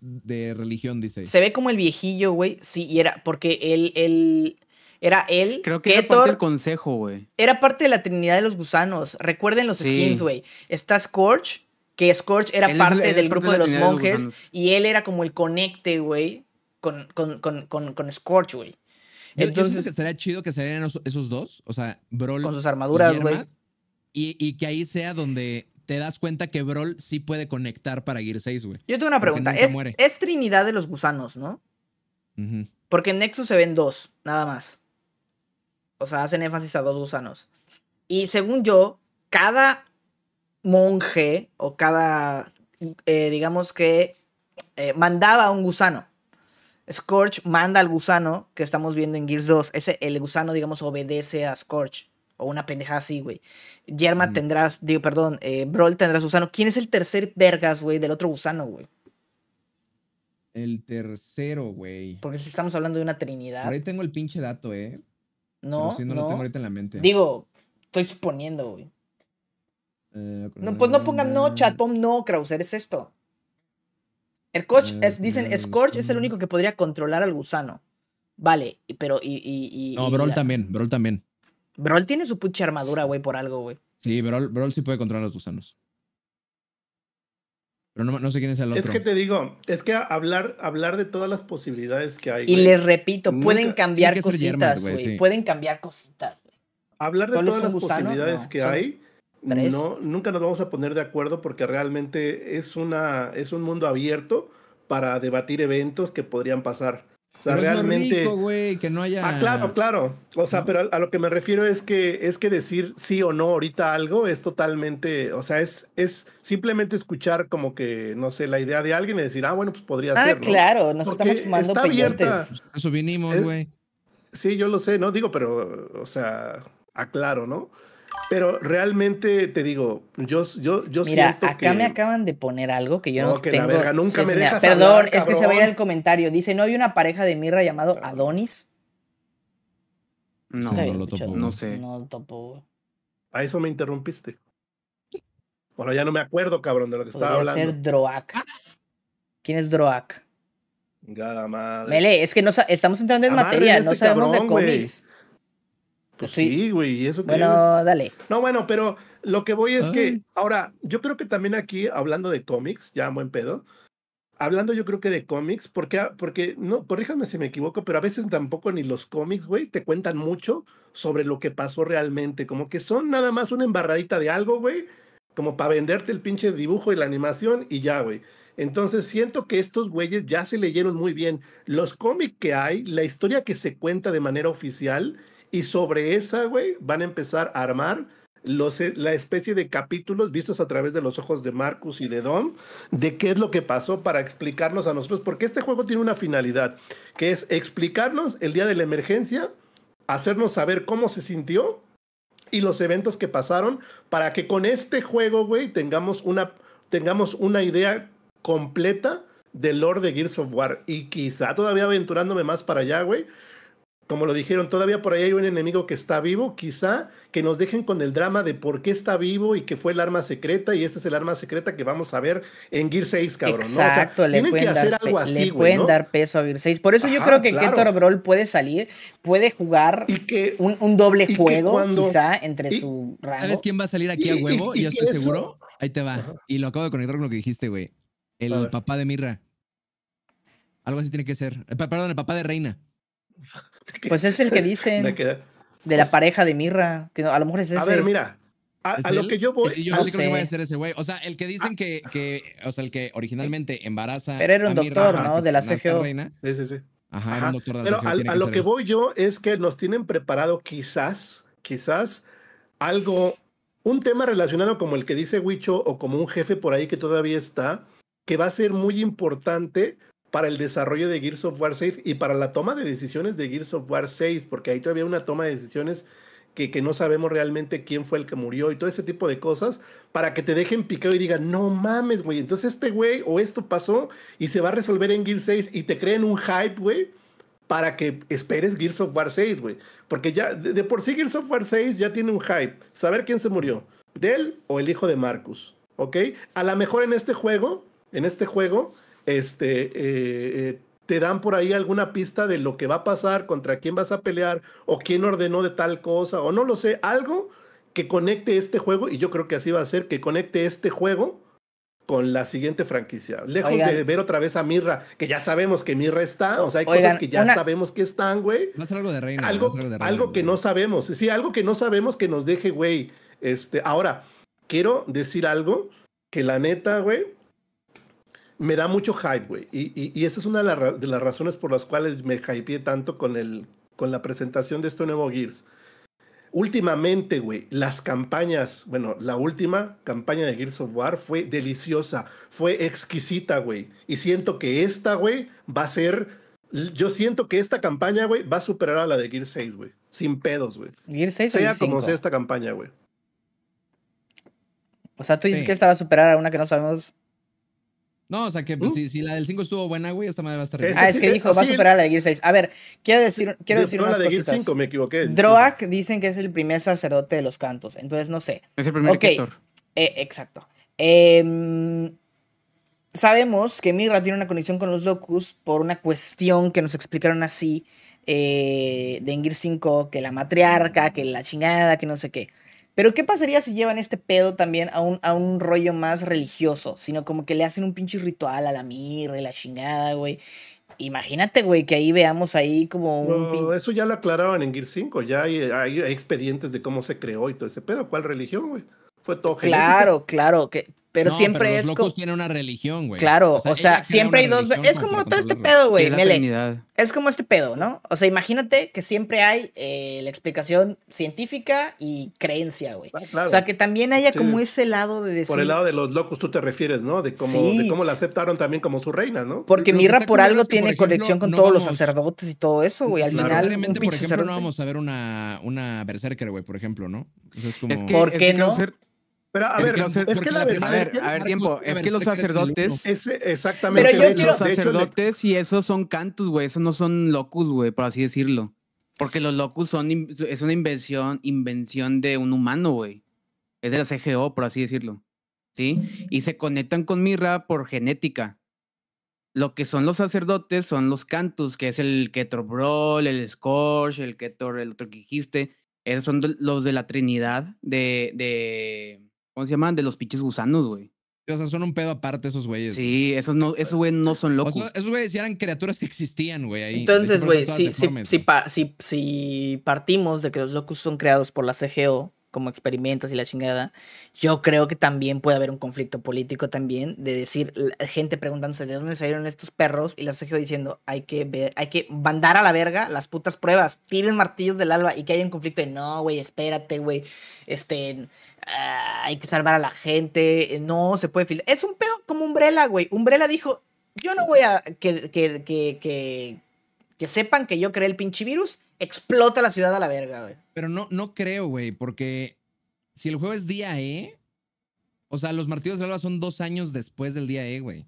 de religión, dice. Se ve como el viejillo, güey. Sí, y era porque él, él, era él. Creo que era parte del consejo, güey. Era parte de la Trinidad de los Gusanos. Recuerden los skins, güey. Está Scorch, que Scorch era parte del grupo de, los monjes. y él era como el conecte, güey, con, con, con, con, Scorch, güey. Entonces, estaría chido que salieran esos, esos dos, o sea, Broly. Con sus armaduras, güey. Y, y, que ahí sea donde te das cuenta que Brawl sí puede conectar para Gears 6, güey. Yo tengo una pregunta. Es, Trinidad de los gusanos, ¿no? Porque en Nexus se ven dos, nada más. O sea, hacen énfasis a dos gusanos. Y según yo, cada monje o cada, eh, digamos que, eh, mandaba a un gusano. Scorch manda al gusano que estamos viendo en Gears 2. Ese, el gusano, digamos, obedece a Scorch. O una pendejada así, güey. Yerma tendrás, digo, perdón, eh, Brawl tendrás gusano. ¿Quién es el tercer vergas, güey, del otro gusano, güey? El tercero, güey. Porque si estamos hablando de una trinidad. Por ahí tengo el pinche dato, ¿eh? No, si no, lo tengo ahorita en la mente. Digo, estoy suponiendo, güey. Eh, no, pues no pongan no, eh, Chatom, no, Krauser, es esto. El coach, es, eh, dicen, Scorch es el único que podría controlar al gusano. Vale, pero y. no, Brawl también, Brawl también. Brawl tiene su pucha armadura, güey, por algo, güey. Sí, pero sí puede controlar los gusanos. Pero no, sé quién es el otro. Es que te digo, es que hablar, hablar de todas las posibilidades que hay. Y les repito, pueden cambiar cositas, güey. Pueden cambiar cositas. Hablar de todas las posibilidades que hay. No, nunca nos vamos a poner de acuerdo porque realmente es, una, es un mundo abierto para debatir eventos que podrían pasar. O sea, realmente. que no haya. Ah, claro, claro. O sea, pero a, lo que me refiero es que es que decir sí o no ahorita algo es totalmente. O sea, es, es simplemente escuchar como que, no sé, la idea de alguien y decir, ah, bueno, pues podría ser. Ah, claro, nos estamos fumando está eh, güey. Sí, yo lo sé, no digo, pero, o sea, aclaro, ¿no? Pero realmente te digo, yo, yo, yo Mira, acá me acaban de poner algo que yo no, no que tengo. La verga, nunca sí, me Perdón, es que se va a ir el comentario. Dice, ¿no hay una pareja de Mirra llamado Adonis? No, no, lo topo. No sé. No lo topo. A eso me interrumpiste. Bueno, ya no me acuerdo, cabrón, de lo que estaba hablando. ser Droak. ¿Quién es Droak? Gada madre. Mele, es que no estamos entrando en materia, no este sabemos de cómics. Pues sí, güey, y eso Bueno, dale. No, bueno, pero lo que voy es que ahora, yo creo que también aquí, hablando de cómics, ya buen pedo, hablando yo creo que de cómics, porque, ah, porque no, corríjame si me equivoco, pero a veces tampoco ni los cómics, güey, te cuentan mucho sobre lo que pasó realmente, como que son nada más una embarradita de algo, güey, como para venderte el pinche dibujo y la animación y ya, güey. Entonces siento que estos güeyes ya se leyeron muy bien los cómics que hay, la historia que se cuenta de manera oficial y sobre esa, güey, van a empezar a armar los, eh, la especie de capítulos vistos a través de los ojos de Marcus y de Dom, de qué es lo que pasó para explicarnos a nosotros, porque este juego tiene una finalidad, que es explicarnos el día de la emergencia, hacernos saber cómo se sintió y los eventos que pasaron, para que con este juego, güey, tengamos una, tengamos una idea completa del lore de Gears of War. Y quizá todavía aventurándome más para allá, güey, como lo dijeron, todavía por ahí hay un enemigo que está vivo, quizá que nos dejen con el drama de por qué está vivo y que fue el arma secreta y ese es el arma secreta que vamos a ver en Gear 6, cabrón. Exacto, ¿no? le pueden hacer dar algo así, pueden dar peso a Gear 6. Por eso yo creo que Ketor Brawl puede salir, puede jugar que, un, doble juego, quizá, entre su rango. ¿Sabes quién va a salir aquí a huevo? yo estoy seguro. Ahí te va. Y lo acabo de conectar con lo que dijiste, güey. El papá de Mirra. Algo así tiene que ser. Eh, perdón, el papá de Reina. Pues es el que dicen. De la pues pareja de Mirra. Que a lo mejor es ese. A ver, mira. A, lo que yo voy. yo no, que a ser ese güey. O sea, el que dicen ah. que, O sea, el que originalmente embaraza. Pero era un doctor, ¿no? De la CGO. Sí, sí, sí. Ajá, Era un doctor Pero a, a lo que voy yo es que nos tienen preparado quizás, quizás algo. Un tema relacionado como el que dice Huicho o como un jefe por ahí que todavía está, que va a ser muy importante para el desarrollo de Gears of War 6 y para la toma de decisiones de Gears of War 6, porque ahí todavía una toma de decisiones que, que, no sabemos realmente quién fue el que murió y todo ese tipo de cosas, para que te dejen picado y digan, no mames, güey, entonces este güey o esto pasó y se va a resolver en Gears 6 y te creen un hype, güey, para que esperes Gears of War 6, güey. Porque ya, de, por sí Gears of War 6 ya tiene un hype. Saber quién se murió, él o el hijo de Marcus, ¿ok? A lo mejor en este juego, en este juego este, eh, eh, te dan por ahí alguna pista de lo que va a pasar, contra quién vas a pelear, o quién ordenó de tal cosa, o no lo sé, algo que conecte este juego, y yo creo que así va a ser, que conecte este juego con la siguiente franquicia. Lejos de ver otra vez a Mirra, que ya sabemos que Mirra está, o sea, hay cosas que ya sabemos que están, güey. Va a ser algo de reina. algo, de reina, algo que no sabemos, sí, algo que no sabemos que nos deje, güey. Este, ahora, quiero decir algo que la neta, güey, me da mucho hype, güey. Y, esa es una de, las razones por las cuales me hypeé tanto con, el, con la presentación de este nuevo Gears. Últimamente, güey, las campañas, bueno, la última campaña de Gears of War fue deliciosa, fue exquisita, güey. Y siento que esta, güey, va a ser... Yo siento que esta campaña, güey, va a superar a la de Gears 6, güey. Sin pedos, güey. Gears 6 Sea como sea esta campaña, güey. O sea, tú dices que esta va a superar a una que no sabemos no, o sea que si, si, la del 5 estuvo buena, güey, esta madre va a estar. ah, es que este, dijo, va a superar la de Gear 6. A ver, quiero decir, quiero decir no, la de Gear 5, me equivoqué. Droak dicen que es el primer sacerdote de los cantos, entonces no sé. Es el primer okay. Eh, exacto. Em, sabemos que Mirra tiene una conexión con los Locus por una cuestión que nos explicaron así eh, de Gear 5, que la matriarca, que la chingada, que no sé qué. Pero ¿qué pasaría si llevan este pedo también a un, a un rollo más religioso? Sino como que le hacen un pinche ritual a la mirra y la chingada, güey. Imagínate, güey, que ahí veamos ahí como un... eso ya lo aclaraban en Gear 5, ya hay, expedientes de cómo se creó y todo ese pedo, cuál religión, güey. Fue todo Claro, claro, que pero siempre los es. Locos tienen una religión, güey. Claro, o sea, siempre hay dos. Es como todo este pedo, güey. Mele. Es como este pedo, ¿no? O sea, imagínate que siempre hay eh, la explicación científica y creencia, güey. Ah, o sea, que también haya como ese lado de decir... Por el lado de los locos tú te refieres, ¿no? De cómo, de cómo la aceptaron también como su reina, ¿no? Porque Mirra por algo tiene conexión con todos los sacerdotes y todo eso, güey. Al final, un por ejemplo, no vamos a ver una, berserker, güey, por ejemplo, ¿no? O es como... que, no? Pero a ver, es que la A ver, tiempo. Es que los sacerdotes. exactamente. Los sacerdotes y esos son cantus, güey. Esos no son locus, güey, por así decirlo. Porque los locus son, es una invención, invención de un humano, güey. Es de la CGO, por así decirlo. ¿Sí? Y se conectan con Mirra por genética. Lo que son los sacerdotes son los cantus, que es el Ketor Brawl, el Scorch, el Ketor, el otro que dijiste. Esos son los de la Trinidad de ¿Cómo se llaman? De los pinches gusanos, güey. O sea, son un pedo aparte esos güeyes. Sí, esos no, esos güeyes no son locos. esos güeyes eran criaturas que existían, güey. Ahí. Entonces, güey, si, si, si, partimos de que los locos son creados por la CGO, como experimentos y la chingada, yo creo que también puede haber un conflicto político también de decir, gente preguntándose de dónde salieron estos perros y las dejo diciendo, hay que ver, hay que mandar a la verga las putas pruebas, tiren martillos del alba y que haya un conflicto de no, güey, espérate, güey, este, ah, hay que salvar a la gente, eh, no se puede Es un pedo como Umbrella, güey. Umbrella dijo, yo no voy a que, que, que, que, que sepan que yo creé el pinche virus explota la ciudad a la verga, güey. Pero no, no creo, güey, porque si el juego es día E, o sea, los martillos de alba son dos años después del día E, güey.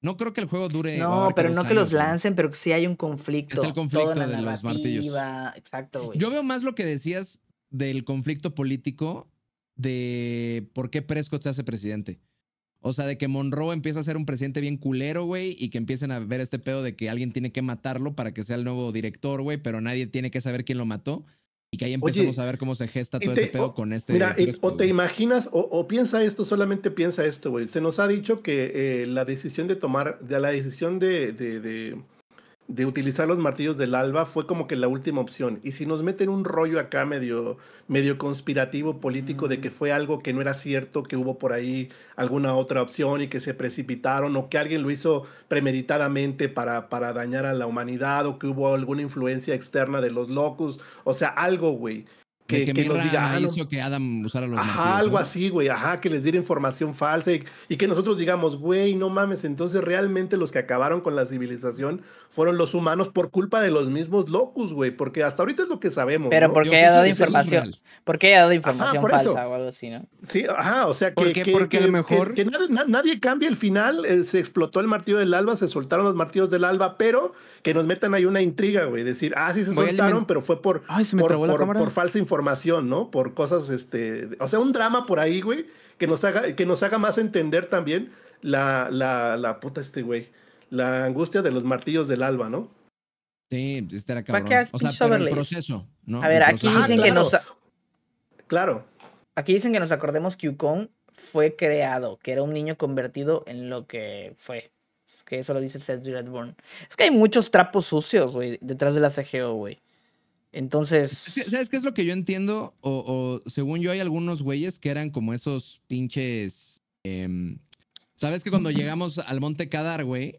No creo que el juego dure. No, pero no que los lancen, pero que sí hay un conflicto. Está el conflicto de los martillos. Exacto, güey. Yo veo más lo que decías del conflicto político de por qué Prescott se hace presidente. O sea, de que Monroe empieza a ser un presidente bien culero, güey, y que empiecen a ver este pedo de que alguien tiene que matarlo para que sea el nuevo director, güey, pero nadie tiene que saber quién lo mató. Y que ahí empezamos a ver cómo se gesta todo ese pedo con este. Mira, o te imaginas, o, piensa esto, solamente piensa esto, güey. Se nos ha dicho que eh, la decisión de tomar, de la decisión de, de, de utilizar los martillos del alba fue como que la última opción. Y si nos meten un rollo acá medio, medio conspirativo político de que mm. fue algo que no era cierto, que hubo por ahí alguna otra opción y que se precipitaron o que alguien lo hizo premeditadamente para, para dañar a la humanidad o que hubo alguna influencia externa de los locos. o sea, algo, güey que, que, diga. Ah, que Adam usara los Ajá, algo así, güey. Ajá, que les diera información falsa y, que nosotros digamos, güey, no mames. Entonces, realmente los que acabaron con la civilización fueron los humanos por culpa de los mismos locos, güey. Porque hasta ahorita es lo que sabemos. Pero porque ha haya dado información. Porque haya dado información falsa o algo así, ¿no? Sí, ajá, o sea que. Que, nadie, nadie, cambia el final. Eh, se explotó el martillo del alba, se soltaron los martillos del alba, pero que nos metan ahí una intriga, güey. Decir, ah, sí se soltaron, pero fue por, por, por falsa información información, ¿no? Por cosas, este, o sea, un drama por ahí, güey, que nos haga, que nos haga más entender también la, la, la puta este, güey, la angustia de los martillos del alba, ¿no? Sí, era cabrón. O sea, el proceso, A ver, aquí dicen ah, que nos... Claro. Aquí dicen que nos acordemos que Yukon fue creado, que era un niño convertido en lo que fue. Que eso lo dice Seth Redburn. Es que hay muchos trapos sucios, güey, detrás de la CGO, güey. Entonces. ¿Sabes qué es lo que yo entiendo? O, según yo, hay algunos güeyes que eran como esos pinches. Em, ¿Sabes que cuando llegamos al Monte Cadar, güey,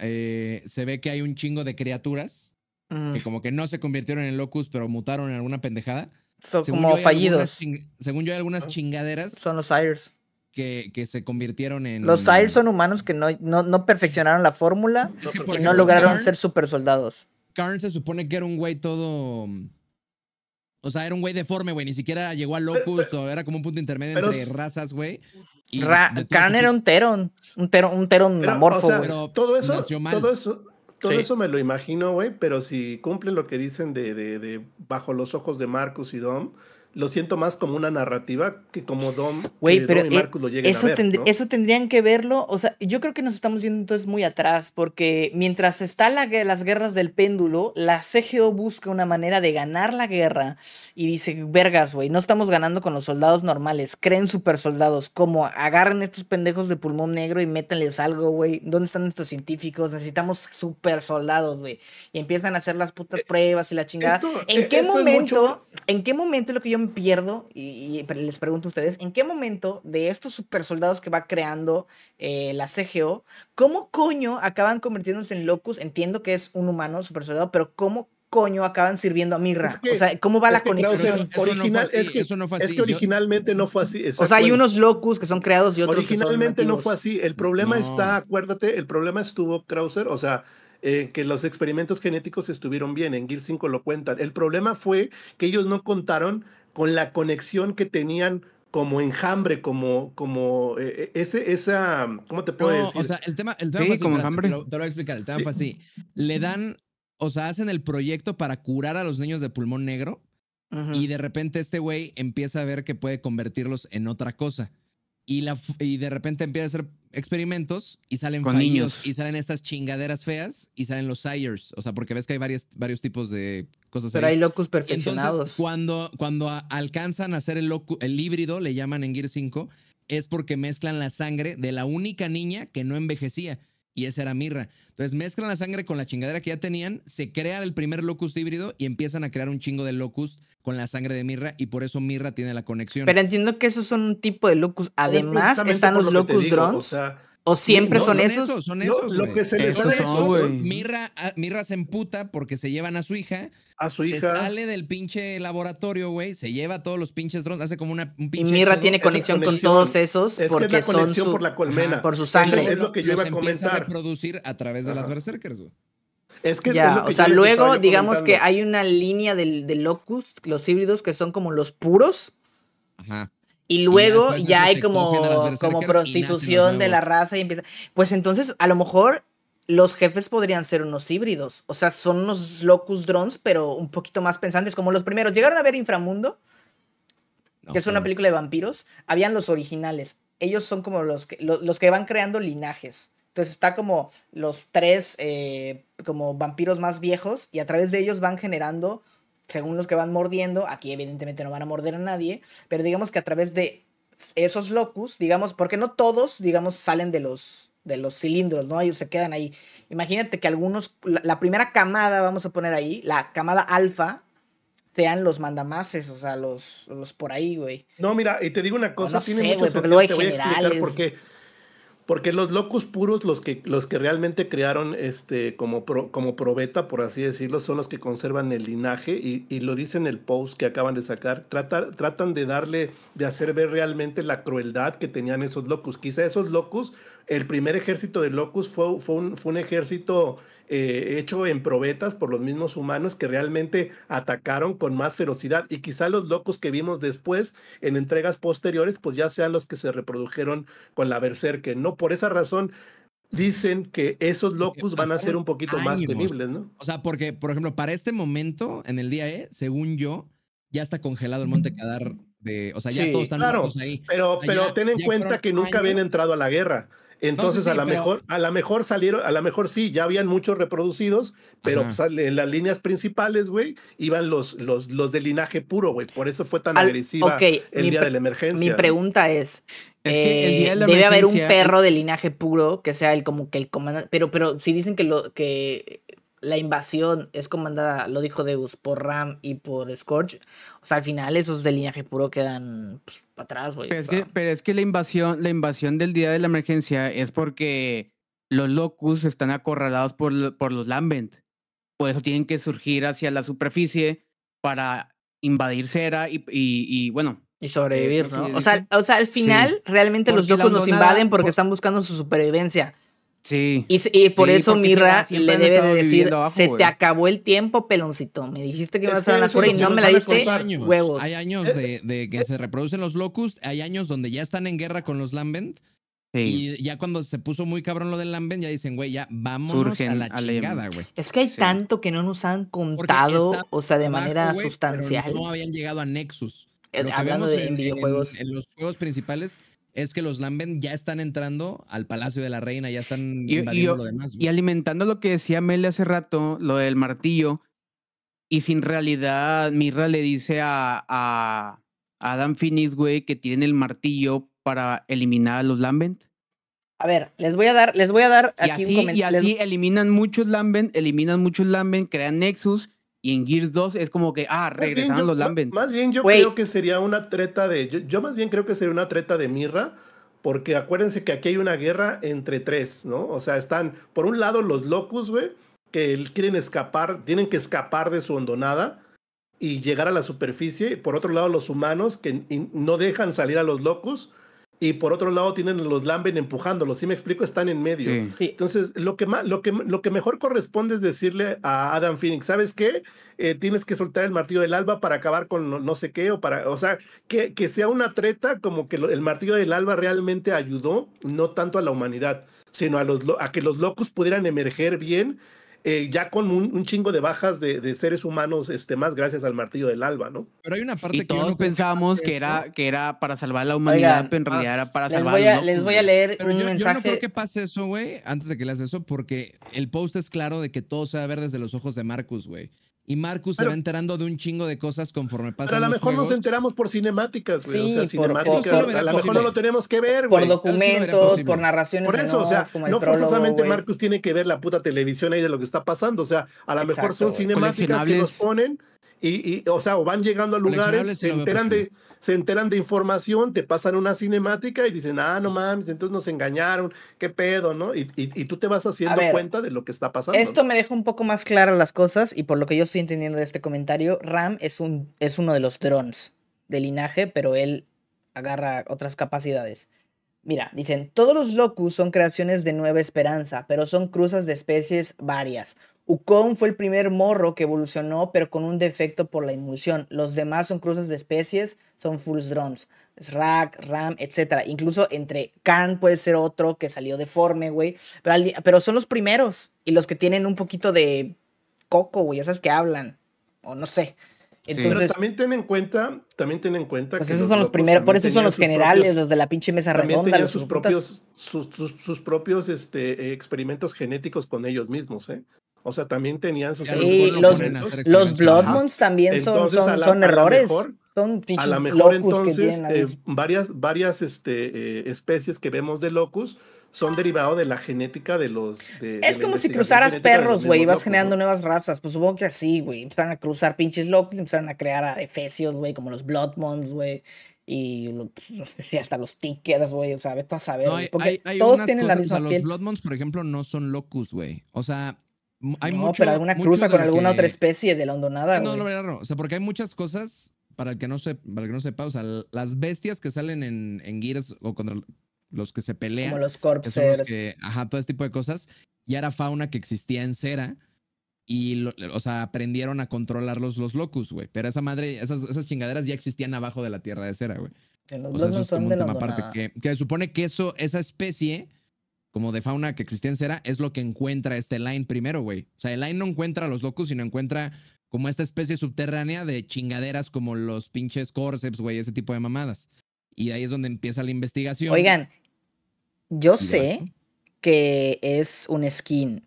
eh, se ve que hay un chingo de criaturas que, como que no se convirtieron en locus, pero mutaron en alguna pendejada? Son como fallidos. Según yo, hay algunas chingaderas. Son los Sires. Que, se convirtieron en. Los Sires son humanos que no, perfeccionaron la fórmula y no lograron ser super soldados. Karn se supone que era un güey todo. O sea, era un güey deforme, güey. Ni siquiera llegó a locus... era como un punto intermedio entre razas, güey. era un Teron. Un Teron, amorfo, todo eso, todo eso. Todo eso me lo imagino, güey, pero si cumplen lo que dicen de, de, bajo los ojos de Marcus y Dom, lo siento más como una narrativa que como Dom, pero y e lo lleguen eso a ver, Eso tendrían que verlo, o sea, yo creo que nos estamos viendo entonces muy atrás, porque mientras está las guerras del péndulo, la CGO busca una manera de ganar la guerra y dice, vergas, güey, no estamos ganando con los soldados normales, creen super soldados, como agarren estos pendejos de pulmón negro y métanles algo, güey, ¿dónde están estos científicos? Necesitamos super soldados, güey, y empiezan a hacer las putas eh, pruebas y la chingada. ¿En e qué momento, en qué momento lo que yo pierdo y, les pregunto a ustedes, ¿en qué momento de estos super soldados que va creando eh, la CGO, cómo coño acaban convirtiéndose en locus? Entiendo que es un humano super soldado, pero ¿cómo coño acaban sirviendo a Mirra? o sea, ¿cómo va la conexión? es, que, originalmente no fue así. O sea, hay unos locus que son creados y otros Originalmente no fue así. El problema está, acuérdate, el problema estuvo, Krauser, o sea, que los experimentos genéticos estuvieron bien, en Gear 5 lo cuentan. El problema fue que ellos no contaron con la conexión que tenían como enjambre, como, como eh, eh, ese, esa, ¿cómo te puedo decir? O sea, el tema, el como enjambre. Te, lo, voy a explicar, el tema fue así. Le dan, o sea, hacen el proyecto para curar a los niños de pulmón negro y de repente este güey empieza a ver que puede convertirlos en otra cosa. Y, la, y de repente empieza a ser experimentos y salen Con niños. y salen estas chingaderas feas y salen los sires, o sea, porque ves que hay varios tipos de cosas Pero hay locus perfeccionados. cuando cuando alcanzan a hacer el, loco el híbrido, le llaman en Gear 5, es porque mezclan la sangre de la única niña que no envejecía y esa era mirra. Entonces mezclan la sangre con la chingadera que ya tenían, se crea el primer locus híbrido y empiezan a crear un chingo de locus con la sangre de mirra y por eso mirra tiene la conexión. Pero entiendo que esos son un tipo de locus. Además están los locus drones. ¿O siempre son, esos? son esos. lo que se les Mirra, ah, Mirra se emputa porque se llevan a su hija. A su hija. sale del pinche laboratorio, güey. Se lleva todos los pinches drones. Hace como una, un pinche. Y Mirra tiene conexión, con todos esos. porque que es conexión por la colmena. por su sangre. es lo que yo iba a comentar. A reproducir a través de las berserkers, güey. Es que. Ya, o sea, luego, digamos que hay una línea de del Locust, los híbridos, que son como los puros. Ajá y luego ya hay como, como prostitución de la raza y empieza. Pues entonces, a lo mejor los jefes podrían ser unos híbridos. O sea, son unos locus drones, pero un poquito más pensantes, como los primeros. ¿Llegaron a ver Inframundo? Que es una película de vampiros. Habían los originales. Ellos son como los que, los, que van creando linajes. Entonces está como los tres eh, como vampiros más viejos y a través de ellos van generando según los que van mordiendo, aquí evidentemente no van a morder a nadie, pero digamos que a través de esos locus, digamos, porque no todos, digamos, salen de los, de los cilindros, ¿no? Ellos se quedan ahí. Imagínate que algunos, la, primera camada, vamos a poner ahí, la camada alfa, sean los mandamases, o sea, los, los por ahí, güey. No, mira, y te digo una cosa, tiene mucho por porque los locos puros, los que, los que realmente crearon este, como, como probeta, por así decirlo, son los que conservan el linaje y, lo dicen el post que acaban de sacar. tratan de darle, de hacer ver realmente la crueldad que tenían esos locos. Quizá esos locos... El primer ejército de Locus fue, fue, un, fue un, ejército eh, hecho en probetas por los mismos humanos que realmente atacaron con más ferocidad y quizá los Locus que vimos después en entregas posteriores pues ya sean los que se reprodujeron con la Berserker, ¿no? Por esa razón dicen que esos locus van a ser un poquito más temibles, ¿no? O sea, porque, por ejemplo, para este momento, en el día E, según yo, ya está congelado el Monte Cadar de. O sea, ya todos están claro, ahí. Pero, pero ten en cuenta que nunca habían entrado a la guerra. Entonces, a lo mejor, a la mejor salieron, a lo mejor sí, ya habían muchos reproducidos, pero en las líneas principales, güey, iban los, los, los de linaje puro, güey. Por eso fue tan agresivo agresiva el día de la emergencia. Eh, mi pregunta es. debe haber un perro de linaje puro que sea el como que el comandante. Pero, pero si dicen que lo que la invasión es comandada, lo dijo Deus, por Ram y por Scorch. O sea, al final esos de linaje puro quedan pues, atrás, güey. Pero, es que, la invasión, la invasión del día de la emergencia es porque los locus están acorralados por, por los lambent. Por eso tienen que surgir hacia la superficie para invadir Cera y, bueno. Y eh, sobrevivir, ¿no? O sea, al final realmente los locos nos invaden porque están buscando su supervivencia. Sí. Y, por eso Mirra le debe de decir, se te acabó el tiempo, peloncito. Me dijiste que ibas a la cura y no me la diste. Huevos. Hay años de, que se reproducen los locust, hay años donde ya están en guerra con los lambent. Sí. Y ya cuando se puso muy cabrón lo del Lambent, ya dicen, güey, ya vamos a la chingada, güey. Es que hay tanto que no nos han contado, o sea, de manera sustancial. no habían llegado a Nexus. Eh, hablando de en, videojuegos. en los juegos principales es que los Lambent ya están entrando al Palacio de la Reina, ya están invadiendo lo demás. Y alimentando lo que decía Mele hace rato, lo del martillo, y sin realidad, Mirra le dice a, a, Adam Finis, güey, que tienen el martillo para eliminar a los Lambent. A ver, les voy a dar, les voy a dar aquí un comentario. Y así eliminan muchos Lambent, eliminan muchos Lambent, crean Nexus y en Gears 2 es como que, ah, regresaron los Lambent. Más bien yo creo que sería una treta de. Yo, yo, más bien creo que sería una treta de Mirra. Porque acuérdense que aquí hay una guerra entre tres, ¿no? O sea, están, por un lado, los locus, güey, que quieren escapar, tienen que escapar de su hondonada y llegar a la superficie. y Por otro lado, los humanos que no dejan salir a los locus y por otro lado tienen los Lamben empujándolos, si me explico, están en medio. Entonces, lo que, lo, que, mejor corresponde es decirle a Adam Phoenix, ¿sabes qué? Eh, tienes que soltar el martillo del alba para acabar con no, sé qué, o para, o sea, que, que sea una treta como que el martillo del alba realmente ayudó no tanto a la humanidad, sino a, los, a que los locos pudieran emerger bien eh, ya con un, chingo de bajas de, seres humanos este, más gracias al martillo del alba, ¿no? Pero hay una parte que todos no pensábamos que era, que era para salvar la humanidad, pero en realidad era para salvar voy a, Les voy a leer un mensaje. Yo no creo que pase eso, güey, antes de que le hagas eso, porque el post es claro de que todo se va a ver desde los ojos de Marcus, güey. Y Marcus se va enterando de un chingo de cosas conforme pasa. a lo mejor nos enteramos por cinemáticas, o sea, cinemáticas. a lo mejor no lo tenemos que ver, güey. Por documentos, por narraciones. Por eso, o sea, no forzosamente Marcus tiene que ver la puta televisión ahí de lo que está pasando. O sea, a lo mejor son cinemáticas que nos ponen y, y, o sea, o van llegando a lugares, se enteran de se enteran de información, te pasan una cinemática y dicen, ah, no mames, entonces nos engañaron, qué pedo, ¿no? Y, y, tú te vas haciendo cuenta de lo que está pasando. Esto me deja un poco más claras las cosas y por lo que yo estoy entendiendo de este comentario, Ram es, un, es uno de los drones de linaje, pero él agarra otras capacidades. Mira, dicen, todos los locus son creaciones de nueva esperanza, pero son cruzas de especies varias. Ukon fue el primer morro que evolucionó, pero con un defecto por la inmulsión. Los demás son cruces de especies, son full drones. Rack, Ram, etc. Incluso entre Khan puede ser otro que salió deforme, güey. Pero, son los primeros y los que tienen un poquito de coco, güey, esas que hablan. O no sé. Entonces, pero también ten en cuenta, también ten en cuenta pues que esos son los primeros, por eso son los generales, los de la pinche mesa redonda, tenían sus propios sus, propios este eh, experimentos genéticos con ellos mismos, ¿eh? O sea, también tenían sus sí, los, los, Bloodmons también son, son, errores. a lo mejor entonces eh, varias, varias este, eh, especies que vemos de locus son derivados de la genética de los... es como si cruzaras perros, güey, vas generando nuevas razas. Pues supongo que así, güey. Empezaron a cruzar pinches locus, empezaron a crear a efesios, güey, como los Bloodmons, güey. Y pues, no sé si hasta los tickets, güey, o sea, vete a saber. porque todos tienen la misma o sea, Los Bloodmons, por ejemplo, no son locus, güey. O sea, no, pero alguna cruza con alguna otra especie de la hondonada. No, no, no, no, O sea, porque hay muchas cosas, para el que no, se, para que no sepa, o sea, las bestias que salen en, en Gears o contra los que se pelean. Como los corpses. ajá, todo este tipo de cosas. Ya era fauna que existía en Cera. Y, o sea, aprendieron a controlarlos los locus, güey. Pero esa madre, esas, chingaderas ya existían abajo de la tierra de Cera, güey. Los o sea, eso es como un aparte. Que, que supone que eso, esa especie como de fauna que existía en Cera, es lo que encuentra este Line primero, güey. O sea, el Line no encuentra a los locos, sino encuentra como esta especie subterránea de chingaderas como los pinches corceps, güey, ese tipo de mamadas. Y ahí es donde empieza la investigación. Oigan, yo sé que es un skin,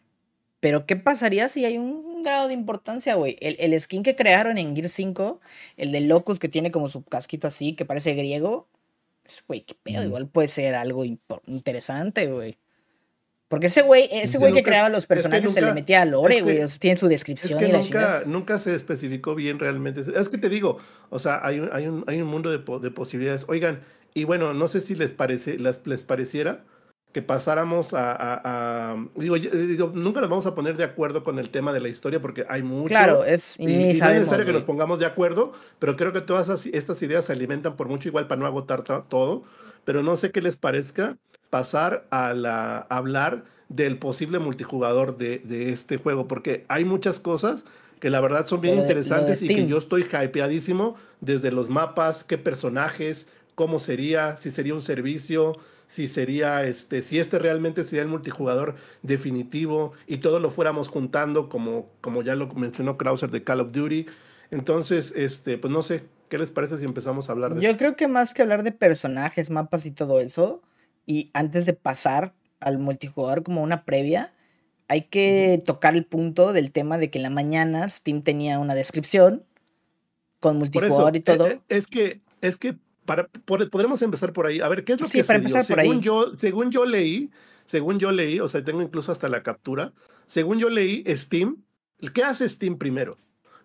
pero ¿qué pasaría si hay un grado de importancia, güey? El, skin que crearon en Gear 5, el de Locus que tiene como su casquito así, que parece griego, güey, qué pedo, igual puede ser algo interesante, güey. Porque ese güey, ese que creaba los personajes se le metía a lore, güey. tiene su descripción. Es que nunca, se especificó bien realmente. Es que te digo, o sea, hay un, hay un, hay un mundo de, posibilidades. Oigan, y bueno, no sé si les, parece, les, les pareciera que pasáramos a, digo, eh, digo, nunca nos vamos a poner de acuerdo con el tema de la historia porque hay mucho. Claro, es y, es necesario que nos pongamos de acuerdo, pero creo que todas estas ideas se alimentan por mucho igual para no agotar todo, pero no sé qué les parezca pasar a, hablar del posible multijugador de, este juego, porque hay muchas cosas que la verdad son bien interesantes y que yo estoy hypeadísimo desde los mapas, qué personajes, cómo sería, si sería un servicio, si sería este, si este realmente sería el multijugador definitivo y todo lo fuéramos juntando como, como ya lo mencionó Krauser de Call of Duty. Entonces, este, pues no sé, ¿qué les parece si empezamos a hablar de Yo creo que más que hablar de personajes, mapas y todo eso, y antes de pasar al multijugador como una previa, hay que tocar el punto del tema de que en la mañana Steam tenía una descripción con multijugador y eh, todo. Eh, es que, es que para, podremos empezar por ahí. A ver, ¿qué es lo que se según yo, según yo leí, según yo leí, o sea, tengo incluso hasta la captura. Según yo leí, Steam, ¿qué hace Steam primero?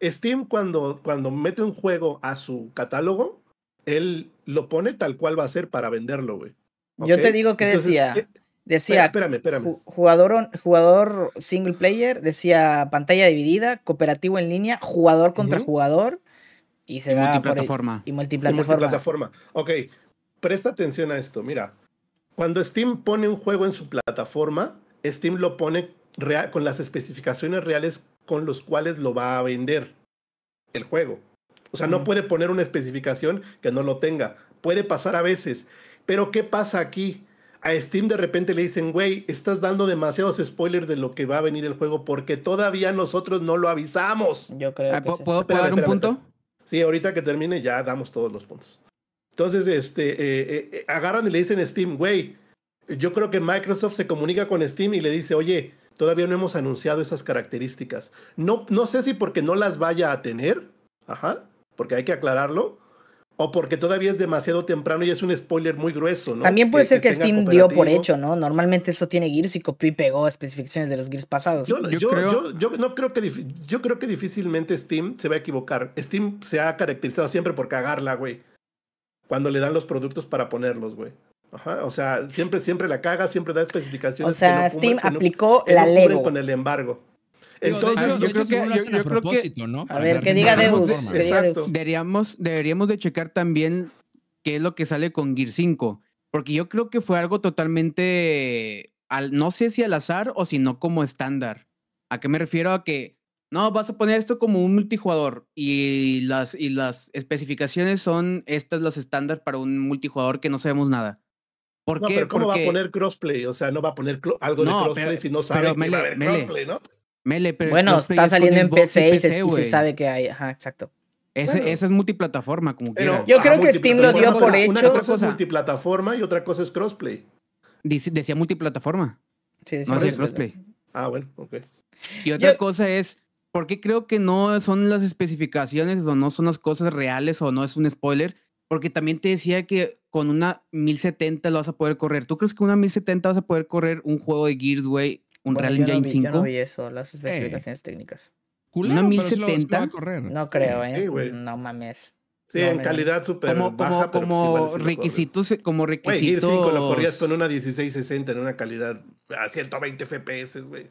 Steam cuando, cuando mete un juego a su catálogo, él lo pone tal cual va a ser para venderlo, güey. Yo te digo que decía. Eh, decía espérame, espérame. Jugador, jugador single player, decía pantalla dividida, cooperativo en línea, jugador contra jugador y se va multiplataforma. y multiplataforma. Y multiplataforma. Ok, presta atención a esto. Mira, cuando Steam pone un juego en su plataforma, Steam lo pone real, con las especificaciones reales con los cuales lo va a vender el juego. O sea, no puede poner una especificación que no lo tenga. Puede pasar a veces. Pero ¿qué pasa aquí? A Steam de repente le dicen, güey, estás dando demasiados spoilers de lo que va a venir el juego porque todavía nosotros no lo avisamos. Yo creo ah, que ¿Puedo, ¿puedo dar un punto? Sí, ahorita que termine ya damos todos los puntos. Entonces, este, eh, eh, eh, agarran y le dicen a Steam, güey, yo creo que Microsoft se comunica con Steam y le dice, oye, todavía no hemos anunciado esas características. No, no sé si porque no las vaya a tener, ajá, porque hay que aclararlo, o porque todavía es demasiado temprano y es un spoiler muy grueso, ¿no? También puede ser que, Steam dio por hecho, ¿no? Normalmente esto tiene Gears y copió y pegó especificaciones de los Gears pasados. Yo, creo... no creo que yo creo que difícilmente Steam se va a equivocar. Steam se ha caracterizado siempre por cagarla, güey. Cuando le dan los productos para ponerlos, güey. Ajá, o sea, siempre, siempre la caga, siempre da especificaciones. O sea, Steam aplicó la con el embargo. Entonces, yo, creo que, a A ver, que diga Deus. Deberíamos, de checar también qué es lo que sale con Gear 5, porque yo creo que fue algo totalmente, al, no sé si al azar o si no como estándar. ¿A qué me refiero? A que, no, vas a poner esto como un multijugador y las, y las especificaciones son estas las estándares para un multijugador que no sabemos nada. ¿Por no, qué? Pero ¿cómo va a poner crossplay? O sea, no va a poner algo de crossplay si no sabe que va a haber crossplay, ¿no? Mele, pero bueno, está saliendo en PC y, se, sabe que hay. Ajá, exacto. Esa es multiplataforma, Yo creo que Steam lo dio por hecho. Una cosa es multiplataforma y otra cosa es crossplay. decía multiplataforma. Sí, no decía crossplay. Ah, bueno, ok. Y otra cosa es, ¿por qué creo que no son las especificaciones o no son las cosas reales o no es un spoiler? Porque también te decía que con una 1070 lo vas a poder correr. ¿Tú crees que una 1070 vas a poder correr un juego de Gears, güey, un Real Engine 5. Yo no eso, las eh. especificaciones técnicas. Culero, 1070. no creo, ¿eh? no mames. Sí, en calidad súper como, baja, pero como requisitos, eh, como requisitos. Güey, 5 lo corrías con una 1660 en una calidad a 120 FPS, güey.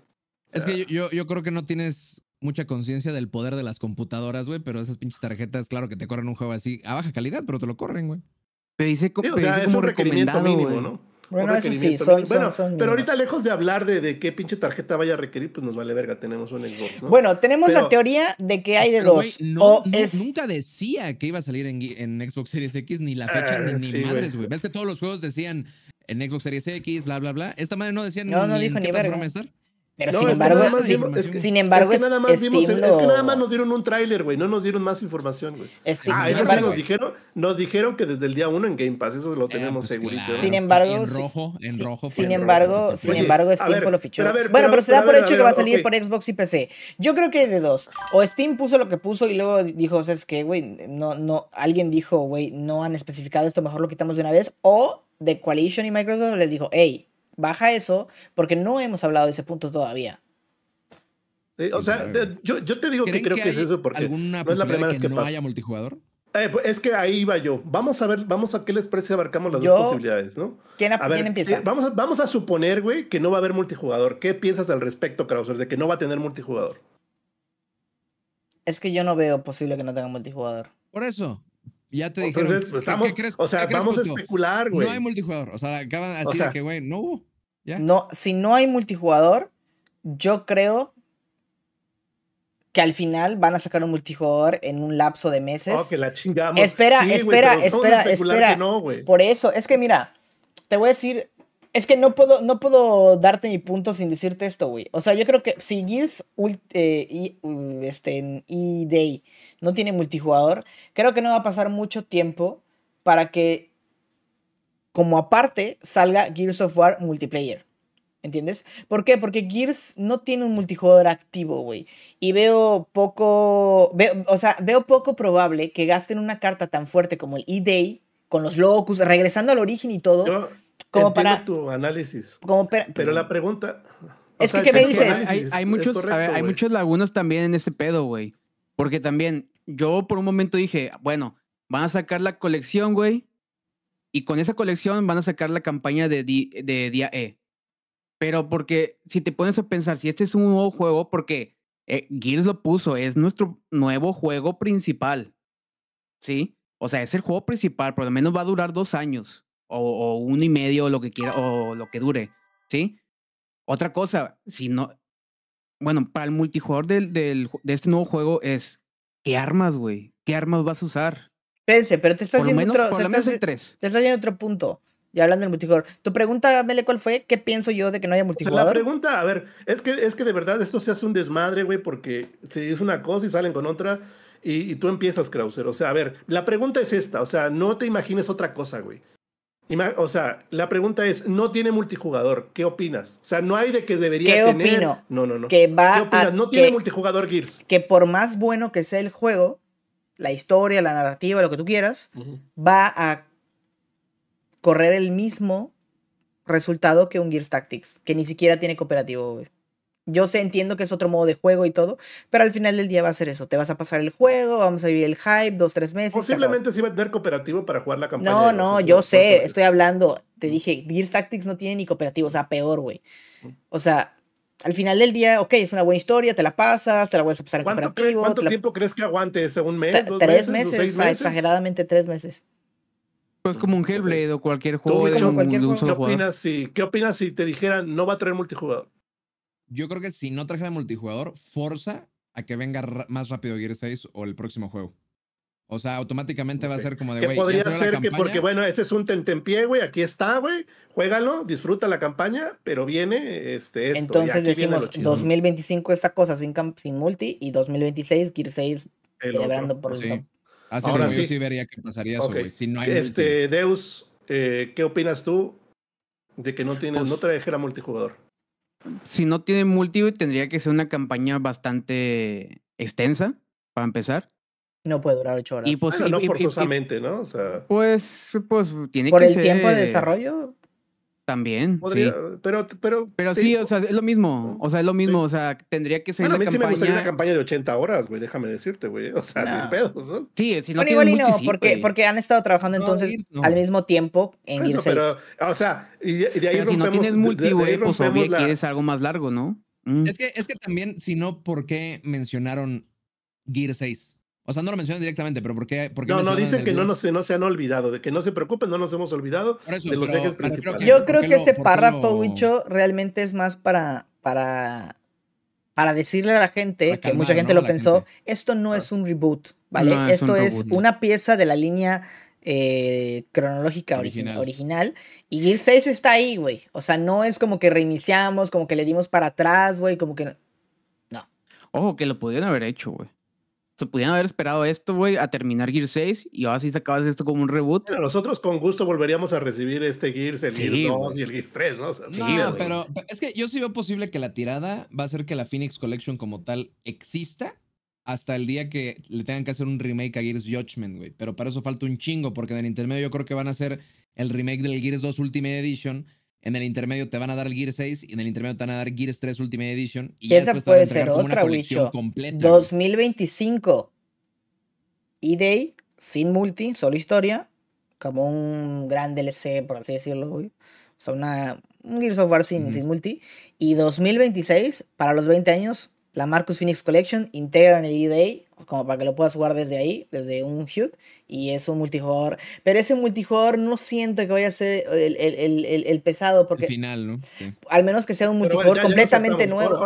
es que yo, yo, creo que no tienes mucha conciencia del poder de las computadoras, güey, pero esas pinches tarjetas, claro que te corren un juego así a baja calidad, pero te lo corren, güey. Pero dice, sí, o sea, es un requerimiento mínimo, ¿no? Bueno, eso sí, son, pero ahorita lejos de hablar de, qué pinche tarjeta vaya a requerir, pues nos vale verga, tenemos un Xbox. ¿no? Bueno, tenemos la teoría de que hay de dos. no, es... Nunca decía que iba a salir en, Xbox Series X, ni la ah, fecha, ni, madres, güey. Ves que todos los juegos decían en Xbox Series X, bla, bla, bla. Esta madre no decía no, ni, no dijo ni, pero sin, embargo, sin, es que, embargo, es que, nada más vimos, es que nada más nos dieron un tráiler, güey, no nos dieron más información, güey. ah, eso sí nos dijeron, nos dijeron que desde el día uno en Game Pass, eso lo ah, tenemos pues segurito. Sin embargo, en rojo, en rojo. Sin, embargo, sin embargo, Steam lo fichó. bueno, pero, se da por hecho que va a salir por Xbox y PC. Yo creo que de dos, o Steam puso lo que puso y luego dijo, o sea, es que, güey, no, no, alguien dijo, güey, no han especificado esto, mejor lo quitamos de una vez, o The Coalition y Microsoft les dijo, hey, baja eso, porque no hemos hablado de ese punto todavía. o sea, yo, yo, te digo que creo que, es eso porque no es la primera vez que, que no haya multijugador. Eh, pues, es que ahí iba yo. Vamos a ver, vamos a qué les parece abarcamos las dos posibilidades, ¿no? ¿Quién, a ¿quién empieza? Eh, vamos, a, vamos a suponer, güey, que no va a haber multijugador. ¿Qué piensas al respecto, Krauser, de que no va a tener multijugador? Es que yo no veo posible que no tenga multijugador. Por eso. Ya te dije. Pues o sea, vamos a especular, güey. No hay multijugador. O sea, acaban así o que, güey, no hubo. No, si no hay multijugador, yo creo que al final van a sacar un multijugador en un lapso de meses. Oh, que la chingamos. Espera, espera, espera, espera. Por eso, es que mira, te voy a decir, es que no puedo, no puedo darte mi punto sin decirte esto, güey. O sea, yo creo que si Gears eh, y, uh, este, Day e no tiene multijugador, creo que no va a pasar mucho tiempo para que como aparte salga Gears of War multiplayer. ¿Entiendes? ¿Por qué? Porque Gears no tiene un multijugador activo, güey. Y veo poco. o sea, veo poco probable que gasten una carta tan fuerte como el E-Day, con los locus, regresando al origen y todo. como para. tu análisis. Como pero la pregunta. Es que, ¿qué me dices? Hay, muchos, hay muchas lagunas también en ese pedo, güey. Porque también, yo por un momento dije, bueno, van a sacar la colección, güey, y con esa colección van a sacar la campaña de, día E. Pero porque si te pones a pensar, si este es un nuevo juego, porque eh, Gears lo puso, es nuestro nuevo juego principal. ¿Sí? O sea, es el juego principal, por lo menos va a durar dos años, o, uno y medio, o lo que quiera, o lo que dure. ¿Sí? Otra cosa, si no. Bueno, para el multijugador del, de este nuevo juego es. ¿Qué armas, güey? ¿Qué armas vas a usar? Pense, pero te estás yendo otro, Te otro punto. Y hablando del multijugador, tu pregunta, Mele, ¿cuál fue? ¿Qué pienso yo de que no haya multijugador? la pregunta, a ver, es que, es que de verdad esto se hace un desmadre, güey, porque se es una cosa y salen con otra y, tú empiezas, Krauser. O sea, a ver, la pregunta es esta, o sea, no te imagines otra cosa, güey. o sea, la pregunta es, no tiene multijugador, ¿qué opinas? O sea, no hay de que debería ¿Qué Opino? No, no, no. Que va ¿Qué opinas? no tiene multijugador Gears. Que por más bueno que sea el juego, la historia, la narrativa, lo que tú quieras, va a correr el mismo resultado que un Gears Tactics, que ni siquiera tiene cooperativo, Yo sé, entiendo que es otro modo de juego y todo, pero al final del día va a ser eso. Te vas a pasar el juego, vamos a vivir el hype, dos, tres meses. Posiblemente sí va a tener cooperativo para jugar la campaña. No, no, yo sé, estoy hablando. Te dije, Gears Tactics no tiene ni cooperativo, o sea, peor, güey. O sea, al final del día, ok, es una buena historia, te la pasas, te la vuelves a pasar en ¿Cuánto, ¿cuánto tiempo crees que aguante ese? ¿Un mes? tres meses, exageradamente tres meses. Pues como un Hellblade o cualquier juego. de ¿Qué, opinas si, ¿Qué opinas si te dijeran no va a traer multijugador? Yo creo que si no trajera multijugador, forza a que venga más rápido Gear 6 o el próximo juego. O sea, automáticamente va a ser como de, güey. Podría ser que porque, bueno, ese es un tentempié, güey, aquí está, güey, juégalo, disfruta la campaña, pero viene este esto, Entonces decimos 2025 esa cosa sin, sin multi y 2026 Gear 6 celebrando por sí. Así Ahora sí. yo vería qué pasaría eso, güey, si no Este, Deus, eh, ¿qué opinas tú de que no tienes, pues, no multijugador? Si no tiene multi, tendría que ser una campaña bastante extensa, para empezar no puede durar ocho horas. Y pues no forzosamente, ¿no? O sea, pues, pues tiene que ser... por el tiempo de desarrollo. También. Podría, sí. Pero, pero, pero sí, o sea, es lo mismo. O sea, es lo mismo. O sea, tendría que ser. Bueno, a mí sí me gustaría una campaña de ochenta horas, güey, déjame decirte, güey. O sea, sin pedos, ¿no? Sí, si no bueno, igual y no, porque, porque han estado trabajando entonces al mismo tiempo en Eso, Pero, o sea, y, de ahí pero rompemos, Si no tienes multi, güey, pues obvio quieres algo más largo, ¿no? Mm. Es, que, es que también, si no, ¿por qué mencionaron Gear 6? O sea, no lo mencionan directamente, pero ¿por qué? no, no, dicen que no, no, se, no se han olvidado, de que no se preocupen, no nos hemos olvidado de los ejes principales. Yo creo que este párrafo, Wicho, realmente es más para, para, para decirle a la gente, que mucha gente lo pensó, esto no ah. es un reboot, ¿vale? esto es, una pieza de la línea eh, cronológica original. Y Gear 6 está ahí, güey. O sea, no es como que reiniciamos, como que le dimos para atrás, güey, como que... No. Ojo, que lo pudieron haber hecho, güey se pudieran haber esperado esto, güey, a terminar Gear 6 y ahora sí sacabas esto como un reboot. Pero nosotros con gusto volveríamos a recibir este Gears, el Gears 2 y el Gears 3, ¿no? no, pero es que yo sí veo posible que la tirada va a ser que la Phoenix Collection como tal exista hasta el día que le tengan que hacer un remake a Gears Judgment, güey. Pero para eso falta un chingo, porque en el intermedio yo creo que van a hacer el remake del Gears 2 Ultimate Edition en el intermedio te van a dar el Gear 6 y en el intermedio te van a dar Gears 3 Ultimate Edition. Y esa puede ser otra, Wicho. 2025. E-Day, sin multi, solo historia. Como un gran DLC, por así decirlo, O sea, una, un Gear Software sin, sin multi. Y 2026, para los 20 años, la Marcus Phoenix Collection integra en el E-Day como para que lo puedas jugar desde ahí, desde un HUD, y es un multijugador. Pero ese multijugador no siento que vaya a ser el, el, el, el pesado, porque. final, ¿no? Al menos que sea un multijugador completamente nuevo.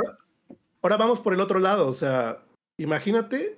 Ahora, vamos por el otro lado, o sea, imagínate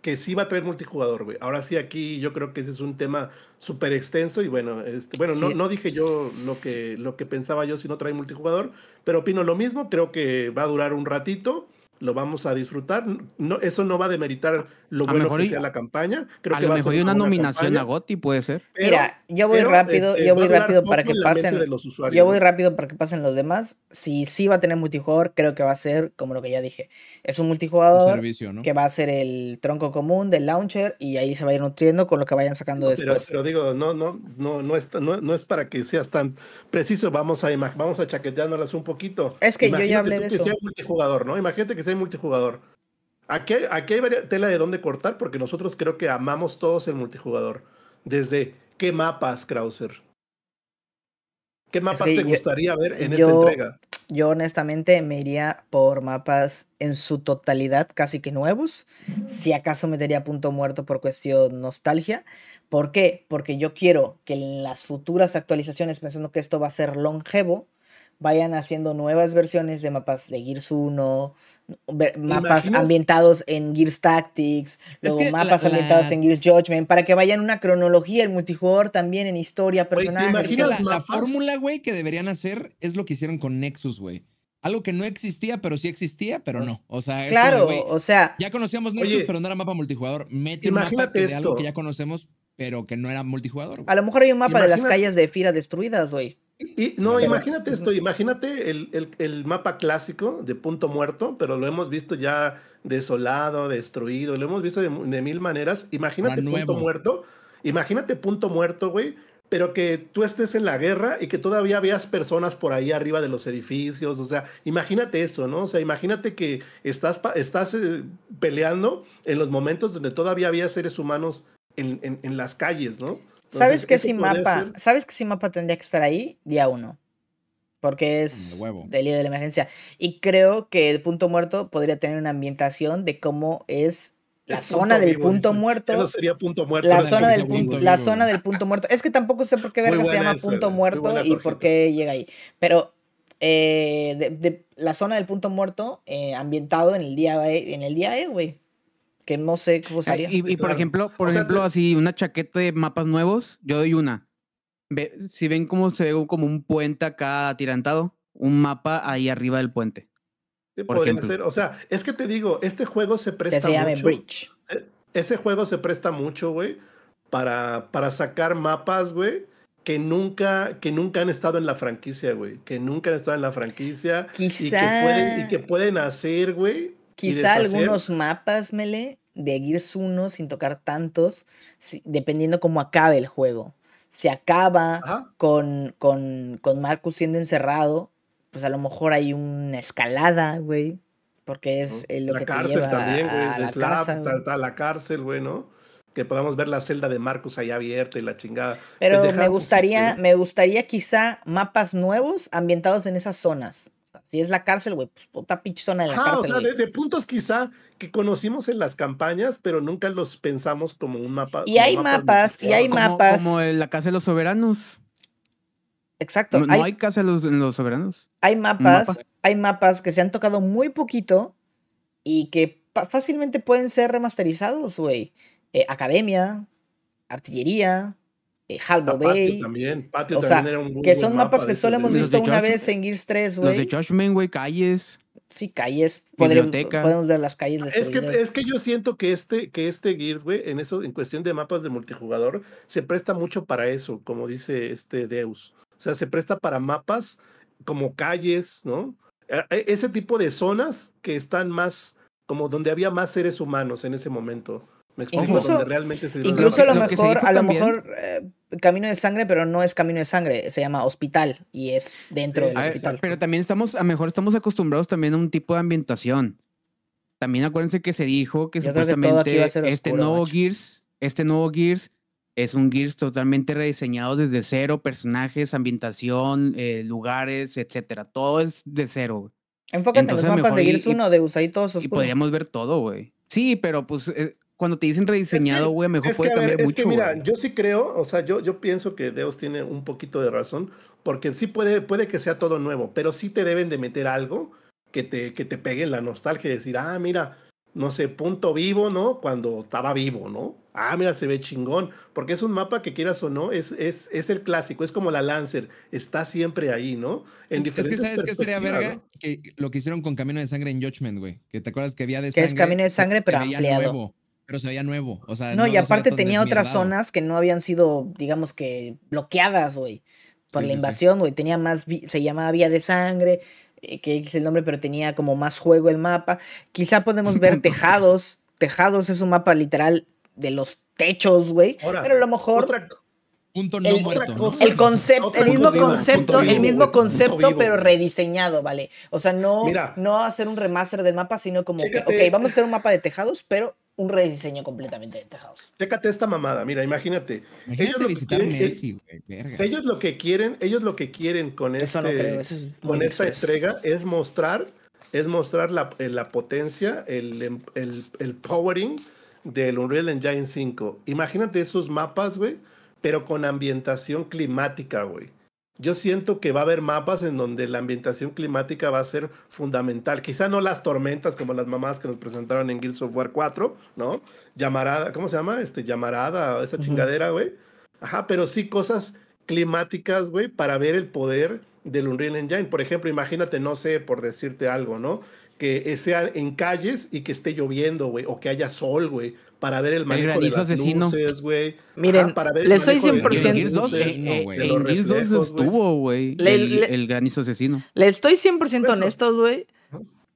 que sí va a traer multijugador, güey. Ahora sí, aquí yo creo que ese es un tema súper extenso y bueno, este, bueno, no, no dije yo lo que, lo que pensaba yo si no trae multijugador, pero opino lo mismo, creo que va a durar un ratito lo vamos a disfrutar. No, eso no va a demeritar lo bueno mejor que sea la campaña. Creo lo mejor a una, nominación a Gotti puede ser. Mira, yo voy rápido, este, yo voy rápido para que pasen. los yo voy rápido para que pasen los demás. Si sí va a tener multijugador, creo que va a ser como lo que ya dije. Es un multijugador que va a ser el tronco común del launcher y ahí se va a ir nutriendo con lo que vayan sacando después. Pero, pero digo, no, no, no, no es, no, es para que seas tan preciso. Vamos a vamos a chaqueteándolas un poquito. Es que yo ya hablé de eso. Que sea multijugador, ¿no? Imagínate que sea multijugador. Aquí, hay tela de dónde cortar porque nosotros creo que amamos todos el multijugador. Desde qué mapas, Krauser. ¿Qué mapas te gustaría ver en esta entrega? Yo honestamente me iría por mapas en su totalidad, casi que nuevos. Si acaso me daría punto muerto por cuestión nostalgia. ¿Por qué? Porque yo quiero que en las futuras actualizaciones, pensando que esto va a ser longevo, vayan haciendo nuevas versiones de mapas de Gears 1, mapas ambientados en Gears Tactics, luego mapas ambientados en Gears Judgment, para que vayan una cronología, el multijugador también en historia, personal la, fórmula, güey, que deberían hacer es lo que hicieron con Nexus, güey. Algo que no existía, pero sí existía, pero no. O sea, claro, o sea, ya conocíamos Nexus, pero no era mapa multijugador. Mete un mapa de algo que ya conocemos, pero que no era multijugador. A lo mejor hay un mapa de las calles de Fira destruidas, güey no, imagínate esto, imagínate el, mapa clásico de punto muerto, pero lo hemos visto ya desolado, destruido, lo hemos visto de, mil maneras. Imagínate punto muerto, imagínate punto muerto, güey, pero que tú estés en la guerra y que todavía veas personas por ahí arriba de los edificios, o sea, imagínate eso, ¿no? O sea, imagínate que estás, estás eh, peleando en los momentos donde todavía había seres humanos en las calles, ¿no? ¿Sabes que si mapa, sabes que si mapa tendría que estar ahí día uno? Porque es del día de la emergencia. Y creo que el punto muerto podría tener una ambientación de cómo es la zona del punto muerto. Eso sería punto muerto. La zona del punto, la zona del punto muerto. Es que tampoco sé por qué verga se llama punto muerto y por qué llega ahí. Pero eh, la zona del punto muerto eh, ambientado en el día en el e, güey no sé ah, Y, por ejemplo, por ejemplo, así una chaqueta de mapas nuevos, yo doy una. si ven cómo se ve como un puente acá atirantado, un mapa ahí arriba del puente. o sea, es que te digo, este juego se presta mucho. E, ese juego se presta mucho, güey, para, para sacar mapas, güey, que nunca, que nunca han estado en la franquicia, güey. Que nunca han estado en la franquicia. Quizá. Y que pueden, y que pueden hacer, güey. Quizá algunos mapas, Mele, de Gears 1 sin tocar tantos, dependiendo cómo acabe el juego. Si acaba con, con, con, Marcus siendo encerrado, pues a lo mejor hay una escalada, güey. Porque es eh, lo que te lleva a la cárcel también, güey. la cárcel, güey, ¿no? Que podamos ver la celda de Marcus ahí abierta y la chingada. Pero me gustaría, este, me gustaría quizá mapas nuevos ambientados en esas zonas si es la cárcel, güey, pues puta pinche zona de la ah, cárcel. O sea, de, puntos quizá que conocimos en las campañas, pero nunca los pensamos como un mapa. Y hay mapas, y hay mapas. Como la casa de los soberanos. Exacto. No hay, casa de los, soberanos. Hay mapas, hay mapas que se han tocado muy poquito y que fácilmente pueden ser remasterizados, güey. Eh, academia, artillería, eh, ah, Bay. también, Patio Que son mapas que solo hemos visto una vez en Gears 3, güey. Los de Judgment, güey, calles. Sí, calles. podemos ver las calles. Es que, yo siento que este, que este Gears, güey, en, eso, en cuestión de mapas de multijugador, se presta mucho para eso, como dice este Deus. O sea, se presta para mapas como calles, ¿no? E, e, ese tipo de zonas que están más, como donde había más seres humanos en ese momento incluso, realmente incluso a lo, mejor, a lo mejor eh, camino de sangre, pero no es camino de sangre, se llama hospital y es dentro del hospital. pero también estamos, a lo mejor estamos acostumbrados también a un tipo de ambientación. También acuérdense que se dijo que supuestamente este nuevo Gears, este nuevo Gears es un Gears totalmente rediseñado desde cero, personajes, ambientación, eh, lugares, etcétera. Todo es de cero. Enfócate los mapas de Gears 1 de Usai todos Y podríamos ver todo, güey. Sí, pero pues eh, cuando te dicen rediseñado, güey, mejor puede cambiar mucho. Es que mira, yo sí creo, o sea, yo, yo pienso que Deus tiene un poquito de razón, porque sí puede, puede que sea todo nuevo, pero sí te deben de meter algo que te, que te pegue en la nostalgia y decir, ah, mira, no sé, punto vivo, ¿no? Cuando estaba vivo, ¿no? Ah, mira, se ve chingón, porque es un mapa que quieras o no, es, es, es el clásico, es como la Lancer, está siempre ahí, ¿no? es, que sabes que sería verga lo que hicieron con Camino de Sangre en Judgment, güey, que te acuerdas que había de sangre. Que es Camino de Sangre, pero ampliado pero se veía nuevo. O no, y aparte tenía otras zonas que no habían sido, digamos que, bloqueadas, güey, por la invasión, güey. Tenía más, se llamaba Vía de Sangre, eh, que es el nombre, pero tenía como más juego el mapa. Quizá podemos ver tejados. Tejados es un mapa literal de los techos, güey. Pero a lo mejor... punto el, muerto, el, mismo concepto, el mismo concepto, pero rediseñado, ¿vale? O sea, no, no hacer un remaster del mapa, sino como, que, ok, vamos a hacer un mapa de tejados, pero un rediseño completamente de este house. esta mamada, mira, imagínate. ellos, lo ellos lo que quieren, ellos lo que quieren con este, con esta entrega es mostrar, es mostrar la, eh, la potencia, el, el, el, powering del Unreal Engine 5. Imagínate esos mapas, güey, pero con ambientación climática, güey yo siento que va a haber mapas en donde la ambientación climática va a ser fundamental. Quizá no las tormentas como las mamás que nos presentaron en Guild Software 4, ¿no? Llamarada, ¿cómo se llama? Este, llamarada, esa chingadera, güey. Ajá, pero sí cosas climáticas, güey, para ver el poder del Unreal Engine. Por ejemplo, imagínate, no sé, por decirte algo, ¿no? que sea en calles y que esté lloviendo, güey, o que haya sol, güey, para ver el manejo de asesino. güey. Miren, 100% güey, el, el granizo asesino. Le estoy 100% honestos, güey.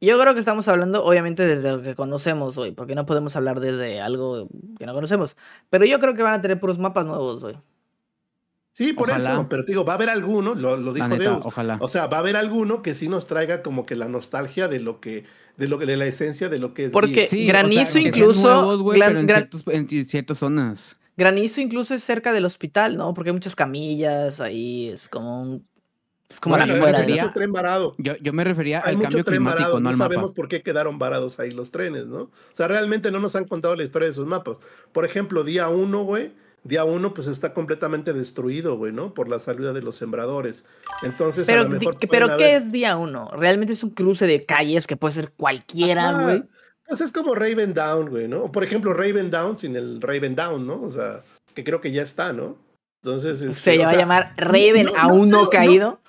Yo creo que estamos hablando, obviamente, desde lo que conocemos, güey, porque no podemos hablar desde algo que no conocemos. Pero yo creo que van a tener puros mapas nuevos, güey. Sí, por eso, pero digo, va a haber alguno, lo, dijo Dios. ojalá. o sea, va a haber alguno que sí nos traiga como que la nostalgia de lo que, de lo que, de la esencia de lo que es. Porque granizo incluso, en, ciertas zonas. Granizo incluso es cerca del hospital, ¿no? Porque hay muchas camillas ahí, es como un es como la tren Yo, me refería al cambio climático, no sabemos por qué quedaron varados ahí los trenes, ¿no? O sea, realmente no nos han contado la historia de sus mapas. Por ejemplo, día uno, güey, día uno pues está completamente destruido, güey, ¿no? Por la salida de los sembradores. Entonces, pero, pero ¿qué es día uno? Realmente es un cruce de calles que puede ser cualquiera, güey. Pues es como Raven Down, güey, ¿no? Por ejemplo, Raven Down sin el Raven Down, ¿no? O sea, que creo que ya está, ¿no? Entonces. Pues, este, se va a llamar Raven aún no, caído.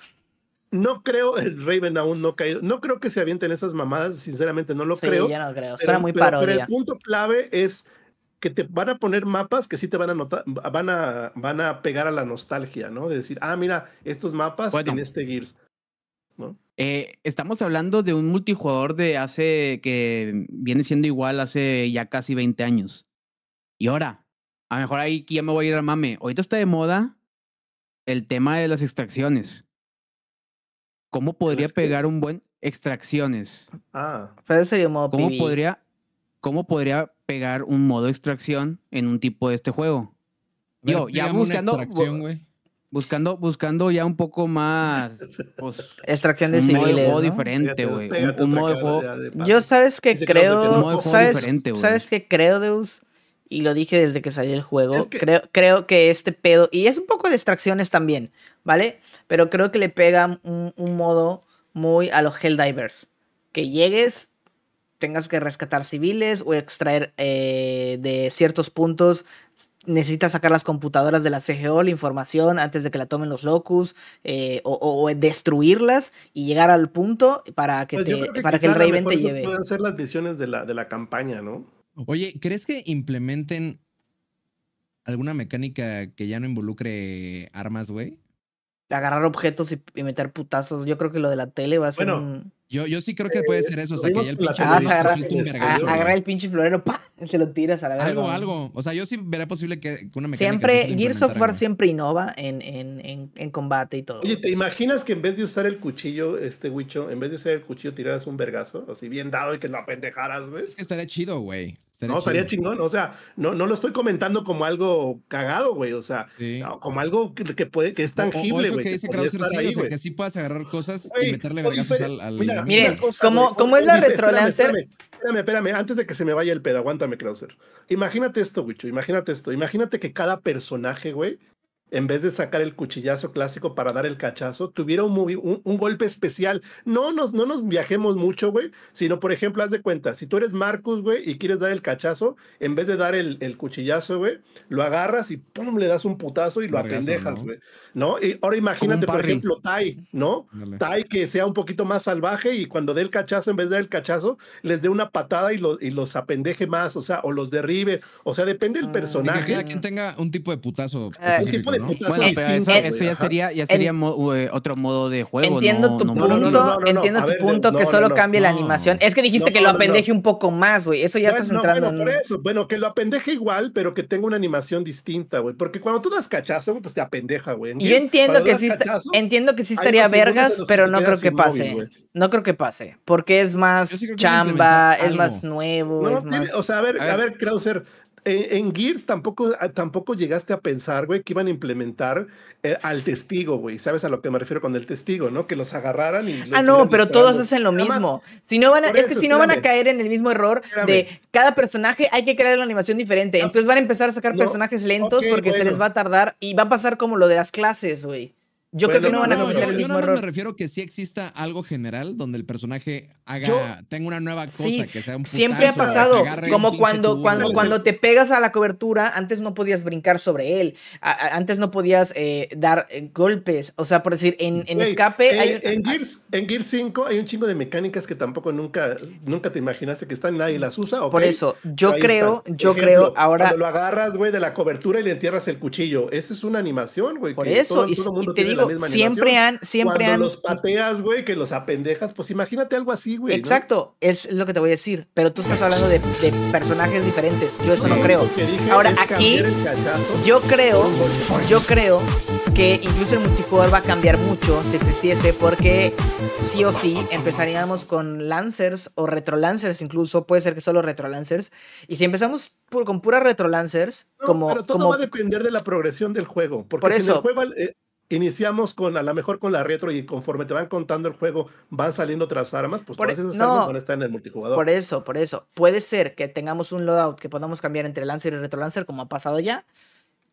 No, creo, el Raven aún no caído. No creo que se avienten esas mamadas, sinceramente no lo sí, creo. Ya no creo, muy Pero el punto clave es que te van a poner mapas que sí te van a notar, van a, van a pegar a la nostalgia, ¿no? De decir, ah, mira, estos mapas en este Gears. Eh, estamos hablando de un multijugador de hace que viene siendo igual hace ya casi 20 años. Y ahora, a lo mejor ahí ya me voy a ir al mame. Ahorita está de moda el tema de las extracciones. ¿Cómo podría pegar un buen extracciones? Ah, sería modo ¿Cómo e. podría, ¿Cómo podría pegar un modo extracción en un tipo de este juego. Yo, ya buscando. Buscando, buscando ya un poco más. Pues, extracción de un Modo, diferente, güey. Un, modo de juego. Yo, sabes que creo. ¿sabes, ¿Sabes que creo, Deus? Y lo dije desde que salió el juego. Creo, creo que este pedo. Y es un poco de extracciones también, ¿vale? Pero creo que le pega un, un modo muy a los Helldivers. Que llegues tengas que rescatar civiles o extraer eh, de ciertos puntos. Necesitas sacar las computadoras de la CGO, la información, antes de que la tomen los locus, eh, o, destruirlas y llegar al punto para que, pues te, para que el rey te lleve. Pueden ser las visiones de la, de la campaña, ¿no? Oye, ¿crees que implementen alguna mecánica que ya no involucre armas, güey? agarrar objetos y, meter putazos. Yo creo que lo de la tele va a ser un... Yo, yo sí creo que eh, puede ser eso. O sea, que ya el pinche agarra, el pinche florero, pa, se lo tiras a la verga. Algo, algo. O sea, yo sí veré posible que una Siempre, Gears of War siempre innova en, combate y todo. Oye, ¿te imaginas que en vez de usar el cuchillo, este Wicho, en vez de usar el cuchillo, tiraras un vergazo? Así bien dado y que lo apendejaras ¿ves? Es que estaría chido, güey no, estaría chingón. O sea, no, no lo estoy comentando como algo cagado, güey. O sea, como algo que, puede, que es tangible, güey. Que, que, puedas agarrar cosas y meterle vergas al, miren, como, es la retrolancer. Espérame, espérame, antes de que se me vaya el pedo, aguántame, Krauser. Imagínate esto, güey. Imagínate esto. Imagínate que cada personaje, güey, en vez de sacar el cuchillazo clásico para dar el cachazo, tuviera un, un, golpe especial. No nos, no nos viajemos mucho, güey, sino, por ejemplo, haz de cuenta, si tú eres Marcus, güey, y quieres dar el cachazo, en vez de dar el, cuchillazo, güey, lo agarras y pum, le das un putazo y lo apendejas, güey. ¿no? Y ahora imagínate, por ejemplo, Tai, ¿no? Tai que sea un poquito más salvaje y cuando dé el cachazo, en vez de dar el cachazo, les dé una patada y, y los apendeje más, o sea, o los derribe, o sea, depende del ah. personaje. quien tenga un tipo de putazo. Ah, tipo eso, ya sería, eh, otro modo de juego. Entiendo tu punto, entiendo tu punto que solo cambie la animación. Es que dijiste que lo apendeje un poco más, güey. Eso ya estás entrando en... por eso. Bueno, que lo apendeje igual, pero que tenga una animación distinta, güey. Porque cuando tú das cachazo, pues te apendeja, güey. Yo entiendo que, sí entiendo que sí estaría vergas, pero no creo que pase. No creo que pase. Porque es más chamba, es más nuevo. o sea, a ver, a ver, Krauser, en, Gears tampoco, ah, tampoco llegaste a pensar, güey, que iban a implementar eh, al testigo, güey. ¿Sabes a lo que me refiero con el testigo, no? Que los agarraran y. ah, no, pero todos hacen lo mismo. Si no van a, es que si no van a caer en el mismo error de cada personaje, hay que crear una animación diferente. Entonces van a empezar a sacar personajes lentos porque se les va a tardar y va a pasar como lo de las clases, güey. Yo creo que no, van a me refiero que sí exista algo general donde el personaje haga, tenga una nueva cosa, que sea un Siempre ha pasado, como cuando, cuando, cuando te pegas a la cobertura, antes no podías brincar sobre él, antes no podías eh, dar eh, golpes, o sea, por decir, en, escape... Eh, en, ah, ah. en, Gears, en 5 hay un chingo de mecánicas que tampoco nunca, nunca te imaginaste que están, nadie las usa. por eso, yo creo, yo creo ahora... Cuando lo agarras, güey, de la cobertura y le entierras el cuchillo, eso es una animación, güey. Por eso, y te digo, Siempre han, siempre han. los pateas, güey, que los apendejas, pues imagínate algo así, güey. Exacto, es lo que te voy a decir. Pero tú estás hablando de, personajes diferentes. Yo eso no creo. Ahora, aquí, yo creo, yo creo que incluso el multijugador va a cambiar mucho si existiese, porque sí o sí empezaríamos con Lancers o retro lancers incluso puede ser que solo retro lancers Y si empezamos con puras retro lancers como. Pero todo va a depender de la progresión del juego, porque por eso, el juego. Eh, iniciamos con a lo mejor con la retro y conforme te van contando el juego van saliendo otras armas, pues por eso no, en el multijugador. Por eso, por eso. Puede ser que tengamos un loadout que podamos cambiar entre Lancer y Retro Lancer como ha pasado ya.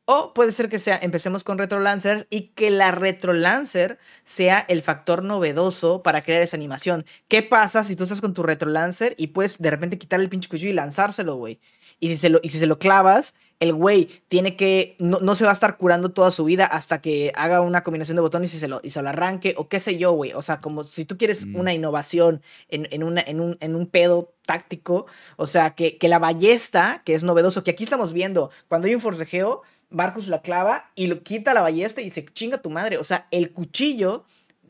O puede ser que sea, empecemos con Retro Lancers y que la Retro Lancer sea el factor novedoso para crear esa animación. ¿Qué pasa si tú estás con tu Retro Lancer y puedes de repente quitar el pinche cuchillo y lanzárselo, güey? Y si y si se lo clavas, el güey tiene que, no, se va a estar curando toda su vida hasta que haga una combinación de botones y se lo, arranque o qué sé yo, güey. O sea, como si tú quieres mm. una innovación en, en, una, en, un, en un pedo táctico, o sea, que, que la ballesta, que es novedoso, que aquí estamos viendo, cuando hay un forcejeo, Marcus la clava y lo quita la ballesta y se chinga tu madre. O sea, el cuchillo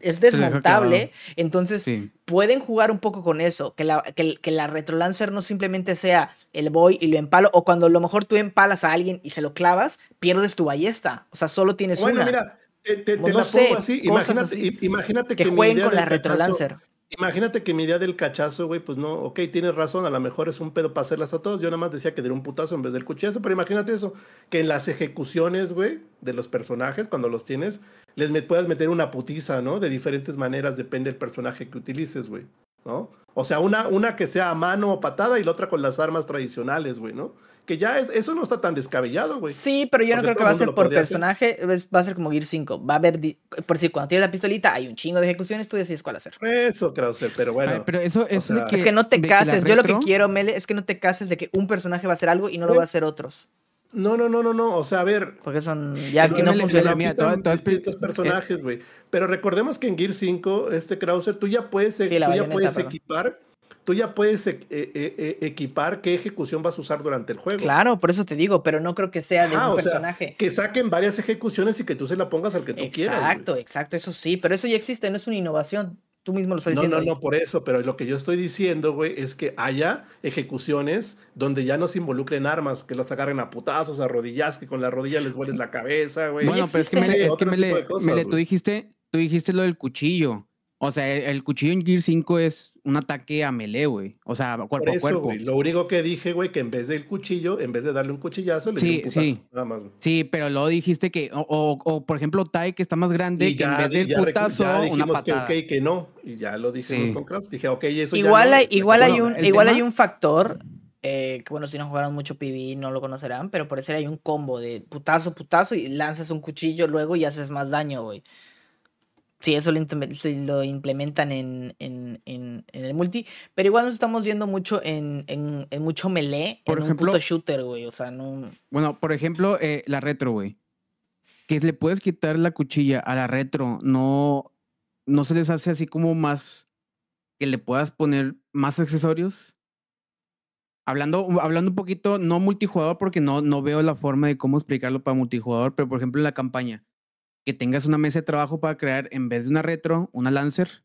es desmontable. Entonces, pueden jugar un poco con eso, que la, que, la retrolancer no simplemente sea el boy y lo empalo, o cuando a lo mejor tú empalas a alguien y se lo clavas, pierdes tu ballesta. O sea, solo tienes bueno, una. Mira, te, la así. Imagínate, que, que jueguen con la retrolancer. Imagínate que mi idea del cachazo, güey, pues no, ok, tienes razón, a lo mejor es un pedo para hacerlas a todos. Yo nada más decía que diera un putazo en vez del cuchillo pero imagínate eso, que en las ejecuciones, güey, de los personajes, cuando los tienes, les me puedas meter una putiza, ¿no? De diferentes maneras, depende del personaje que utilices, güey, ¿no? O sea, una, una que sea a mano o patada y la otra con las armas tradicionales, güey, ¿no? Que ya es, eso no está tan descabellado, güey. Sí, pero yo no creo que va a ser por personaje, va a ser como Gear 5. Va a haber, por si cuando tienes la pistolita hay un chingo de ejecuciones, tú decides cuál hacer. Eso, ser, pero bueno. pero eso es, que, es que no te cases. Yo lo que quiero, Mele, es que no te cases de que un personaje va a hacer algo y no lo pues va a hacer otros. No, no, no, no, no. O sea, a ver. Porque son. Ya aquí no funciona. mía. todos distintos personajes, güey. Pero recordemos que en Gear 5, este Krauser, tú ya puedes, e- sí, tú ya puedes equipar. Tú ya puedes e- e- equipar qué ejecución vas a usar durante el juego. Claro, por eso te digo, pero no creo que sea de un personaje. Sea, que saquen varias ejecuciones y que tú se la pongas al que tú quieras. Exacto, exacto, eso sí, pero eso ya existe, no es una innovación tú mismo lo estás diciendo. No, no, no, por eso, pero lo que yo estoy diciendo, güey, es que haya ejecuciones donde ya no se involucren armas, que los agarren a putazos, a rodillas, que con la rodilla les vuelen la cabeza, güey. Bueno, pero es que, me, le, tú dijiste, tú dijiste lo del cuchillo. O sea, el, cuchillo en Gear 5 es un ataque a melee, güey. O sea, cuerpo a cuerpo. Lo único que dije, güey, que en vez del cuchillo, en vez de darle un cuchillazo, le sí, un putazo, sí. nada más. Sí, pero luego dijiste que, o, por ejemplo, Tai, que está más grande, que en vez del putazo, que ok, que no. Y ya lo dijimos con Kraus. Dije, ok, eso igual hay, Igual, hay, un, igual hay un factor eh, que bueno, si no jugaron mucho PB no lo conocerán, pero por eso hay un combo de putazo, putazo y lanzas un cuchillo luego y haces más daño, güey sí, eso lo, implementan en, en, el multi. Pero igual nos estamos viendo mucho en, mucho melee, por en ejemplo, un puto shooter, güey. O sea, no. Bueno, por ejemplo, eh, la retro, güey. Que le puedes quitar la cuchilla a la retro. No, no se les hace así como más. Que le puedas poner más accesorios. Hablando, hablando un poquito, no multijugador, porque no, no veo la forma de cómo explicarlo para multijugador, pero por ejemplo, la campaña que tengas una mesa de trabajo para crear, en vez de una retro, una lancer,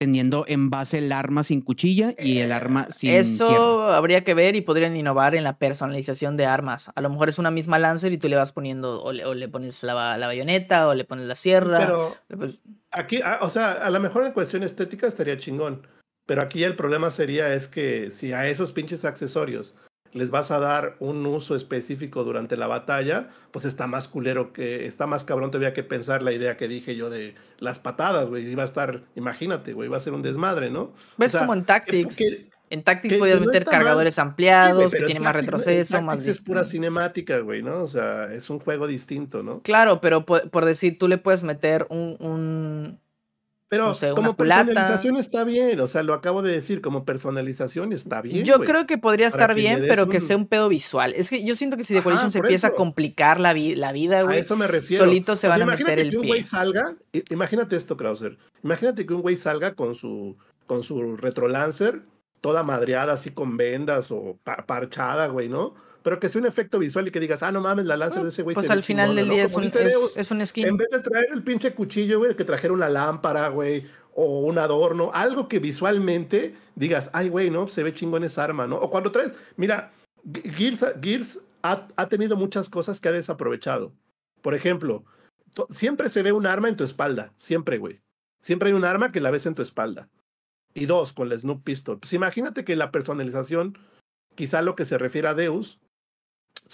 teniendo en base el arma sin cuchilla y el eh, arma sin. Eso habría que ver y podrían innovar en la personalización de armas. A lo mejor es una misma lancer y tú le vas poniendo, o le, pones la, bayoneta, o le pones la sierra. Pero pues aquí, ah, o sea, a lo mejor en cuestión estética estaría chingón. Pero aquí el problema sería es que si a esos pinches accesorios les vas a dar un uso específico durante la batalla, pues está más culero que, está más cabrón todavía que pensar la idea que dije yo de las patadas, güey. Iba a estar, imagínate, güey, iba a ser un desmadre, ¿no? Ves como en Tactics. en Tactics podías meter cargadores ampliados, que tiene más retroceso, más... Es pura cinemática, güey, ¿no? O sea, es un juego distinto, ¿no? Claro, pero por, decir, tú le puedes meter un pero como personalización está bien, o sea, lo acabo de decir, como personalización está bien. Yo creo que podría estar bien, pero que sea un pedo visual. Es que yo siento que si de Ajá, se empieza a complicar la, vida, güey. A eso me refiero. Solito se van a meter el pie. Imagínate que un güey salga, imagínate esto, Krauser. Imagínate que un güey salga con su, con su Retro Lancer, toda madreada, así con vendas o parchada, güey, ¿no? pero que sea un efecto visual y que digas, ah, no mames, la lanza ah, de ese güey. Pues al final del día es, un, skin. En vez de traer el pinche cuchillo, güey, que trajera una lámpara, güey, o un adorno, algo que visualmente digas, ay, güey, no, se ve chingón esa arma, ¿no? O cuando traes, mira, Gears, ha, ha tenido muchas cosas que ha desaprovechado. Por ejemplo, siempre se ve un arma en tu espalda, siempre, güey. Siempre hay un arma que la ves en tu espalda. Y dos, con la Snoop Pistol. Pues imagínate que la personalización, quizá lo que se refiere a Deus,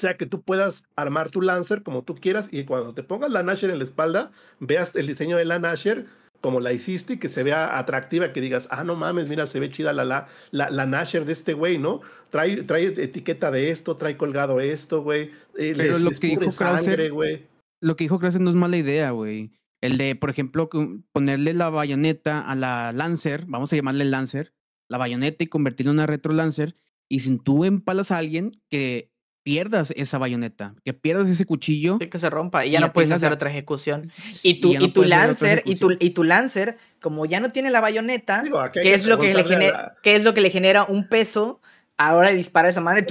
sea que tú puedas armar tu Lancer como tú quieras y cuando te pongas la Nasher en la espalda, veas el diseño de la Nasher como la hiciste y que se vea atractiva, que digas, ah, no mames, mira, se ve chida la, la, la, Nasher de este güey, ¿no? Trae, trae etiqueta de esto, trae colgado esto, güey. Eh, Pero lo, que dijo sangre, güey. lo que dijo no es mala idea, güey. El de, por ejemplo, ponerle la bayoneta a la Lancer, vamos a llamarle Lancer, la bayoneta y convertirlo en una Retro Lancer, y si tú empalas a alguien que pierdas esa bayoneta, que pierdas ese cuchillo. que se rompa y ya, no puedes hacer otra ejecución. Y tu, y, tu Lancer, y tu, y tu Lancer, como ya no tiene la bayoneta, que, es lo que, le genera, es lo que le genera un peso, ahora dispara esa madre,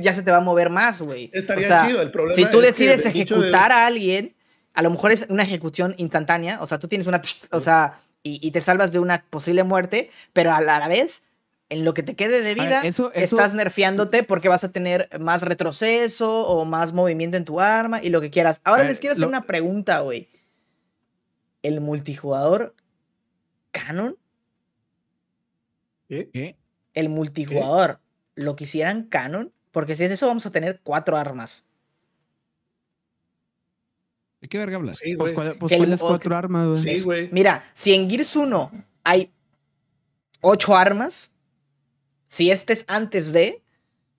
ya se te va a mover más, güey. chido, el problema. Si tú decides ejecutar a alguien, a lo mejor es una ejecución instantánea, o sea, tú tienes una, o sea, y, te salvas de una posible muerte, pero a la vez en lo que te quede de vida, estás nerfeándote porque vas a tener más retroceso o más movimiento en tu arma y lo que quieras. Ahora les quiero hacer una pregunta, güey. ¿El multijugador canon? ¿El multijugador lo quisieran canon? Porque si es eso, vamos a tener cuatro armas. ¿De qué verga hablas? pues, ¿cuáles pues, cuatro armas, güey. Mira, si en Gears 1 hay ocho armas, si este es antes de,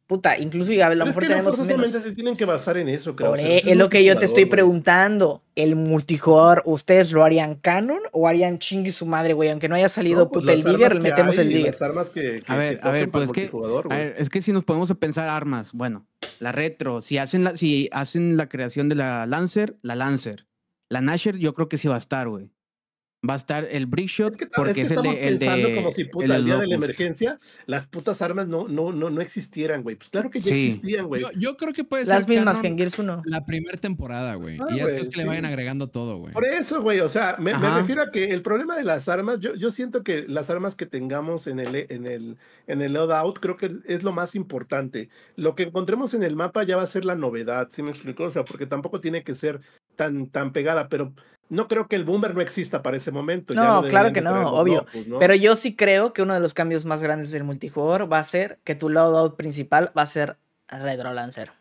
puta, incluso ya a lo mejor es que tenemos se tienen que basar en eso, creo. E, es, lo que yo te estoy preguntando. El multijugador, ¿ustedes lo harían canon o harían chingue su madre, güey? Aunque no haya salido pues puta el digger, metemos el digger. Que, que, a ver, a ver, pues es que, es que si nos podemos pensar armas, bueno, la retro, si hacen la, si hacen la creación de la Lancer, la Lancer. La Nasher yo creo que sí va a estar, güey va a estar el Brickshot. porque es estamos el de, pensando como si puta, el, día de la emergencia las putas armas no, no, no, no existieran, güey. Pues claro que ya existían, güey. Yo, creo que puede las ser. Las mismas que en Gears 1. La primera temporada, güey. Ah, y después que le vayan agregando todo, güey. Por eso, güey. O sea, me, me, refiero a que el problema de las armas, yo, yo siento que las armas que tengamos en el, en el, en el loadout, creo que es lo más importante. Lo que encontremos en el mapa ya va a ser la novedad, ¿sí me explico? O sea, porque tampoco tiene que ser tan, tan pegada, pero no creo que el boomer no exista para ese momento. No, claro que no, obvio. Pero yo sí creo que uno de los cambios más grandes del multijugador va a ser que tu loadout principal va a ser Retro Lancer.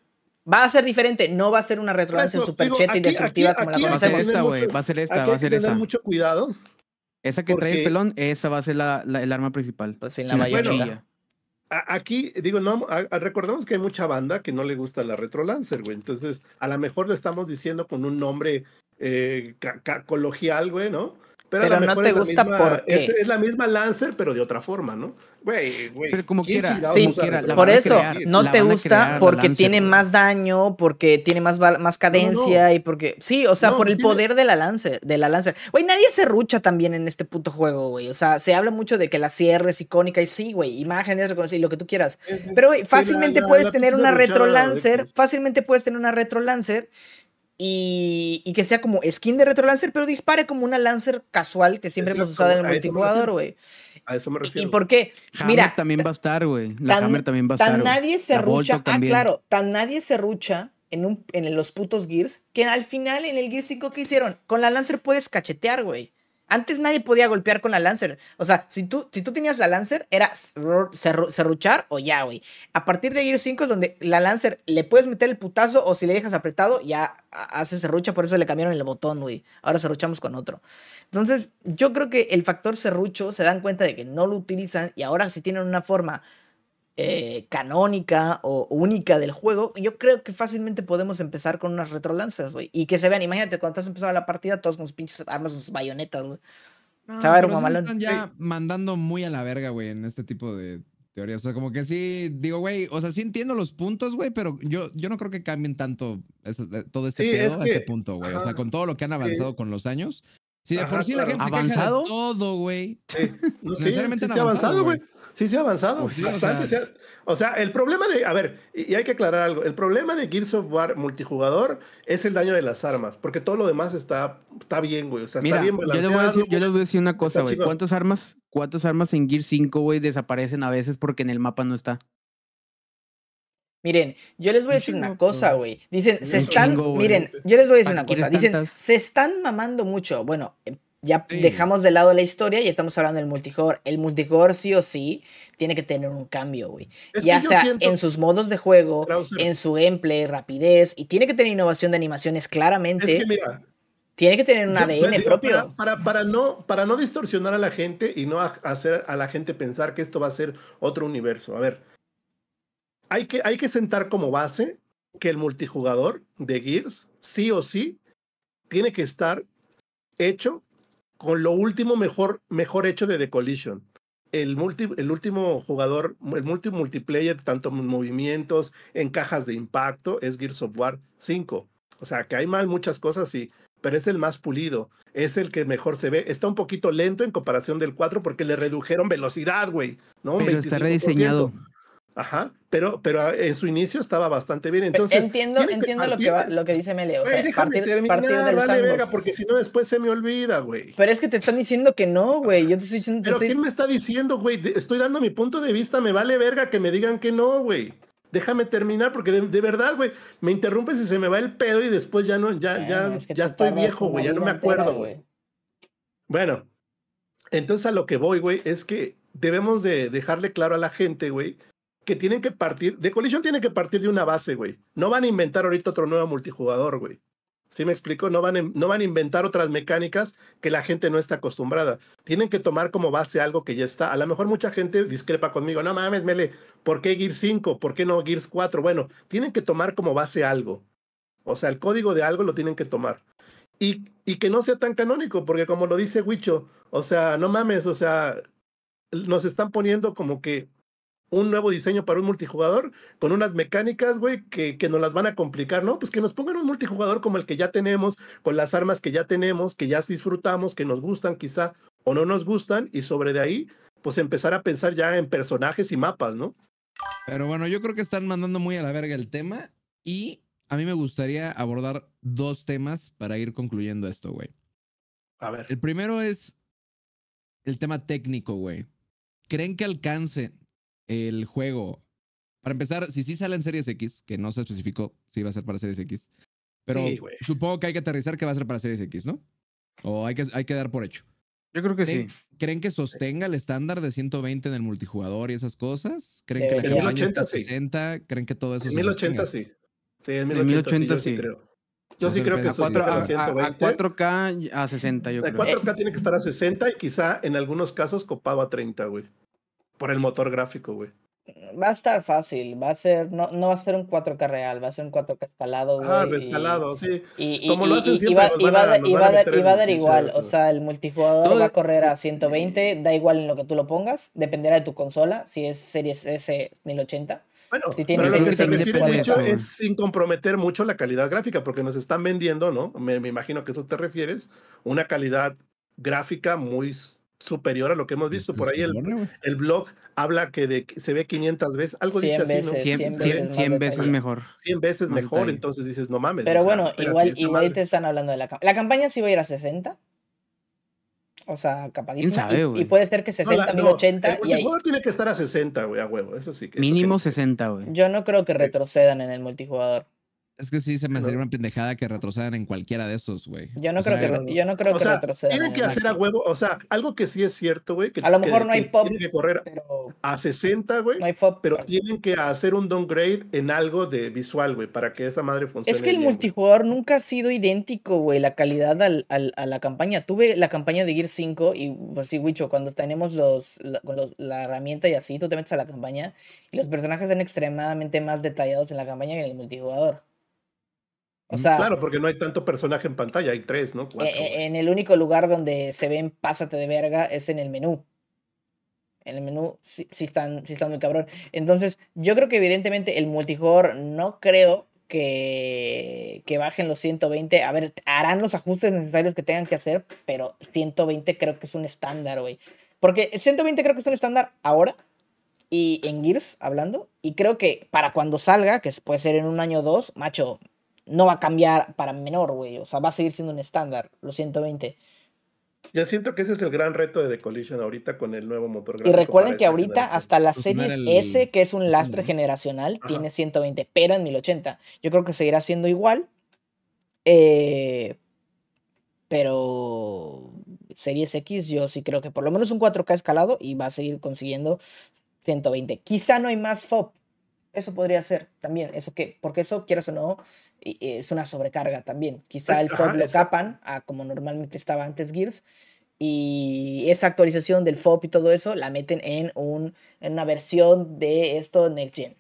Va a ser diferente, no va a ser una Retro Lancer super cheta y destructiva como la conocemos. Esta, va a ser esta, va a ser esa. mucho cuidado. Esa que trae el pelón, esa va a ser la, el arma principal. Pues sin la mayoría aquí, digo, no, recordemos que hay mucha banda que no le gusta la Retro Lancer, güey. Entonces, a lo mejor lo estamos diciendo con un nombre eh, coloquial, güey, ¿no? Pero, no te gusta porque es, la misma Lancer, pero de otra forma, ¿no? Güey, güey. Pero como quiera. Sí, por eso, no te gusta porque tiene más daño, porque tiene más, más cadencia y porque... Sí, o sea, por el poder de la, Lancer, de la Lancer. Güey, nadie se rucha también en este puto juego, güey. O sea, se habla mucho de que la cierre es icónica y sí, güey, imágenes y lo que tú quieras. pero, güey, fácilmente puedes tener una retro Lancer, fácilmente puedes tener una retro Lancer y, que sea como skin de Retro Lancer, pero dispare como una Lancer casual que siempre hemos usado en el multijugador, güey. A eso me refiero. ¿Y por qué? Mira, también va a estar, güey. La Hammer también va a estar. Tan nadie se rucha. Ah, claro, tan nadie se rucha en, un, en los putos Gears que al final en el Gears 5 que hicieron, con la Lancer puedes cachetear, güey. Antes nadie podía golpear con la Lancer. O sea, si tú, si tú tenías la Lancer, era serruchar o ya, güey. A partir de ir 5 es donde la Lancer le puedes meter el putazo o si le dejas apretado, ya hace serrucha. Por eso le cambiaron el botón, güey. Ahora serruchamos con otro. Entonces, yo creo que el factor serrucho se dan cuenta de que no lo utilizan y ahora si tienen una forma eh, canónica o única del juego, yo creo que fácilmente podemos empezar con unas retrolanzas, güey. Y que se vean, imagínate, cuando estás empezando la partida, todos con sus pinches armas, sus bayonetas, güey. Están ya mandando muy a la verga, güey, en este tipo de teorías. O sea, como que sí, digo, güey, o sea, sí entiendo los puntos, güey, pero yo, yo no creo que cambien tanto eh, todo ese pedo a este punto, güey. O sea, con todo lo que han avanzado con los años. Sí, por sí la gente se queja todo, güey. Sí. No, sí, avanzado, güey. Sí, se ha avanzado. O sea, el problema de. A ver, y, hay que aclarar algo. El problema de Gears of War multijugador es el daño de las armas. Porque todo lo demás está, está bien, güey. O sea, está bien balanceado. Yo les voy a decir, una cosa, güey. ¿Cuántas armas, ¿Cuántas armas en Gear 5, güey, desaparecen a veces porque en el mapa no está? Miren, yo les voy a decir una cosa, güey. Dicen, se están. miren, yo les voy a decir una cosa. Dicen, se están mamando mucho. Bueno, ya dejamos de lado la historia y estamos hablando del multijugador. El multijugador sí o sí tiene que tener un cambio, güey. Ya sea en sus modos de juego, en su gameplay, rapidez, y tiene que tener innovación de animaciones claramente. tiene que tener un ADN propio. Para, para, no, para no distorsionar a la gente y no hacer a la gente pensar que esto va a ser otro universo. A ver, hay que, hay que sentar como base que el multijugador de Gears sí o sí tiene que estar hecho con lo último mejor, mejor hecho de The Collision. El, multi, el último jugador, el multi multiplayer, tanto en movimientos, en cajas de impacto, es Gears of War 5. O sea, que hay mal muchas cosas, sí, pero es el más pulido, es el que mejor se ve. Está un poquito lento en comparación del 4 porque le redujeron velocidad, güey, ¿no? Pero está rediseñado. Ajá, pero, pero ah, en su inicio estaba bastante bien. Entonces, entiendo, entiendo lo, que dice Meleo. O terminar, porque si no después se me olvida, güey. Pero es que te están diciendo que no, güey. Yo te estoy diciendo. Pero ¿quién me está diciendo, güey? Estoy dando mi punto de vista, me vale verga que me digan que no, güey. Déjame terminar, porque de, verdad, güey, me interrumpes y se me va el pedo y después ya no, ya, ya, ya estoy viejo, güey. Ya no me acuerdo, güey. Bueno, entonces a lo que voy, güey, es que debemos de dejarle claro a la gente, güey, que tienen que partir, de Collision tiene que partir de una base, güey. No van a inventar ahorita otro nuevo multijugador, güey. ¿Sí me explico? No van, a, no van a inventar otras mecánicas que la gente no está acostumbrada. Tienen que tomar como base algo que ya está. A lo mejor mucha gente discrepa conmigo. No mames, Mele, ¿por qué Gears 5? ¿Por qué no Gears 4? Bueno, tienen que tomar como base algo. O sea, el código de algo lo tienen que tomar. Y, y que no sea tan canónico, porque como lo dice Wicho, o sea, no mames, o sea, nos están poniendo como que un nuevo diseño para un multijugador con unas mecánicas, güey, que, que, nos las van a complicar, ¿no? Pues que nos pongan un multijugador como el que ya tenemos, con las armas que ya tenemos, que ya disfrutamos, que nos gustan quizá o no nos gustan, y sobre de ahí, pues empezar a pensar ya en personajes y mapas, ¿no? Pero bueno, yo creo que están mandando muy a la verga el tema y a mí me gustaría abordar dos temas para ir concluyendo esto, güey. A ver. El primero es el tema técnico, güey. ¿Creen que alcance el juego. Para empezar, si sí sale en Series X, que no se especificó si va a ser para Series X, pero supongo que hay que aterrizar que va a ser para Series X, ¿no? O hay que, hay que dar por hecho. Yo creo que sí. ¿Creen que sostenga el estándar de 120 en el multijugador y esas cosas? ¿Creen que eh, la campaña 1080, está a 60? ¿Creen que todo eso en 1080 sí. Sí, en 1080, sí, Yo sí creo. Yo sí creo que a, 4, a, 4K a 60, yo creo. A 4K tiene que estar a 60 y quizá en algunos casos copado a 30, güey por el motor gráfico, güey. Va a estar fácil, va a ser, no, no va a ser un 4K real, va a ser un 4K escalado, ah, güey. Ah, escalado, sí. Y, lo va, a, dar igual, o sea, el multijugador va a correr a 120, da igual en lo que tú lo pongas, dependerá de tu consola, si es Series S 1080. Bueno, si pero lo que se refiere es sin comprometer mucho la calidad gráfica, porque nos están vendiendo, ¿no? Me, me imagino que eso te refieres, una calidad gráfica muy superior a lo que hemos pues visto. Por ahí el, blog habla que de, se ve 500 veces, algo dice así, ¿no? 100, veces mejor. 100 veces mejor, entonces dices, no mames. Pero bueno, igual, te están hablando de la campaña. La campaña sí va a ir a 60. O sea, capadísima. y, puede ser que 60, 80 Y el tiene que estar a 60, güey, a huevo. Eso sí que. Mínimo 60, güey. Yo no creo que retrocedan en el multijugador. Es que sí se me sería una pendejada que retrocedan en cualquiera de esos, güey. Yo no creo que, yo o Tienen que hacer a huevo, o sea, algo que sí es cierto, güey. a lo mejor no hay pop. Tienen que correr a 60, güey. No hay pop. Pero tienen que hacer un downgrade en algo de visual, güey, para que esa madre funcione. Es que el multijugador nunca ha sido idéntico, güey, la calidad a la campaña. Tuve la campaña de Gear 5 y, pues sí, Wicho, cuando tenemos los, la, la herramienta y así, tú te metes a la campaña y los personajes están extremadamente más detallados en la campaña que en el multijugador claro, porque no hay tanto personaje en pantalla, hay tres, ¿no? Eh, Cuatro. Eh, en el único lugar donde se ven pásate de verga es en el menú. En el menú sí, están, están muy cabrón. Entonces, yo creo que evidentemente el multijugador no creo que, que bajen los 120. A ver, harán los ajustes necesarios que tengan que hacer, pero 120 creo que es un estándar, güey. Porque el 120 creo que es un estándar ahora, y en Gears hablando. Y creo que para cuando salga, que puede ser en un año o dos, macho, no va a cambiar para menor, güey. O sea, va a seguir siendo un estándar, los 120. Ya siento que ese es el gran reto de The Collision ahorita con el nuevo motor gráfico. Y recuerden que ahorita hasta la pues Series S, que es un lastre generacional, tiene 120, pero en 1080. Yo creo que seguirá siendo igual. Eh, pero Series X yo sí creo que por lo menos un 4K escalado y va a seguir consiguiendo 120. Quizá no hay más FOB, eso podría ser también, eso que, porque eso, quieras o no, es una sobrecarga también. Quizá el FOB lo capan a como normalmente estaba antes Gears y esa actualización del FOB y todo eso la meten en, un, en una versión de esto Next Gen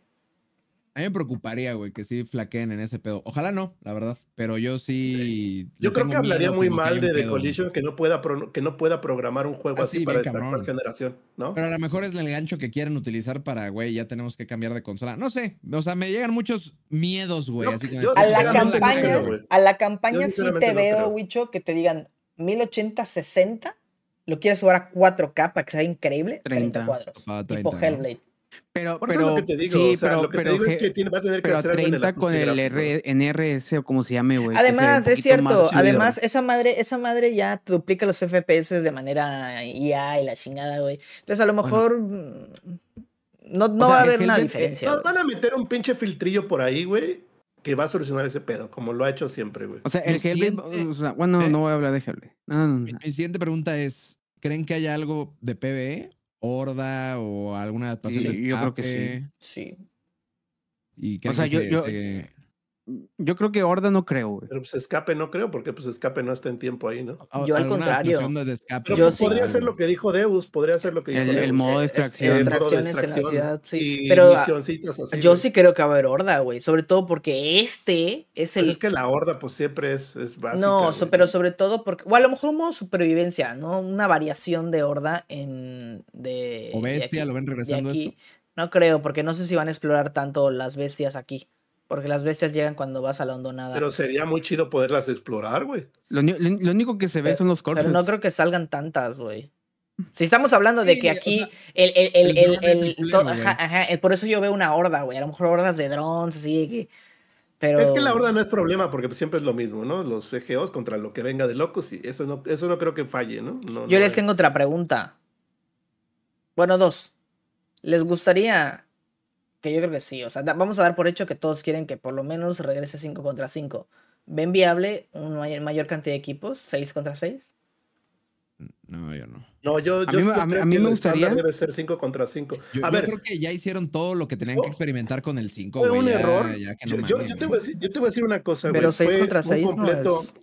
mí me preocuparía, güey, que sí flaqueen en ese pedo. Ojalá no, la verdad. Pero yo sí. Yo creo que hablaría muy mal de The Collision que no pueda, que no pueda programar un juego ah, así para esta generación, ¿no? Pero a lo mejor es el gancho que quieren utilizar para, güey, ya tenemos que cambiar de consola. No sé. O sea, me llegan muchos miedos, güey. así que a, la campaña, a, la campaña, sí te veo, Wicho, que te digan 1080, 60. Lo quieres jugar a 4K para que sea increíble. 30, cuadros. Ah, tipo Hellblade. Pero, lo que te digo, o sea, lo que te digo es que va a tener que hacer con el NRS o como se llame, güey. Además, es cierto, además, esa madre, esa madre ya duplica los FPS de manera IA y la chingada, güey. Entonces, a lo mejor. Mm, no, no va a haber una diferencia. van a meter un pinche filtrillo por ahí, güey, que va a solucionar ese pedo, como lo ha hecho siempre, güey. O sea, el Hellblade, bueno, eh, no voy a hablar de Hellblade. mi, siguiente pregunta es, ¿creen que haya algo de PvE Horda o alguna adaptación sí, de escape. Yo creo que sí. Sí. Y o sea, que yo, se, yo, se yo creo que Horda no creo, Pero pues escape no creo, porque pues escape no está en tiempo ahí, ¿no? Yo al contrario. Pues, podría ser lo que dijo Deus, podría ser lo que dijo El, modo de eh, extracción. Extracciones en la ciudad, sí. Pero ah, yo sí creo que va a haber Horda, güey. Sobre todo porque este es el. es que la Horda, pues siempre es, es básica. No, pero sobre todo porque. O a lo mejor un modo supervivencia, ¿no? Una variación de Horda en. De, o bestia, lo ven regresando. Aquí. No creo, porque no sé si van a explorar tanto las bestias aquí. Porque las bestias llegan cuando vas a la hondonada. Pero sería muy chido poderlas explorar, güey. Lo, único que se ve son los corpses. Pero no creo que salgan tantas, güey. Si estamos hablando de que aquí el, por eso yo veo una horda, güey. A lo mejor hordas de drones, así que. Pero... Es que la horda no es problema porque siempre es lo mismo, ¿no? Los CGOs e contra lo que venga de locos y eso no, eso no creo que falle, ¿no? yo les tengo otra pregunta. Bueno, dos. ¿Les gustaría que yo creo que sí. O sea, vamos a dar por hecho que todos quieren que por lo menos regrese 5 contra 5. ¿Ven viable una mayor cantidad de equipos? ¿6 contra 6? No, yo no. No, yo, yo a mí, a mí, a mí me gustaría. Debe ser 5 contra 5. Yo, yo, creo que ya hicieron todo lo que tenían que experimentar con el 5. Fue un error. yo, te voy a decir, una cosa, Pero 6 contra 6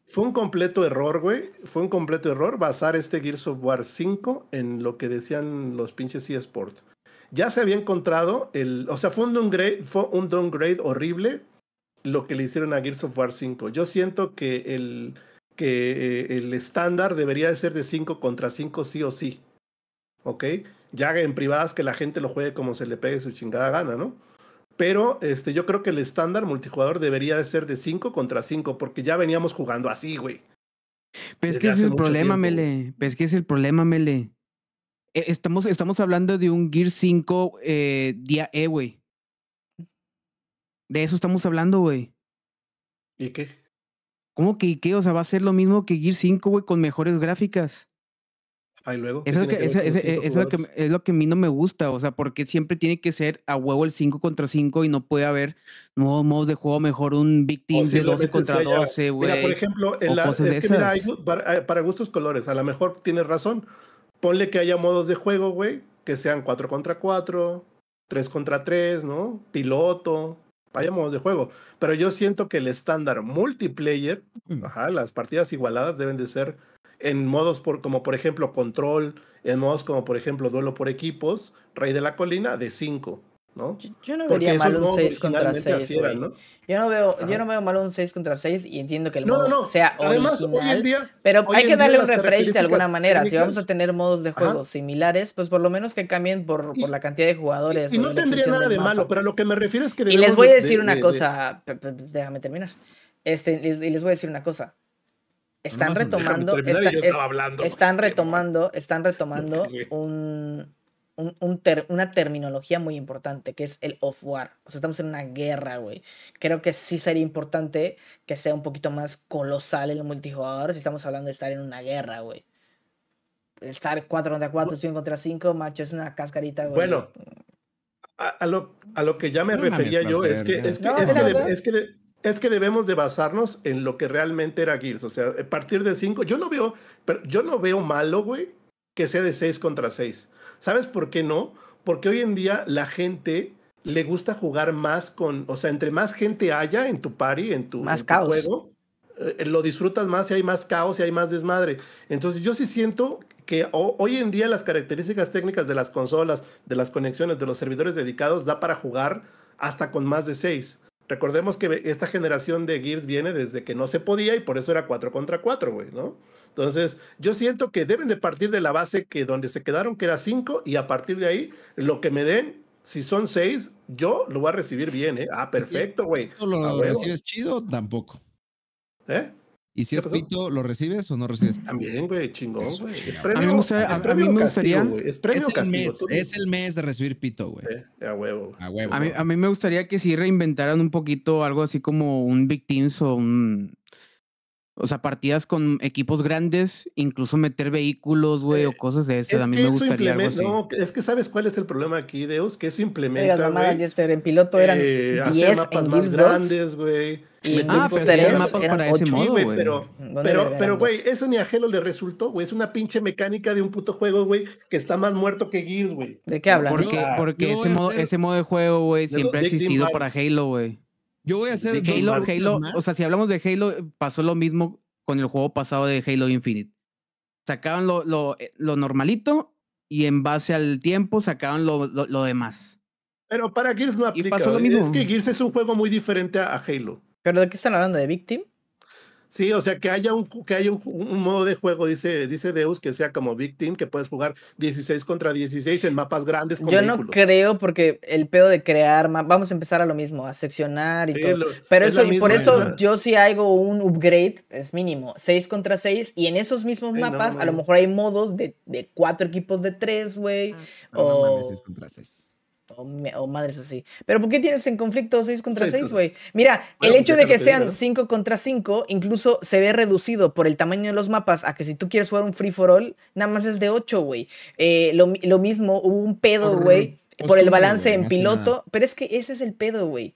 Fue un completo error, güey. Fue un completo error basar este Gears of War 5 en lo que decían los pinches eSports ya se había encontrado, el, o sea, fue un, downgrade, fue un downgrade horrible lo que le hicieron a Gears of War 5. Yo siento que el, que eh, el estándar debería de ser de 5 contra 5 sí o sí. ¿Ok? Ya en privadas que la gente lo juegue como se le pegue su chingada gana, ¿no? Pero este, yo creo que el estándar multijugador debería de ser de 5 contra 5, porque ya veníamos jugando así, güey. Pero pues es que es el problema, Mele. Pero es que es el problema, Mele. Eh, estamos, estamos hablando de un Gear 5 eh, día E, güey. De eso estamos hablando, güey. ¿Y qué? ¿Cómo que y qué? O sea, va a ser lo mismo que Gear 5, güey, con mejores gráficas. Ah, luego. Eso, es, eh, es, lo que, es lo que a mí no me gusta, o sea, porque siempre tiene que ser a huevo el 5 contra 5 y no puede haber nuevos modos de juego, mejor un Big Team de 12 contra 12, güey. Mira, por ejemplo, en la, es que para, gustos colores, a lo mejor tienes razón, ponle que haya modos de juego, güey, que sean 4 contra 4, 3 contra 3, ¿no? Piloto, haya modos de juego. Pero yo siento que el estándar multiplayer, mm. las partidas igualadas deben de ser en modos por, como por ejemplo control, en modos como por ejemplo duelo por equipos, rey de la colina, de 5. Yo, no vería mal un 6 contra 6. Yo, no veo, yo no veo mal un 6 contra 6 y entiendo que el no, modo no, sea Hoy en día, pero hay que darle un refresh de alguna manera. Si vamos a tener modos de juego similares, pues por lo menos que cambien por, la cantidad de jugadores. Y, no tendría nada de malo, pero lo que me refiero es que. Y les voy a decir una cosa. déjame terminar. Este, y les voy a decir una cosa están retomando, están retomando, están retomando un, una terminología muy importante, que es el off-war. O sea, estamos en una guerra, güey. Creo que sí sería importante que sea un poquito más colosal el multijugador si estamos hablando de estar en una guerra, güey. Estar 4 contra 4, 5 contra 5, macho, es una cascarita, güey. Bueno, a, lo, que ya me refería yo es que, es, que, es, que es que, debemos de basarnos en lo que realmente era Gears. O sea, a partir de 5, yo no veo, pero yo no veo malo, güey, que sea de 6 contra 6. ¿Sabes por qué no? Porque hoy en día la gente le gusta jugar más con, o sea, entre más gente haya en tu party, en tu, juego, eh, lo disfrutas más y hay más caos y hay más desmadre. Entonces yo sí siento que hoy en día las características técnicas de las consolas, de las conexiones, de los servidores dedicados, da para jugar hasta con más de seis. Recordemos que esta generación de Gears viene desde que no se podía y por eso era 4 contra 4, güey, ¿no? Entonces, yo siento que deben de partir de la base que donde se quedaron, que era 5, y a partir de ahí, lo que me den, si son 6, yo lo voy a recibir bien, ¿eh? Ah, perfecto, güey. Si ¿Lo recibes chido? Tampoco. ¿Eh? ¿Y si es pito, lo recibes o no recibes? También, güey, chingón, güey. Es premio, a mí me gustaría. Es, premio es, el mes, es el mes de recibir pito, güey. Eh, a huevo. A huevo. A mí, a mí, me gustaría que sí reinventaran un poquito algo así como un Big Teams o un o sea, partidas con equipos grandes, incluso meter vehículos, güey, o eh, cosas de esas. a mí me gustaría algo No, es que sabes cuál es el problema aquí, Deus, que eso implementa, Oiga, mamá, en piloto eran 10 eh, mapas en más grandes, güey. Y ah, pero eran mapas eran para 8, ese modo, güey. Pero, pero, pero, güey, pues? eso ni a Halo le resultó, güey. Es una pinche mecánica de un puto juego, güey, que está más muerto que Gears, güey. ¿De qué hablas? Porque, porque ese, modo, ese modo de juego, güey, siempre ha existido para Halo, güey. Yo voy a hacer. Halo, o sea, si hablamos de Halo, pasó lo mismo con el juego pasado de Halo Infinite. Sacaban lo, lo, eh, normalito y en base al tiempo sacaban lo, demás. Pero para Gears no aplica. lo mismo. Es que Gears es un juego muy diferente a Halo. ¿Pero de qué están hablando? ¿De Victim? Sí, o sea, que haya un, que haya un, modo de juego, dice, dice Deus, que sea como Big Team, que puedes jugar 16 contra 16 en mapas grandes. Con Yo no creo, porque el pedo de crear vamos a empezar a lo mismo, a seccionar y todo. Pero eso, y por eso yo sí hago un upgrade, es mínimo, 6 contra 6, y en esos mismos mapas a lo mejor hay modos de, de 4 equipos de 3, güey. Ah. Ah, no, o... No, 6 contra 6. O, madres así. Pero ¿por qué tienes en conflicto 6 contra 6, güey? Mira, el hecho de que sean 5 contra 5 incluso se ve reducido por el tamaño de los mapas a que si tú quieres jugar un free for all, nada más es de 8, güey. Eh, lo, lo, mismo, hubo un pedo, güey. Por el balance en piloto, pero es que ese es el pedo, güey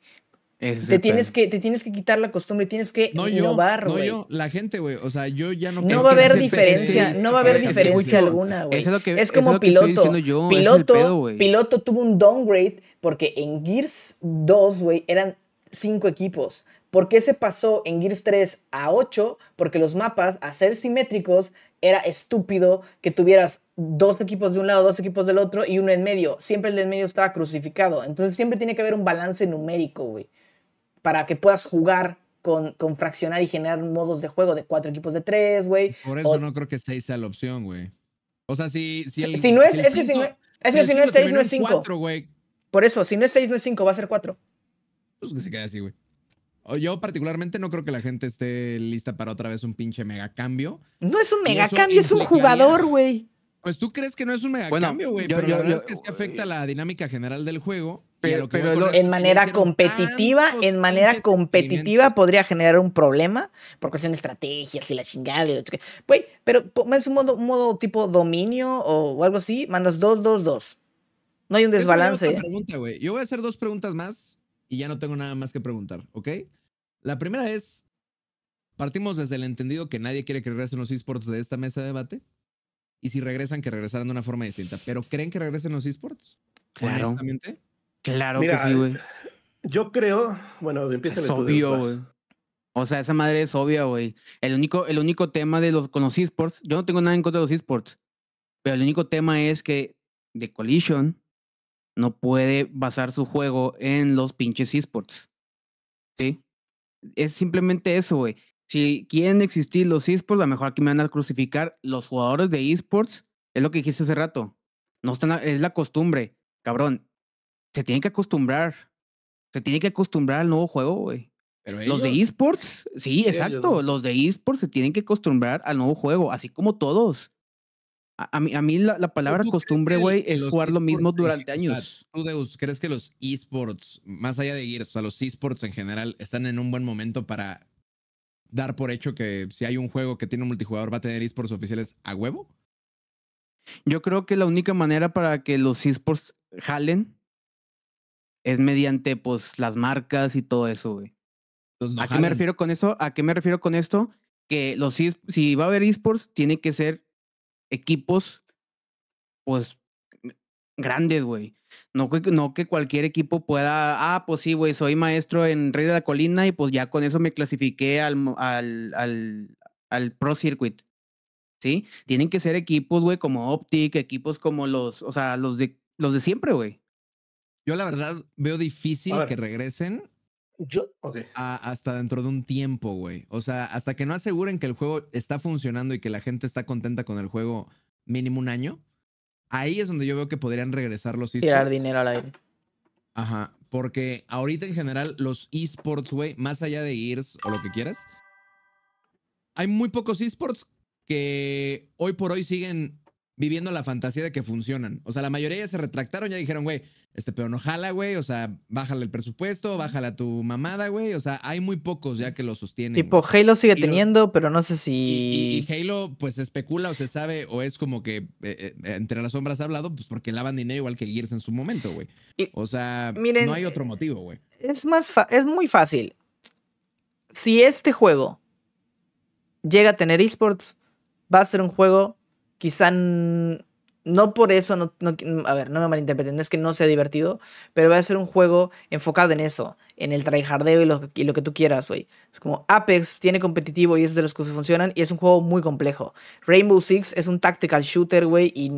te tienes que te tienes que quitar la costumbre, tienes que innovar, güey. No yo, la gente, güey, o sea, yo ya no No va a haber diferencia, no va a haber diferencia alguna, güey. Es, como piloto. piloto, piloto tuvo un downgrade porque en Gears 2, güey, eran cinco equipos. ¿Por qué se pasó en Gears 3 a 8? Porque los mapas, a ser simétricos, era estúpido que tuvieras dos equipos de un lado, dos equipos del otro y uno en medio. Siempre el de en medio estaba crucificado. Entonces siempre tiene que haber un balance numérico, güey para que puedas jugar con, con, fraccionar y generar modos de juego de cuatro equipos de tres, güey. Por eso no creo que seis sea la opción, güey. O sea, si, si, el, no es, es que si no es, que si no es seis, no es cinco. Por eso, si no es seis, no es cinco, va a ser cuatro. Pues que se quede así, güey. Yo particularmente no creo que la gente esté lista para otra vez un pinche megacambio. No es un megacambio, es un jugador, güey. Pues tú crees que no es un mega cambio, güey, pero la verdad yo, es que sí afecta eh, la dinámica general del juego. Pero, en manera competitiva, en manera competitiva podría generar un problema por cuestión de estrategias y la chingada. Güey, pero es un modo, un modo tipo dominio o algo así, mandas 2, 2, 2. No hay un desbalance. yo voy a hacer dos preguntas más y ya no tengo nada más que preguntar, ¿ok? La primera es, partimos desde el entendido que nadie quiere creerse en los esports de esta mesa de debate. Y si regresan, que regresaran de una forma distinta. Pero ¿creen que regresen los esports? Claro. Honestamente. Claro que sí, güey. Yo creo, bueno, empieza el Es obvio, güey. O sea, esa madre es obvia, güey. El único, el único tema de los, con los esports, yo no tengo nada en contra de los esports, pero el único tema es que The Collision no puede basar su juego en los pinches esports. ¿Sí? Es simplemente eso, güey. Si quieren existir los esports, a lo mejor aquí me van a crucificar los jugadores de esports. Es lo que dijiste hace rato. No es la costumbre, cabrón. Se tienen que acostumbrar. Se tienen que acostumbrar al nuevo juego, güey. Los de esports, sí, exacto. Los de esports se tienen que acostumbrar al nuevo juego, así como todos. A, mí, la, palabra costumbre, güey, es jugar lo mismo eh, durante años. ¿Tú, crees que los esports, más allá de ir o sea, los esports en general, están en un buen momento para dar por hecho que si hay un juego que tiene un multijugador va a tener esports oficiales a huevo? Yo creo que la única manera para que los esports jalen es mediante pues las marcas y todo eso, güey. Pues, ¿A qué me refiero con eso? ¿A qué me refiero con esto? Que los si va a haber esports, tiene que ser equipos pues grandes, güey. No, no que cualquier equipo pueda, ah, pues sí, güey, soy maestro en Rey de la Colina y pues ya con eso me clasifiqué al, al, al, Pro Circuit. ¿Sí? Tienen que ser equipos, güey, como Optic, equipos como los, o sea, los de, los de siempre, güey. Yo la verdad veo difícil que regresen yo, hasta dentro de un tiempo, güey. O sea, hasta que no aseguren que el juego está funcionando y que la gente está contenta con el juego mínimo un año, Ahí es donde yo veo que podrían regresar los esports. Tirar dinero al aire. Ajá, porque ahorita en general los esports, güey, más allá de Gears o lo que quieras, hay muy pocos esports que hoy por hoy siguen viviendo la fantasía de que funcionan. O sea, la mayoría ya se retractaron, ya dijeron, güey, este pero no jala, güey, o sea, bájale el presupuesto, bájale a tu mamada, güey. O sea, hay muy pocos ya que lo sostienen. Tipo, Halo sigue teniendo, pero no sé si... Y, Halo, pues especula o se sabe, o es como que eh, eh, entre las sombras ha hablado, pues porque lavan dinero igual que Gears en su momento, güey. O sea, no hay otro motivo, güey. Es, más es muy fácil. Si este juego llega a tener esports, va a ser un juego quizá no por eso, no, a ver, no me malinterpreten, no es que no sea divertido, pero va a ser un juego enfocado en eso, en el tryhardeo y lo, y lo que tú quieras, güey. Es como Apex tiene competitivo y es de los que funcionan y es un juego muy complejo. Rainbow Six es un tactical shooter, güey, y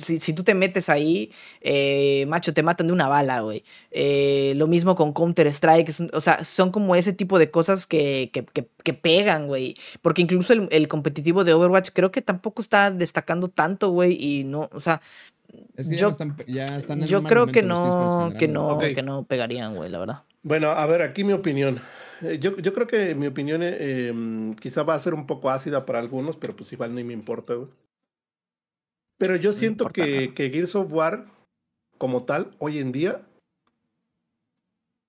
si, tú te metes ahí, eh, macho, te matan de una bala, güey. Eh, lo mismo con Counter-Strike, o sea, son como ese tipo de cosas que, que, pegan, güey. Porque incluso el, el competitivo de Overwatch creo que tampoco está destacando tanto, güey, y no o sea, yo, yo creo que no, que no, que no pegarían, güey, la verdad. Bueno, a ver, aquí mi opinión. Eh, yo, yo creo que mi opinión eh, em, quizá va a ser un poco ácida para algunos, pero pues igual ni me importa, güey. Pero yo siento que, que Gears of War, como tal, hoy en día,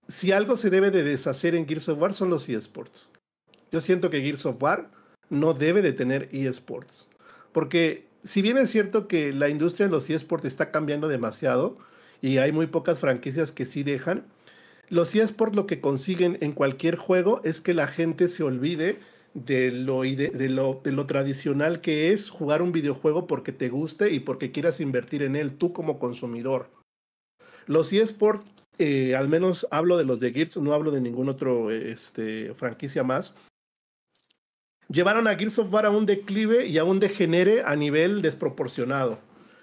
si algo se debe de deshacer en Gears of War son los eSports. Yo siento que Gears of War no debe de tener eSports. Porque si bien es cierto que la industria de los eSports está cambiando demasiado y hay muy pocas franquicias que sí dejan, los eSports lo que consiguen en cualquier juego es que la gente se olvide de lo, de, lo, tradicional que es jugar un videojuego porque te guste y porque quieras invertir en él tú como consumidor. Los eSports, eh, al menos hablo de los de Gibbs, no hablo de ningún otro este, franquicia más, llevaron a Gears of War a un declive y a un degenere a nivel desproporcionado.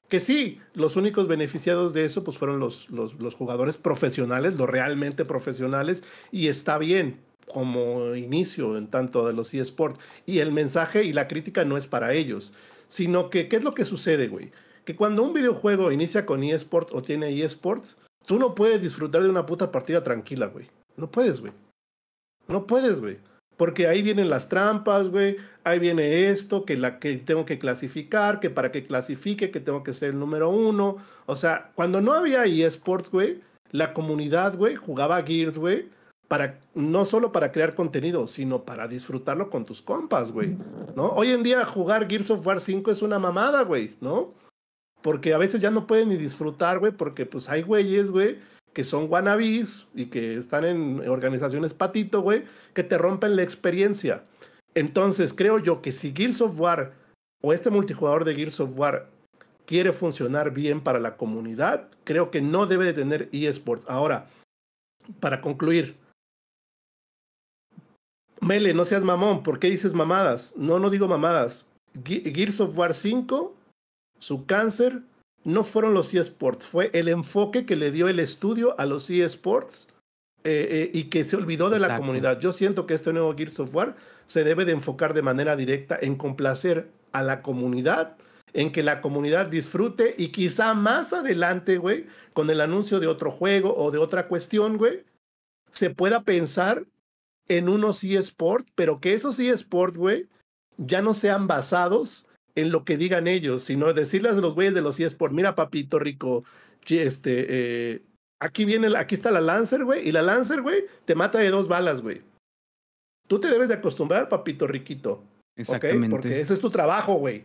Que sí, los únicos beneficiados de eso pues fueron los, los, los jugadores profesionales, los realmente profesionales, y está bien como inicio en tanto de los eSports. Y el mensaje y la crítica no es para ellos, sino que, ¿qué es lo que sucede, güey? Que cuando un videojuego inicia con eSports o tiene eSports, tú no puedes disfrutar de una puta partida tranquila, güey. No puedes, güey. No puedes, güey. Porque ahí vienen las trampas, güey. Ahí viene esto, que la que tengo que clasificar, que para que clasifique, que tengo que ser el número uno. O sea, cuando no había eSports, güey, la comunidad, güey, jugaba Gears, güey, para, no solo para crear contenido, sino para disfrutarlo con tus compas, güey. ¿No? Hoy en día jugar Gears of War 5 es una mamada, güey, ¿no? Porque a veces ya no pueden ni disfrutar, güey, porque pues hay güeyes, güey, que son wannabis y que están en organizaciones patito, güey, que te rompen la experiencia. Entonces, creo yo que si Gears of War o este multijugador de Gears of War quiere funcionar bien para la comunidad, creo que no debe de tener eSports. Ahora, para concluir, Mele, no seas mamón, ¿por qué dices mamadas? No, no digo mamadas. Gears of War 5, su cáncer no fueron los eSports, fue el enfoque que le dio el estudio a los eSports eh, eh, y que se olvidó de la comunidad. Yo siento que este nuevo Gear Software se debe de enfocar de manera directa en complacer a la comunidad, en que la comunidad disfrute y quizá más adelante, güey, con el anuncio de otro juego o de otra cuestión, güey, se pueda pensar en unos eSports, pero que esos eSports, güey, ya no sean basados en lo que digan ellos, sino decirles a los güeyes de los por mira papito rico, este, eh, aquí viene, aquí está la Lancer, güey, y la Lancer, güey, te mata de dos balas, güey. Tú te debes de acostumbrar, papito riquito. Exactamente. Porque ese es tu trabajo, güey.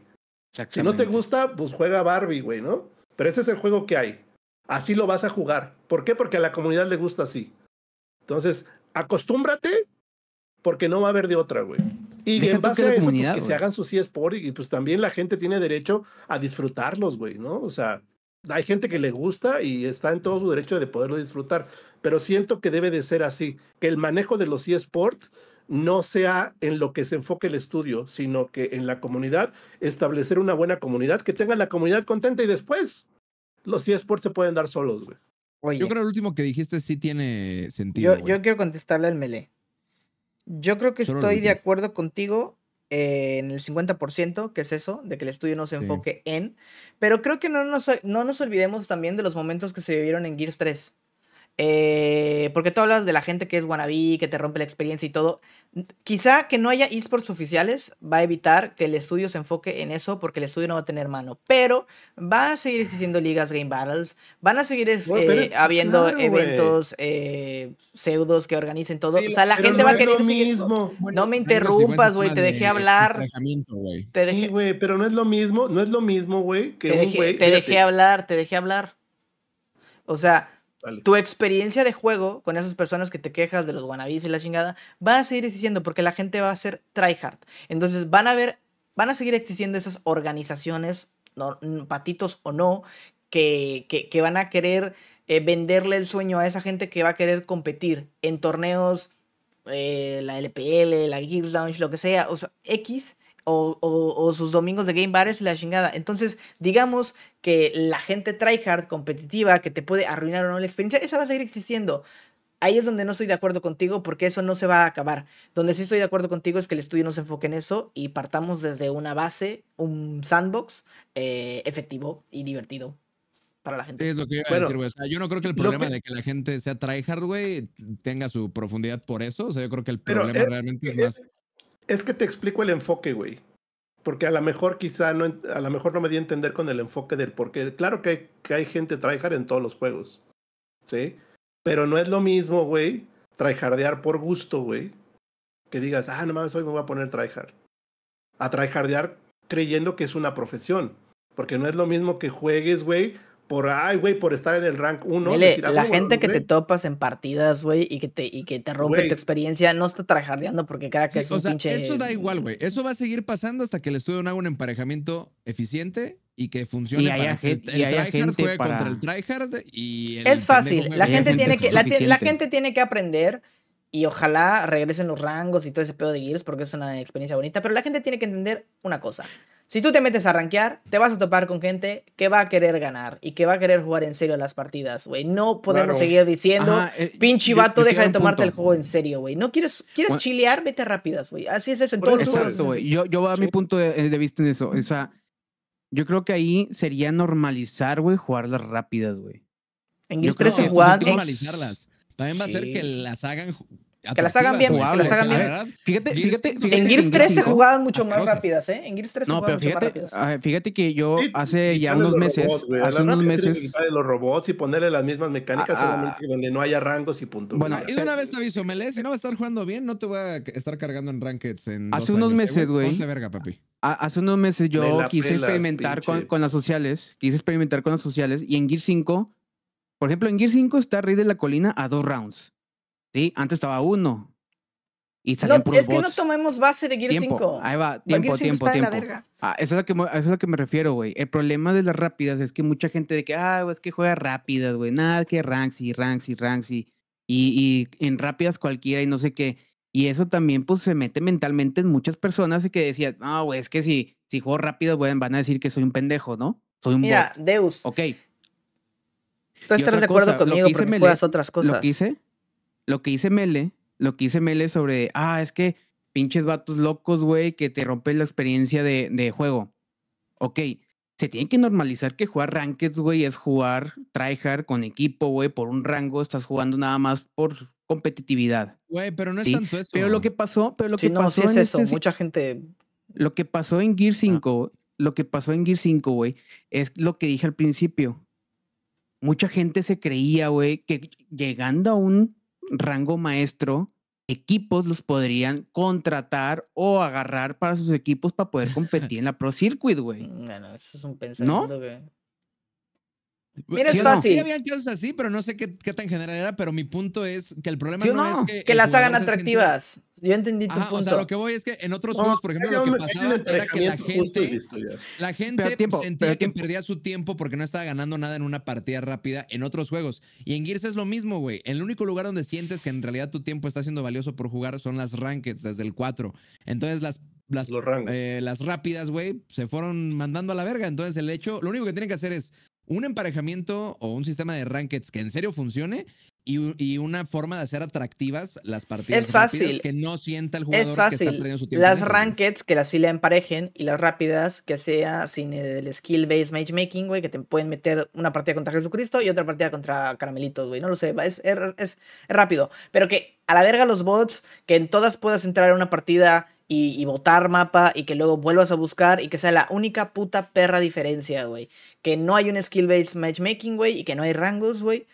Si no te gusta, pues juega Barbie, güey, ¿no? Pero ese es el juego que hay. Así lo vas a jugar. ¿Por qué? Porque a la comunidad le gusta así. Entonces, acostúmbrate porque no va a haber de otra, güey. Y en base a eso, pues, que se hagan sus eSports y, pues también la gente tiene derecho a disfrutarlos, güey, ¿no? O sea, hay gente que le gusta y está en todo su derecho de poderlo disfrutar, pero siento que debe de ser así, que el manejo de los eSports no sea en lo que se enfoque el estudio, sino que en la comunidad, establecer una buena comunidad, que tenga la comunidad contenta y después los eSports se pueden dar solos, güey. Oye, yo creo que lo último que dijiste sí tiene sentido. Yo, yo quiero contestarle al melé yo creo que estoy de acuerdo contigo eh, en el 50%, que es eso, de que el estudio no se enfoque en, pero creo que no nos, no nos olvidemos también de los momentos que se vivieron en Gears 3. Eh, porque tú hablas de la gente que es wannabe, que te rompe la experiencia y todo. Quizá que no haya esports oficiales va a evitar que el estudio se enfoque en eso porque el estudio no va a tener mano. Pero va a seguir existiendo ligas Game Battles, van a seguir eh, habiendo eventos eh, pseudos que organicen todo. o sea, la gente va a querer no me interrumpas, güey, te dejé hablar. te dejé... Sí, güey, pero no es lo mismo, no es lo mismo, güey, que te dejé hablar, te dejé hablar. O sea, tu experiencia de juego con esas personas que te quejas de los wannabes y la chingada va a seguir existiendo porque la gente va a ser tryhard. Entonces van a ver, van a seguir existiendo esas organizaciones, patitos o no, que, que, van a querer eh, venderle el sueño a esa gente que va a querer competir en torneos, eh, la LPL, la Gibbs Lounge, lo que sea, o sea, X o, sus domingos de Game Bares la chingada. Entonces, digamos que la gente tryhard, competitiva, que te puede arruinar o no la experiencia, esa va a seguir existiendo. Ahí es donde no estoy de acuerdo contigo porque eso no se va a acabar. Donde sí estoy de acuerdo contigo es que el estudio nos enfoque en eso y partamos desde una base, un sandbox eh, efectivo y divertido para la gente. yo, no creo que el problema de que la gente sea tryhard, güey, tenga su profundidad por eso. O sea, yo creo que el problema realmente es más es que te explico el enfoque, güey. Porque a lo mejor quizá no, a lo mejor no me di a entender con el enfoque del porqué. Claro que hay, que hay gente tryhard en todos los juegos. ¿Sí? Pero no es lo mismo, güey, tryhardear por gusto, güey. Que digas, ah, no hoy me voy a poner tryhard. A tryhardear creyendo que es una profesión. Porque no es lo mismo que juegues, güey, por, ay, güey, por estar en el rank 1. Ah, la gente que te topas en partidas, güey, y que te, y que te rompe tu experiencia, no está trajardeando porque cada que es un Eso da igual, güey. Eso va a seguir pasando hasta que el estudio no haga un emparejamiento eficiente y que funcione y gente, el, y contra el tryhard es fácil la gente, tiene que la, gente tiene que aprender y ojalá regresen los rangos y todo ese pedo de guilds porque es una experiencia bonita pero la gente tiene que entender una cosa si tú te metes a rankear, te vas a topar con gente que va a querer ganar y que va a querer jugar en serio las partidas, güey. No podemos seguir diciendo, eh, pinche vato, deja de tomarte el juego en serio, güey. No quieres, quieres chilear, vete rápidas, güey. Así es eso en todos Yo, yo voy a mi punto de, vista en eso. O sea, yo creo que ahí sería normalizar, güey, jugarlas rápidas, güey. En Gears que Normalizarlas. También va a ser que las hagan que las hagan bien, que las hagan bien. fíjate, fíjate, en Gears 3 se jugaban mucho más rápidas, ¿eh? En Gears 3 no, se jugaban mucho más rápidas. Ah, fíjate que yo hace ya unos meses, hace unos meses los robots y ponerle las mismas mecánicas ah, ah, donde no haya rangos y punto. Bueno, y de una vez te aviso, Mele, si no vas a estar jugando bien, no te voy a estar cargando en rankeds Hace unos ¿eh, meses, güey. Hace unos meses yo quise experimentar con, las sociales, quise experimentar con las sociales y en Gears 5, por ejemplo, en Gears 5 está Rey de la Colina a dos rounds. ¿sí? Antes estaba uno. Y salían es que no tomemos base de Gear tiempo. 5. Ahí va, tiempo, tiempo, tiempo. Ah, eso, es lo que, eso es a lo que me refiero, güey. El problema de las rápidas es que mucha gente de que, ah, es que juega rápidas, güey. Nada, que ranks y ranks y ranks y, y, en rápidas cualquiera y no sé qué. Y eso también, pues, se mete mentalmente en muchas personas y que decían, ah güey, es que si, si juego rápido, güey, van a decir que soy un pendejo, ¿no? Soy un Mira, Deus. Ok. Tú estás de acuerdo conmigo porque juegas otras cosas. Lo lo que hice Mele, lo que hice Mele sobre, ah, es que pinches vatos locos, güey, que te rompen la experiencia de, de, juego. Ok, se tiene que normalizar que jugar rankeds, güey, es jugar tryhard con equipo, güey, por un rango, estás jugando nada más por competitividad. Güey, pero no es tanto eso. Pero lo que pasó, pero lo que no, pasó es eso, este mucha gente lo que pasó en Gear 5, ah. lo que pasó en Gear 5, güey, es lo que dije al principio. Mucha gente se creía, güey, que llegando a un rango maestro, equipos los podrían contratar o agarrar para sus equipos para poder competir en la Pro Circuit, güey. Mm, bueno, eso es un pensamiento Mira, es fácil. Sí, había así, pero no sé qué, qué, tan general era, pero mi punto es que el problema es que... las hagan atractivas. Yo entendí tu punto. O sea, lo que voy es que en otros juegos, por ejemplo, lo que pasaba era que la gente, la gente sentía que perdía su tiempo porque no estaba ganando nada en una partida rápida en otros juegos. Y en Gears es lo mismo, güey. El único lugar donde sientes que en realidad tu tiempo está siendo valioso por jugar son las rankings desde el 4. Entonces, las las, eh, las rápidas, güey, se fueron mandando a la verga. Entonces, el hecho, lo único que tienen que hacer es un emparejamiento o un sistema de rankets que en serio funcione y, una forma de hacer atractivas las partidas. Es fácil. Que no sienta el jugador que está perdiendo su tiempo. Las rankets que las sí emparejen y las rápidas que sea sin el skill-based matchmaking, güey, que te pueden meter una partida contra Jesucristo y otra partida contra Caramelitos, güey. No lo sé, es, es, es rápido. Pero que a la verga los bots, que en todas puedas entrar a una partida y, y, botar mapa y que luego vuelvas a buscar y que sea la única puta perra diferencia, güey. Que no hay un skill-based matchmaking, güey, y que no hay rangos, güey.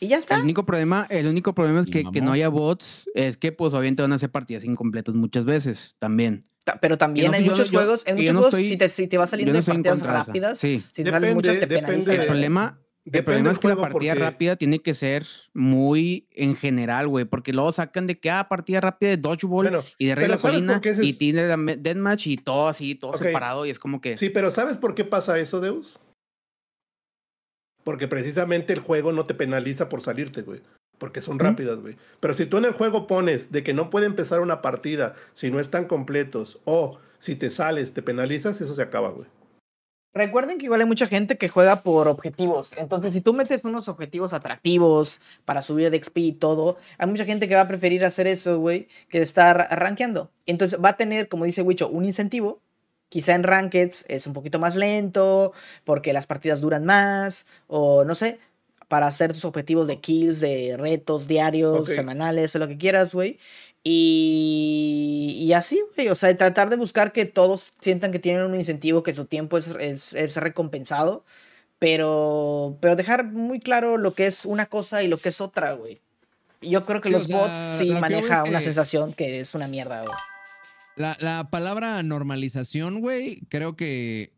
Y ya está. El único problema, el único problema es que, que no haya bots, es que pues obviamente van a hacer partidas incompletas muchas veces también. pero también hay, muchos juegos, en muchos juegos, si, te, si te va saliendo de partidas rápidas, si te salen muchas te depende. El problema, el problema es que la partida rápida tiene que ser muy en general, güey, porque luego sacan de que, ah, partida rápida de dodgeball y de regla colina y tiene deathmatch y todo así, todo separado y es como que... Sí, pero ¿sabes por qué pasa eso, Deus? Porque precisamente el juego no te penaliza por salirte, güey. Porque son rápidas, güey. Pero si tú en el juego pones de que no puede empezar una partida si no están completos o si te sales, te penalizas, eso se acaba, güey. Recuerden que igual hay mucha gente que juega por objetivos. Entonces, si tú metes unos objetivos atractivos para subir de XP y todo, hay mucha gente que va a preferir hacer eso, güey, que estar rankeando. Entonces, va a tener, como dice Wicho, un incentivo. Quizá en rankeds es un poquito más lento, porque las partidas duran más, o no sé, para hacer tus objetivos de kills, de retos diarios, semanales, o lo que quieras, güey. Y, así, güey, o sea, tratar de buscar que todos sientan que tienen un incentivo, que su tiempo es, es, recompensado, pero, pero dejar muy claro lo que es una cosa y lo que es otra, güey. Yo creo que los bots sí maneja una sensación que es una mierda, güey. La, la, palabra normalización, güey, creo que,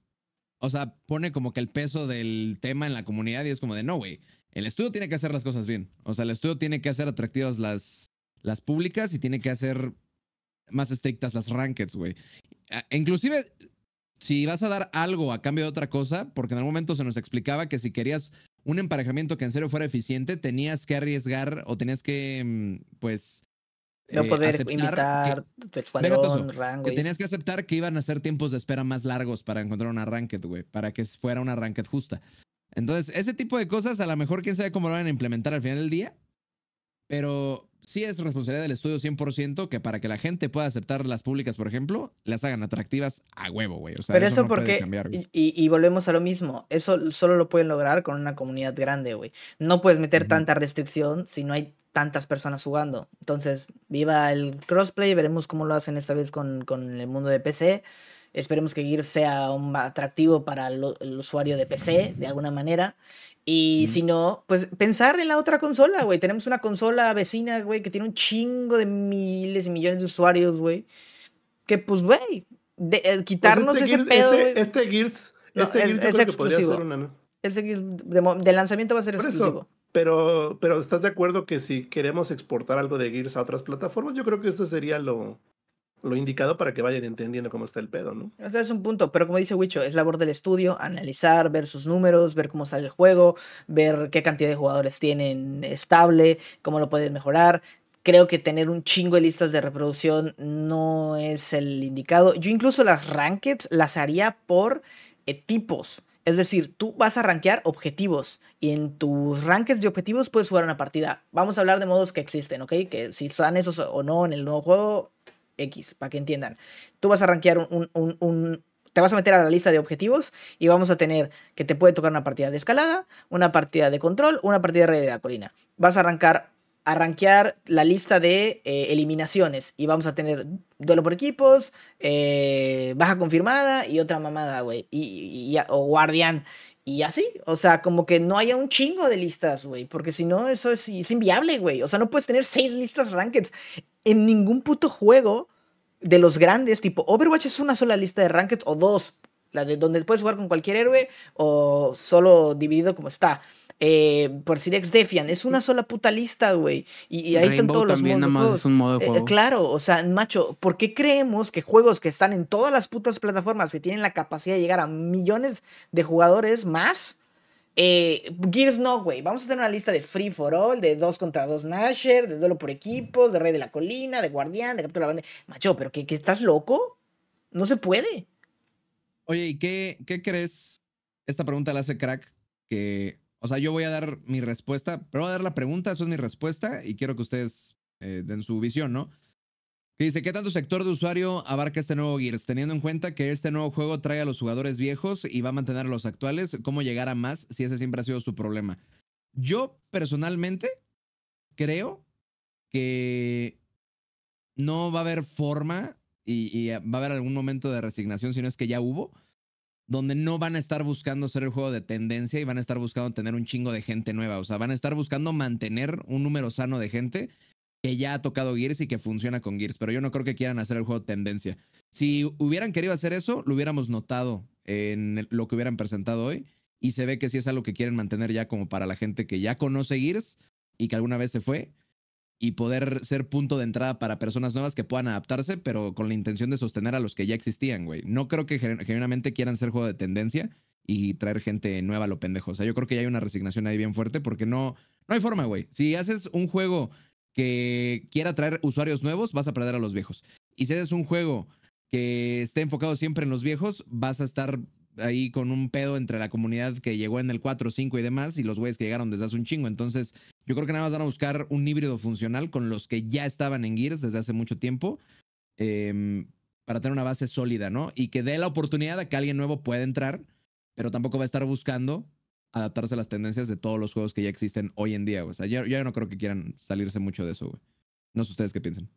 o sea, pone como que el peso del tema en la comunidad y es como de, no, güey, el estudio tiene que hacer las cosas bien. O sea, el estudio tiene que hacer atractivas las, las públicas y tiene que hacer más estrictas las rankeds, güey. Inclusive, si vas a dar algo a cambio de otra cosa, porque en algún momento se nos explicaba que si querías un emparejamiento que en serio fuera eficiente, tenías que arriesgar o tenías que, mm, pues... No poder que, tu escuadrón, tenías que aceptar que iban a ser tiempos de espera más largos para encontrar una ranked, güey, para que fuera una ranked justa. Entonces, ese tipo de cosas, a lo mejor quién sabe cómo lo van a implementar al final del día, pero sí es responsabilidad del estudio 100% que para que la gente pueda aceptar las públicas, por ejemplo, las hagan atractivas a huevo, güey. O sea, Pero eso, porque... y, volvemos a lo mismo. Eso solo lo pueden lograr con una comunidad grande, güey. No puedes meter tanta restricción si no hay tantas personas jugando. Entonces, viva el crossplay. Veremos cómo lo hacen esta vez con, el mundo de PC. Esperemos que Gears sea un atractivo para el usuario de PC, de alguna manera. Y si no, pues pensar en la otra consola, güey. Tenemos una consola vecina, güey, que tiene un chingo de miles y millones de usuarios, güey. Que pues, güey, eh, pues, quitarnos este ese Gears, este, este, Gears, este Gears yo exclusivo. El Gears de, lanzamiento va a ser exclusivo. pero, pero ¿estás de acuerdo que si queremos exportar algo de Gears a otras plataformas, yo creo que esto sería lo, lo indicado para que vayan entendiendo cómo está el pedo, ¿no? O sea, es un punto, pero como dice Wicho, es labor del estudio, analizar, ver sus números, ver cómo sale el juego, ver qué cantidad de jugadores tienen estable, cómo lo pueden mejorar. Creo que tener un chingo de listas de reproducción no es el indicado. Yo incluso las rankings las haría por eh, tipos. Es decir, tú vas a rankear objetivos y en tus rankings de objetivos puedes jugar una partida. Vamos a hablar de modos que existen, ¿ok? Que si son esos o no en el nuevo juego, X, para que entiendan. Tú vas a rankear un, un, un, te vas a meter a la lista de objetivos y vamos a tener que te puede tocar una partida de escalada, una partida de control, una partida de red de la colina. Vas a arrancar a la lista de eh, eliminaciones y vamos a tener duelo por equipos, eh, baja confirmada y otra mamada, güey, y, o guardián y así, o sea, como que no haya un chingo de listas, güey, porque si no eso es, inviable, güey, o sea, no puedes tener seis listas rankings en ningún puto juego de los grandes, tipo Overwatch es una sola lista de rankings o dos, la de donde puedes jugar con cualquier héroe o solo dividido como está. Eh, por si defian es una sola puta lista, güey. Y, ahí están todos los modos. de eh, claro, o sea, macho, ¿por qué creemos que juegos que están en todas las putas plataformas, que tienen la capacidad de llegar a millones de jugadores más, eh, Gears No, güey. Vamos a tener una lista de Free for All, de 2 contra 2 Nasher, de Duelo por Equipos, de Rey de la Colina, de Guardián, de Captura la Banda. Macho, ¿pero que estás loco? No se puede. Oye, ¿y qué, qué crees? Esta pregunta la hace crack, que, o sea, yo voy a dar mi respuesta, pero voy a dar la pregunta, eso es mi respuesta, y quiero que ustedes eh, den su visión, ¿no? dice, ¿qué tanto sector de usuario abarca este nuevo Gears? Teniendo en cuenta que este nuevo juego trae a los jugadores viejos y va a mantener a los actuales, ¿cómo llegar a más si ese siempre ha sido su problema? Yo personalmente creo que no va a haber forma y, y, eh, va a haber algún momento de resignación, si no es que ya hubo, donde no van a estar buscando ser el juego de tendencia y van a estar buscando tener un chingo de gente nueva. O sea, van a estar buscando mantener un número sano de gente que ya ha tocado Gears y que funciona con Gears, pero yo no creo que quieran hacer el juego tendencia. Si hubieran querido hacer eso, lo hubiéramos notado en lo que hubieran presentado hoy y se ve que sí es algo que quieren mantener ya como para la gente que ya conoce Gears y que alguna vez se fue y poder ser punto de entrada para personas nuevas que puedan adaptarse, pero con la intención de sostener a los que ya existían, güey. No creo que genuinamente quieran ser juego de tendencia y traer gente nueva a lo pendejo. O sea, yo creo que ya hay una resignación ahí bien fuerte porque no, no hay forma, güey. Si haces un juego que quiera traer usuarios nuevos, vas a perder a los viejos. Y si es un juego que esté enfocado siempre en los viejos, vas a estar ahí con un pedo entre la comunidad que llegó en el 4, 5 y demás y los güeyes que llegaron desde hace un chingo. Entonces, yo creo que nada más van a buscar un híbrido funcional con los que ya estaban en Gears desde hace mucho tiempo em, para tener una base sólida, ¿no? Y que dé la oportunidad a que alguien nuevo pueda entrar, pero tampoco va a estar buscando adaptarse a las tendencias de todos los juegos que ya existen hoy en día, O sea, yo, no creo que quieran salirse mucho de eso, güey. No sé ustedes qué piensan.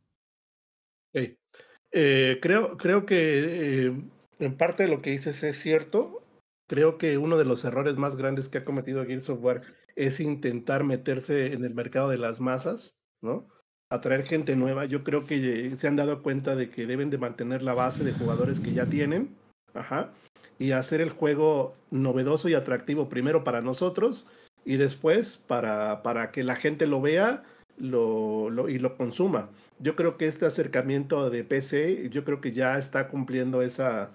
Eh, creo, creo que em, en parte lo que dices es cierto. Creo que uno de los errores más grandes que ha cometido Gears Software es intentar meterse en el mercado de las masas, ¿no? Atraer gente nueva. Yo creo que eh, se han dado cuenta de que deben de mantener la base de jugadores que ya tienen. Ajá y hacer el juego novedoso y atractivo primero para nosotros y después para, para que la gente lo vea lo, lo, y lo consuma. Yo creo que este acercamiento de PC, yo creo que ya está cumpliendo esa,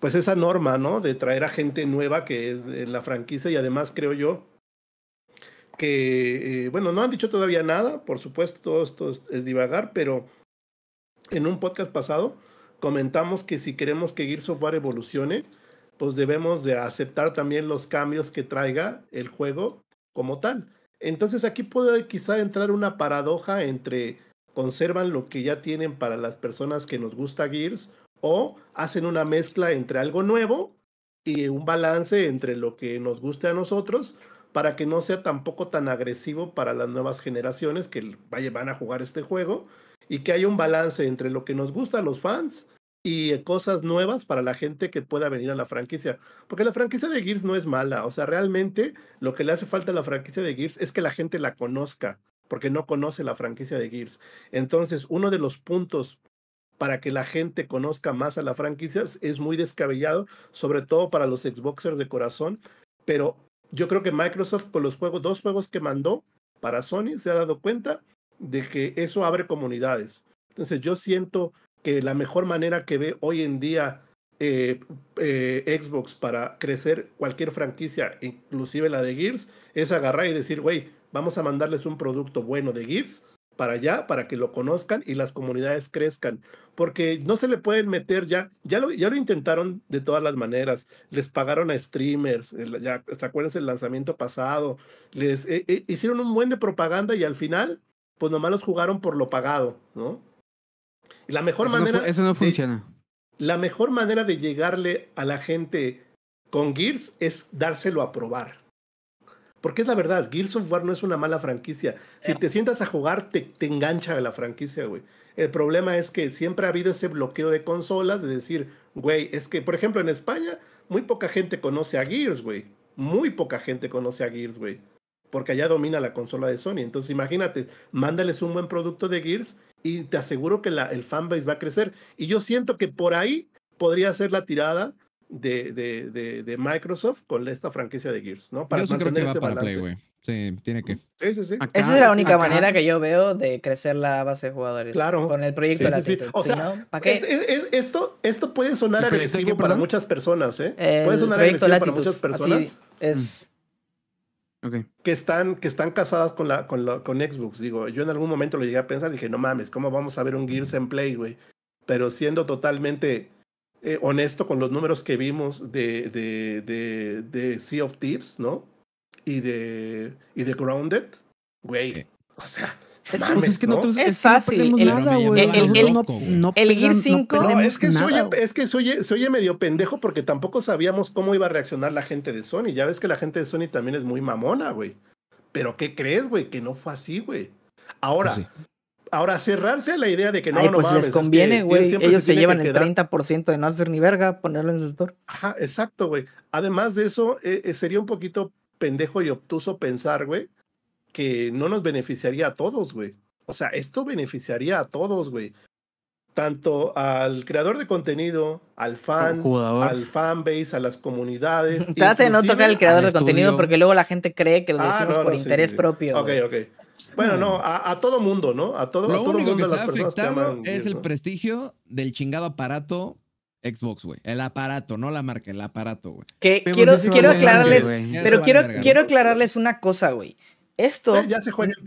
pues esa norma, ¿no? De traer a gente nueva que es en la franquicia y además creo yo que, eh, bueno, no han dicho todavía nada, por supuesto, todo esto es, divagar, pero en un podcast pasado comentamos que si queremos que Gears software evolucione, pues debemos de aceptar también los cambios que traiga el juego como tal. Entonces aquí puede quizá entrar una paradoja entre conservan lo que ya tienen para las personas que nos gusta Gears o hacen una mezcla entre algo nuevo y un balance entre lo que nos guste a nosotros para que no sea tampoco tan agresivo para las nuevas generaciones que van a jugar este juego y que haya un balance entre lo que nos gusta a los fans y eh, cosas nuevas para la gente que pueda venir a la franquicia. Porque la franquicia de Gears no es mala, o sea, realmente lo que le hace falta a la franquicia de Gears es que la gente la conozca, porque no conoce la franquicia de Gears. Entonces, uno de los puntos para que la gente conozca más a la franquicia es muy descabellado, sobre todo para los Xboxers de corazón, pero yo creo que Microsoft con los juegos, dos juegos que mandó para Sony se ha dado cuenta de que eso abre comunidades. Entonces, yo siento que la mejor manera que ve hoy en día eh, eh, Xbox para crecer cualquier franquicia, inclusive la de Gears, es agarrar y decir, güey, vamos a mandarles un producto bueno de Gears para allá, para que lo conozcan y las comunidades crezcan, porque no se le pueden meter ya, ya lo, ya lo intentaron de todas las maneras, les pagaron a streamers, ya, ¿se acuerdan el lanzamiento pasado? Les eh, hicieron un buen de propaganda y al final, pues nomás los jugaron por lo pagado, ¿no? La mejor manera. eso no funciona. De, la mejor manera de llegarle a la gente con Gears es dárselo a probar. Porque es la verdad, Gears of War no es una mala franquicia. Si eh. te sientas a jugar, te, te engancha la franquicia, güey. El problema es que siempre ha habido ese bloqueo de consolas de decir, güey, es que, por ejemplo, en España, muy poca gente conoce a Gears, güey. Muy poca gente conoce a Gears, güey. Porque allá domina la consola de Sony. Entonces, imagínate, mándales un buen producto de Gears y te aseguro que la, el fanbase va a crecer. Y yo siento que por ahí podría ser la tirada de, de, Microsoft con esta franquicia de Gears, ¿no? Para para sí, tiene que. Esa es la única manera que yo veo de crecer la base de jugadores. Claro. Con el proyecto de la O esto, esto puede sonar agresivo para muchas personas, ¿eh? puede sonar agresivo para muchas personas. es. Mm. Que, están, que están casadas con, la, con, Xbox. Digo, yo en algún momento lo llegué a pensar y dije, no mames, ¿cómo vamos a ver un Gears en Play, güey? Pero siendo totalmente eh, honesto con los números que vimos de, de, Sea of Thieves, ¿no? Y de, y de Grounded, güey. O sea, es, fácil. el, nada, Gear 5. es que, soy, es que soy, medio pendejo porque tampoco sabíamos cómo iba a reaccionar la gente de Sony. Ya ves que la gente de Sony también es muy mamona, güey. Pero ¿qué crees, güey? Que no fue así, güey. Ahora, pues ahora cerrarse a la idea de que no, nos no pues les conviene, güey. Ellos se, llevan el 30% de no hacer ni verga, ponerlo en su sector Ajá, exacto, güey. Además de eso, eh, eh, sería un poquito pendejo y obtuso pensar, güey, que no nos beneficiaría a todos, güey. O sea, esto beneficiaría a todos, güey. Tanto al creador de contenido, al fan, al fanbase, a las comunidades. Trate de no tocar al creador de contenido porque luego la gente cree que lo ah, decimos por interés propio. Ok, ok. Bueno, no, mm. a, todo mundo, ¿no? A todo, lo único mundo. Que se ha es el prestigio del chingado aparato Xbox, güey. El aparato, no la marca, el aparato, güey. Que quiero, quiero aclararles, pero quiero, pues quiero aclararles una cosa, güey. Esto,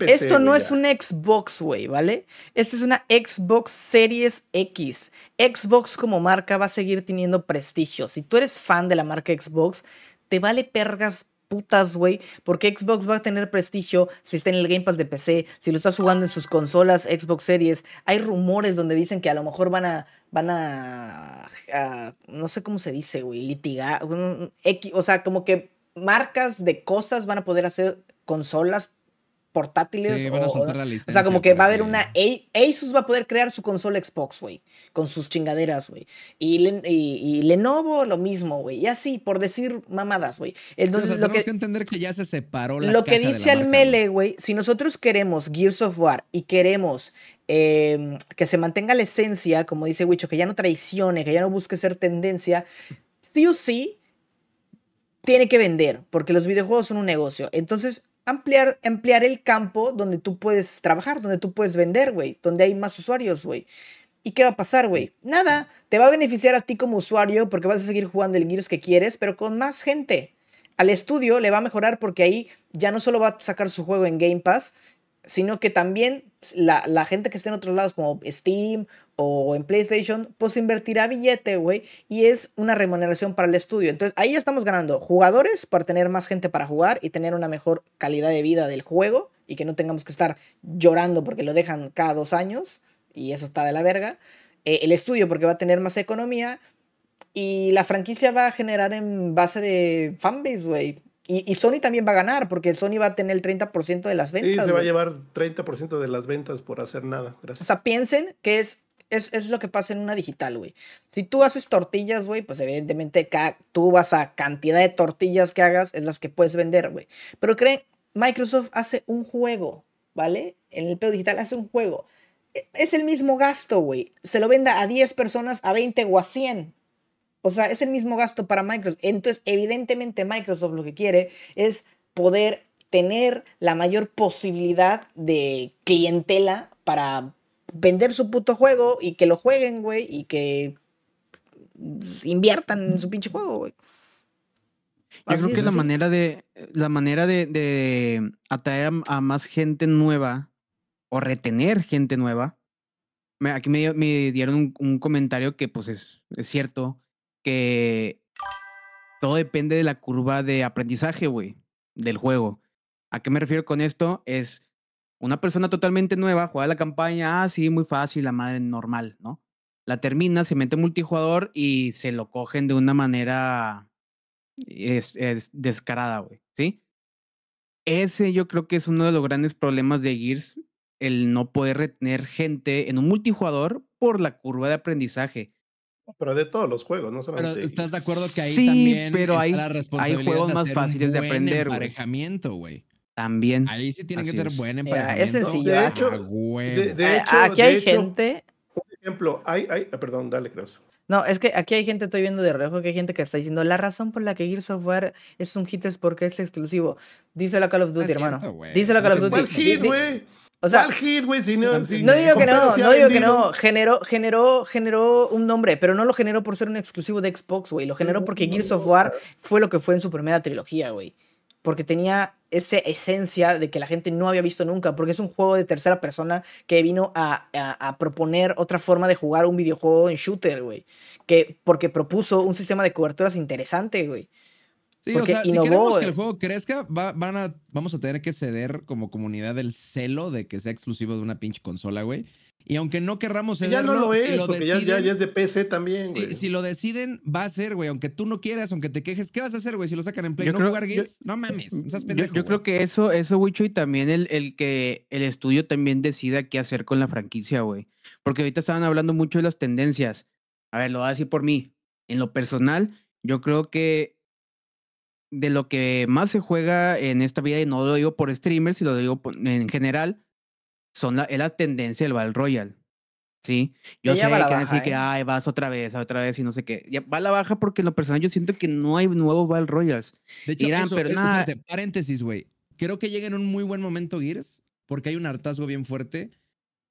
esto no es un Xbox, güey, ¿vale? Esto es una Xbox Series X. Xbox como marca va a seguir teniendo prestigio. Si tú eres fan de la marca Xbox, te vale pergas putas, güey, porque Xbox va a tener prestigio si está en el Game Pass de PC, si lo estás jugando en sus consolas Xbox Series. Hay rumores donde dicen que a lo mejor van a, van a, a no sé cómo se dice, güey, litigar, o sea, como que marcas de cosas van a poder hacer consolas portátiles. o, o sea, como que va a haber una... E- Asus va a poder crear su consola Xbox, güey, con sus chingaderas, güey. Y, y, Lenovo lo mismo, güey. Y así, por decir mamadas, güey. Entonces, lo que, que, entender que ya se separó la Lo que dice el mele, güey, si nosotros queremos Gears of War y queremos em, que se mantenga la esencia, como dice Wicho, que ya no traicione, que ya no busque ser tendencia, sí o sí tiene que vender, porque los videojuegos son un negocio. Entonces, ampliar, ampliar el campo donde tú puedes trabajar, donde tú puedes vender, güey, donde hay más usuarios, güey. ¿Y qué va a pasar, güey? Nada, te va a beneficiar a ti como usuario porque vas a seguir jugando el Gears que quieres, pero con más gente. Al estudio le va a mejorar porque ahí ya no solo va a sacar su juego en Game Pass, sino que también pues, la, gente que esté en otros lados como Steam o en PlayStation, pues invertirá billete, güey, y es una remuneración para el estudio. Entonces ahí estamos ganando jugadores para tener más gente para jugar y tener una mejor calidad de vida del juego y que no tengamos que estar llorando porque lo dejan cada dos años y eso está de la verga. Eh, el estudio porque va a tener más economía y la franquicia va a generar en base de fanbase, güey. Y, Sony también va a ganar, porque Sony va a tener el 30% de las ventas. Sí, se va a llevar 30% de las ventas por hacer nada. O sea, piensen que es, es, es lo que pasa en una digital, güey. Si tú haces tortillas, güey, pues evidentemente tú vas a cantidad de tortillas que hagas, es las que puedes vender, güey. Pero creen, Microsoft hace un juego, ¿vale? En el pedo digital hace un juego. E, es el mismo gasto, güey. Se lo venda a 10 personas, a 20 o a 100. O sea, es el mismo gasto para Microsoft. Entonces, evidentemente Microsoft lo que quiere es poder tener la mayor posibilidad de clientela para vender su puto juego y que lo jueguen, güey, y que inviertan en su pinche juego, güey. Yo creo que la manera de la manera de, atraer a, más gente nueva o retener gente nueva. aquí me, dieron un, comentario que pues es, cierto, que todo depende de la curva de aprendizaje, güey, del juego. ¿A qué me refiero con esto? Es una persona totalmente nueva, juega la campaña, así, ah, muy fácil, la madre normal, ¿no? La termina, se mete multijugador y se lo cogen de una manera es, descarada, güey, ¿sí? Ese yo creo que es uno de los grandes problemas de Gears, el no poder retener gente en un multijugador por la curva de aprendizaje. Pero de todos los juegos, no solamente. Pero estás de acuerdo que ahí sí, también pero está hay, la responsabilidad juegos de más hacer fáciles de aprender. Emparejamiento, güey. También. Ahí sí tiene que tener buen emparejamiento. Es sencillo. De ah, hecho, ah, de, ah, hecho aquí hay gente. un ejemplo, hay, hay, perdón, dale, Cross. No, es que aquí hay gente, estoy viendo de reojo, que hay gente que está diciendo la razón por la que Gears of War es un hit es porque es exclusivo. Dice la Call of Duty, hermano. Dice la Call of Duty. Hit, güey. O sea, no, digo que no, no digo que no. Generó, generó, generó un nombre, pero no lo generó por ser un exclusivo de Xbox, güey. Lo generó porque Gears of War fue lo que fue en su primera trilogía, güey. Porque tenía esa esencia de que la gente no había visto nunca, porque es un juego de tercera persona que vino a, proponer otra forma de jugar un videojuego en shooter, güey. Que, porque propuso un sistema de coberturas interesante, güey Sí, o sea, si queremos que el eh. juego crezca, van a, vamos a tener que ceder como comunidad el celo de que sea exclusivo de una pinche consola, güey. Y aunque no querramos cederlo, ya no lo es, porque ya, es de PC también, güey. Si, lo deciden, va a ser, güey. Aunque tú no quieras, aunque te quejes, ¿qué vas a hacer, güey? Si lo sacan en Play, ¿no jugar No mames, Yo, creo que eso, eso, Wicho, y también el, el, que el estudio también decida qué hacer con la franquicia, güey. Porque ahorita estaban hablando mucho de las tendencias. A ver, lo voy a decir por mí. En lo personal, yo creo que de lo que más se juega en esta vida, y no lo digo por streamers, y lo digo en general, son la, es la tendencia del Battle Royale. Sí, yo sé que a decir que ¿eh? vas otra vez, otra vez y no sé qué. Ya va a la baja porque en lo personal yo siento que no hay nuevos Battle Royals. De hecho, pero eh, paréntesis, güey. Creo que llega en un muy buen momento Gears porque hay un hartazgo bien fuerte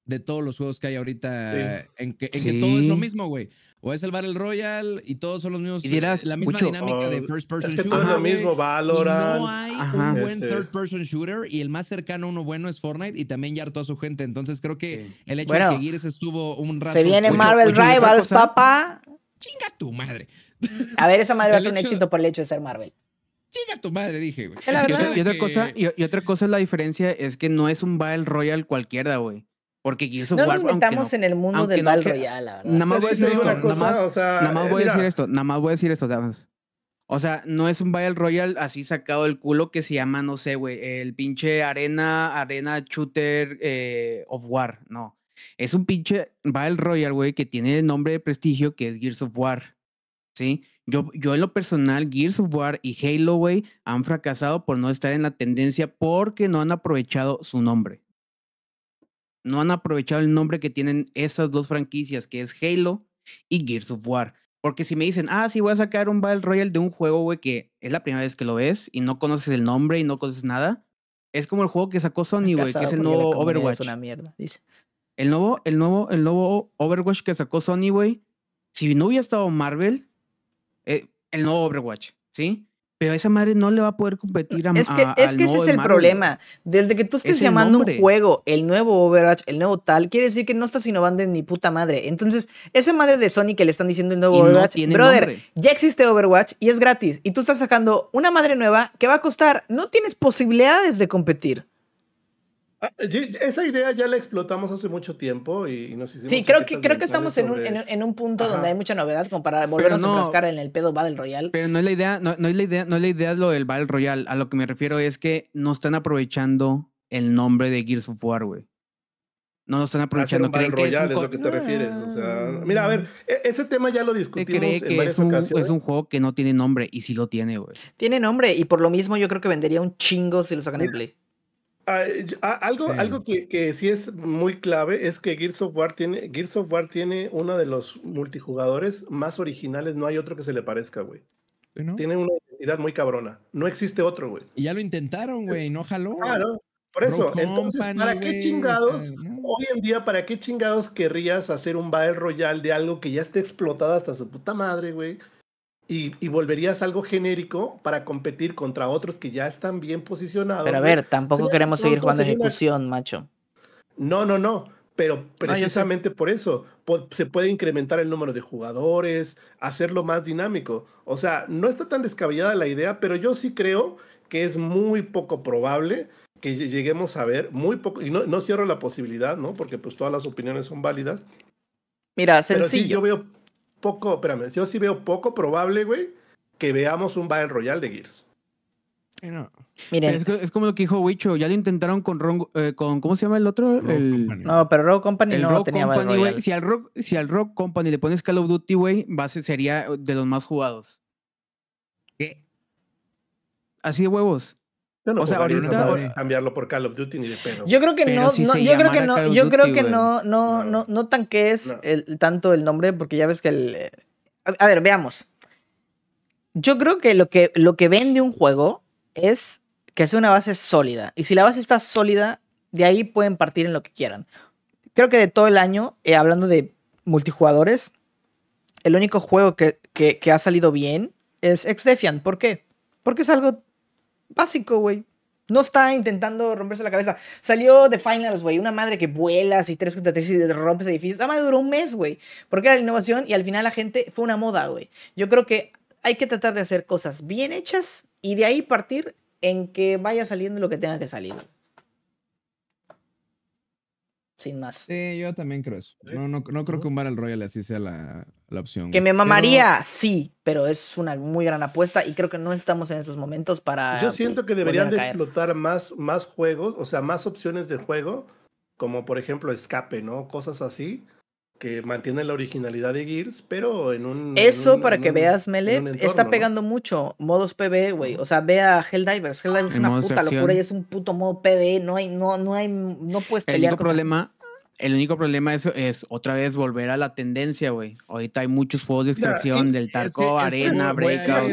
de todos los juegos que hay ahorita, en, que, todo es lo mismo, güey. O es el Battle Royale y todos son los mismos. Y dirás, la misma dinámica de ah, first person es shooter. Todo lo mismo, Valorant. no hay un buen este third person shooter y el más cercano a uno bueno es Fortnite y también ya hartó a su gente. Entonces creo que el hecho de que Gears estuvo un rato. Se viene Marvel Rivals, papá. Chinga tu madre. A ver, esa madre va a ser un éxito por el hecho de ser Marvel. Chinga tu madre, dije, güey. La verdad. Y, otra, cosa, y, y, otra cosa es la diferencia, es que no es un Battle Royale cualquiera, güey. Porque Gears no War. No estamos en el mundo del Battle Royale, la verdad. Nada más voy a decir esto. nada, más, voy a decir esto. Nada más O sea, no es un Battle Royale así sacado del culo que se llama, no sé, güey, el pinche Arena, Arena Shooter eh, of War. No. Es un pinche Battle Royale, güey, que tiene el nombre de prestigio que es Gears of War. ¿Sí? Yo, yo en lo personal, Gears of War y Halo, güey, han fracasado por no estar en la tendencia porque no han aprovechado su nombre no han aprovechado el nombre que tienen esas dos franquicias, que es Halo y Gears of War. Porque si me dicen, ah, sí, voy a sacar un Battle Royale de un juego, güey, que es la primera vez que lo ves y no conoces el nombre y no conoces nada, es como el juego que sacó Sony, güey, que es el nuevo Overwatch. Es mierda, dice. El nuevo, el nuevo, el nuevo Overwatch que sacó Sony, güey, si no hubiera estado Marvel, eh, el nuevo Overwatch, ¿sí? pero esa madre no le va a poder competir a Es que, es que ese es el problema. Desde que tú estés llamando un juego el nuevo Overwatch, el nuevo tal, quiere decir que no estás innovando en ni puta madre. Entonces, esa madre de Sony que le están diciendo el nuevo Overwatch, brother, ya existe Overwatch y es gratis. Y tú estás sacando una madre nueva que va a costar, no tienes posibilidades de competir. Ah, esa idea ya la explotamos hace mucho tiempo y nos Sí, creo que, creo que estamos en un, en, un punto donde hay mucha novedad como para volvernos a buscar en el pedo Battle Royale. Pero no es la idea, no, es la idea, no la idea lo del Battle Royale. A lo que me refiero es que no están aprovechando el nombre de Gears of War, güey. No lo están aprovechando. Battle Royale es, lo que te refieres. mira, a ver, e, ese tema ya lo discutimos es un, Es un juego que no tiene nombre y sí lo tiene, güey. Tiene nombre y por lo mismo yo creo que vendería un chingo si lo sacan en Play. Ah, eh, ah, algo, algo que, sí es muy clave es que Gears Software tiene, tiene uno de los multijugadores más originales. No hay otro que se le parezca, güey. Tiene una identidad muy cabrona. No existe otro, güey. Y ya lo intentaron, güey. No jaló. Claro. Ah, por eso, entonces, ¿para qué chingados? Hoy en día, ¿para qué chingados querrías hacer un Battle Royale de algo que ya esté explotado hasta su puta madre, güey? y, volverías algo genérico para competir contra otros que ya están bien posicionados. Pero a ver, tampoco queremos seguir jugando ejecución, macho. No, no, no. Pero precisamente por eso se puede incrementar el número de jugadores, hacerlo más dinámico. O sea, no está tan descabellada la idea, pero yo sí creo que es muy poco probable que lleguemos a ver, muy poco, y no, cierro la posibilidad, ¿no? Porque pues todas las opiniones son válidas. Mira, sencillo. yo veo poco, espérame, yo sí veo poco probable, güey, que veamos un Battle Royale de Gears. es, como lo que dijo Wicho, ya lo intentaron con, eh, con ¿cómo se llama el otro? no, pero Rock Company no Rock tenía Company, Si al, Rock, si al Rock Company le pones Call of Duty, güey, sería de los más jugados. ¿Qué? Así de huevos o sea, ahorita cambiarlo por Call of Duty ni de pedo. Yo creo que no, yo creo que no, yo creo que no no, no, tanques el, tanto el nombre porque ya ves que el eh, a, ver, veamos. Yo creo que lo que lo que vende un juego es que sea una base sólida y si la base está sólida, de ahí pueden partir en lo que quieran. Creo que de todo el año, eh, hablando de multijugadores, el único juego que, que, que ha salido bien es Ex Defiant. ¿Por qué? Porque es algo básico, güey. No está intentando romperse la cabeza. Salió The Finals, güey. Una madre que vuelas y tres que te y rompes edificios. La duró un mes, güey. Porque era la innovación y al final la gente fue una moda, güey. Yo creo que hay que tratar de hacer cosas bien hechas y de ahí partir en que vaya saliendo lo que tenga que salir sin más. Sí, yo también creo eso. No, no, no creo que un Battle Royale así sea la, la opción. Que me mamaría, sí, pero es una muy gran apuesta y creo que no estamos en estos momentos para... Yo siento que deberían de explotar más, más juegos, o sea, más opciones de juego, como por ejemplo escape, ¿no? Cosas así que mantiene la originalidad de Gears, pero en un... Eso para que veas, Mele, está pegando mucho modos PvE, güey. O sea, ve a Helldivers. Helldivers es una puta locura y es un puto modo PvE. No hay, no, no hay, no puedes pelear. El único problema, el único problema es, es otra vez volver a la tendencia, güey. Ahorita hay muchos juegos de extracción del Tarkov, Arena, Breakout.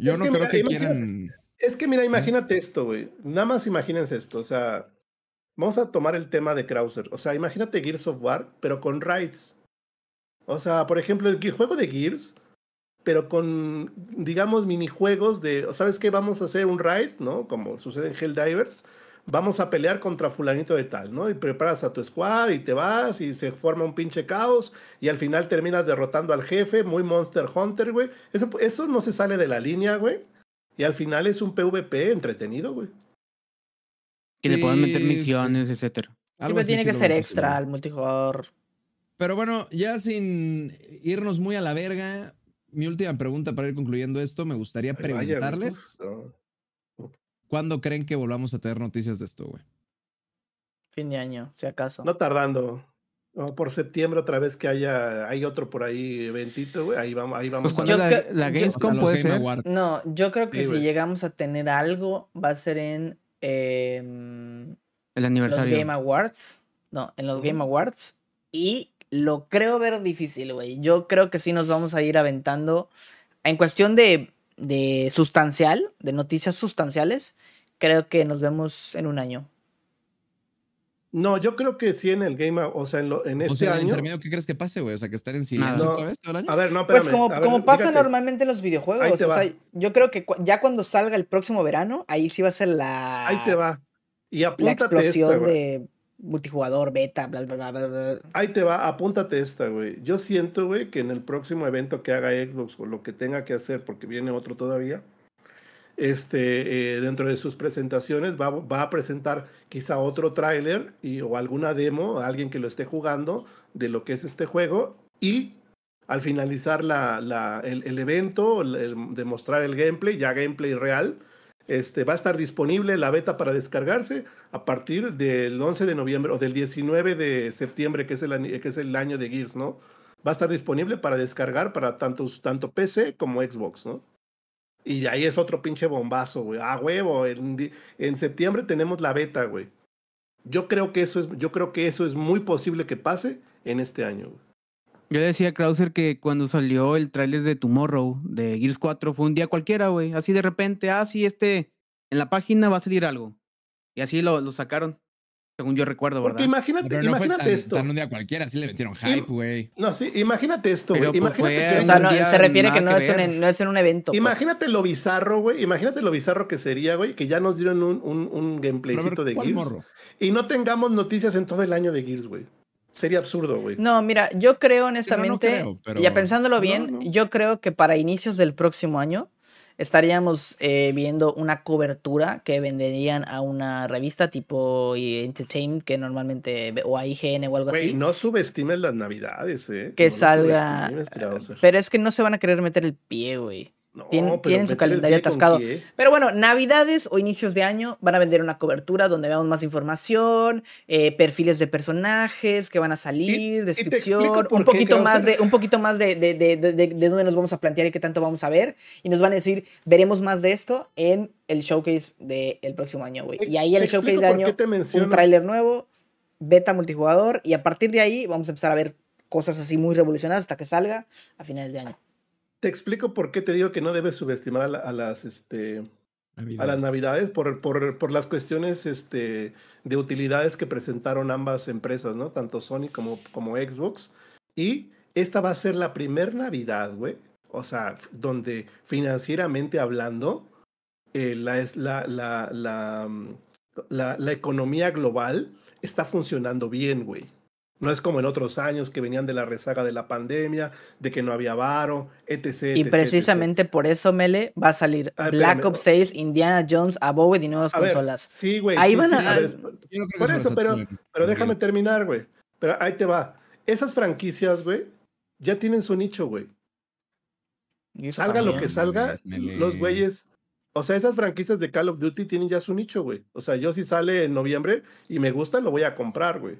Yo no creo que quieran... Es que mira, imagínate esto, güey. Nada más imagínense esto. O sea, Vamos a tomar el tema de Krauser. O sea, imagínate Gears of War, pero con raids. O sea, por ejemplo, el juego de Gears, pero con, digamos, minijuegos de, ¿sabes qué? Vamos a hacer un raid, ¿no? Como sucede en Helldivers. Vamos a pelear contra fulanito de tal, ¿no? Y preparas a tu squad y te vas y se forma un pinche caos y al final terminas derrotando al jefe, muy Monster Hunter, güey. Eso, eso no se sale de la línea, güey. Y al final es un PvP entretenido, güey. Que le puedan meter misiones, etcétera. tiene que ser extra al multijugador. Pero bueno, ya sin irnos muy a la verga, mi última pregunta para ir concluyendo esto, me gustaría preguntarles. ¿Cuándo creen que volvamos a tener noticias de esto, güey? Fin de año, si acaso. No tardando. por septiembre otra vez que haya hay otro por ahí eventito, güey, ahí vamos ahí vamos pues la, la, No, yo creo que si llegamos a tener algo va a ser en Em, el aniversario. Los Game Awards. No, en los Game Awards. Y lo creo ver difícil, güey. Yo creo que sí nos vamos a ir aventando. En cuestión de sustancial, de noticias sustanciales, creo que nos vemos en un año. No, yo creo que sí en el Game o sea, en, este o sea, año. En ¿Qué crees que pase, güey? O sea, que estar en silencio otra vez A ver, no, Pues como, pasa normalmente en los videojuegos. O sea, yo creo que ya cuando salga el próximo verano, ahí sí va a ser la. Ahí te va. Y la explosión de multijugador, beta, bla, bla, bla, bla. Ahí te va, apúntate esta, güey. Yo siento, güey, que en el próximo evento que haga Xbox o lo que tenga que hacer, porque viene otro todavía este, eh, dentro de sus presentaciones, va, a presentar quizá otro tráiler o alguna demo a alguien que lo esté jugando de lo que es este juego y al finalizar la, el, evento, demostrar el, gameplay, ya gameplay real, este, va a estar disponible la beta para descargarse a partir del 11 de noviembre o del 19 de septiembre, que es el, año de Gears, ¿no? Va a estar disponible para descargar para tanto, tanto PC como Xbox, ¿no? Y ahí es otro pinche bombazo, güey. Ah, huevo, en, en septiembre tenemos la beta, güey. Yo creo que eso es, yo creo que eso es muy posible que pase en este año. Güey. Yo decía Krauser que cuando salió el tráiler de Tomorrow de Gears 4 fue un día cualquiera, güey. Así de repente, ah, sí, este, en la página va a salir algo. Y así lo, lo sacaron. Según yo recuerdo, ¿verdad? Porque imagínate, esto. Tan un día cualquiera, le metieron hype, güey. No, sí, imagínate esto, güey. se pues refiere que, no, es en, un evento. Pues. Imagínate lo bizarro, güey. Imagínate lo bizarro que sería, güey, que ya nos dieron un, gameplaycito de Gears. Y no tengamos noticias en todo el año de Gears, güey. Sería absurdo, güey. No, mira, yo creo honestamente, ya pensándolo bien, yo creo que para inicios del próximo año estaríamos eh, viendo una cobertura que venderían a una revista tipo eh, Entertainment, que normalmente, o a IGN o algo Wey, así. No subestimes las navidades, ¿eh? Que salga. Pero es que no se van a querer meter el pie, güey tienen, su calendario atascado. Pero bueno, navidades o inicios de año van a vender una cobertura donde veamos más información, eh, perfiles de personajes que van a salir, descripción, un, poquito más de, un poquito más de, de, dónde nos vamos a plantear y qué tanto vamos a ver. Y nos van a decir, veremos más de esto en el showcase del próximo año, Y ahí el showcase de año, un tráiler nuevo, beta multijugador, y a partir de ahí vamos a empezar a ver cosas así muy revolucionadas hasta que salga a finales de año. Te explico por qué te digo que no debes subestimar a, este, las navidades. por, las cuestiones este, de utilidades que presentaron ambas empresas, ¿no? Tanto Sony como, Xbox. Y esta va a ser la primer Navidad, güey. O sea, donde financieramente hablando, eh, mm, la, la economía global está funcionando bien, güey. No es como en otros años que venían de la rezaga de la pandemia, de que no había varo, etc. Y precisamente por eso, Mele, va a salir ah, Black Ops 6, Indiana Jones, Above y nuevas consolas. sí, güey. Ahí van a. por eso, pero, déjame terminar, güey. Pero ahí te va. Esas franquicias, güey, ya tienen su nicho, güey. Salga lo que salga, los güeyes. O sea, esas franquicias de Call of Duty tienen ya su nicho, güey. O sea, yo si sale en noviembre y me gusta, lo voy a comprar, güey.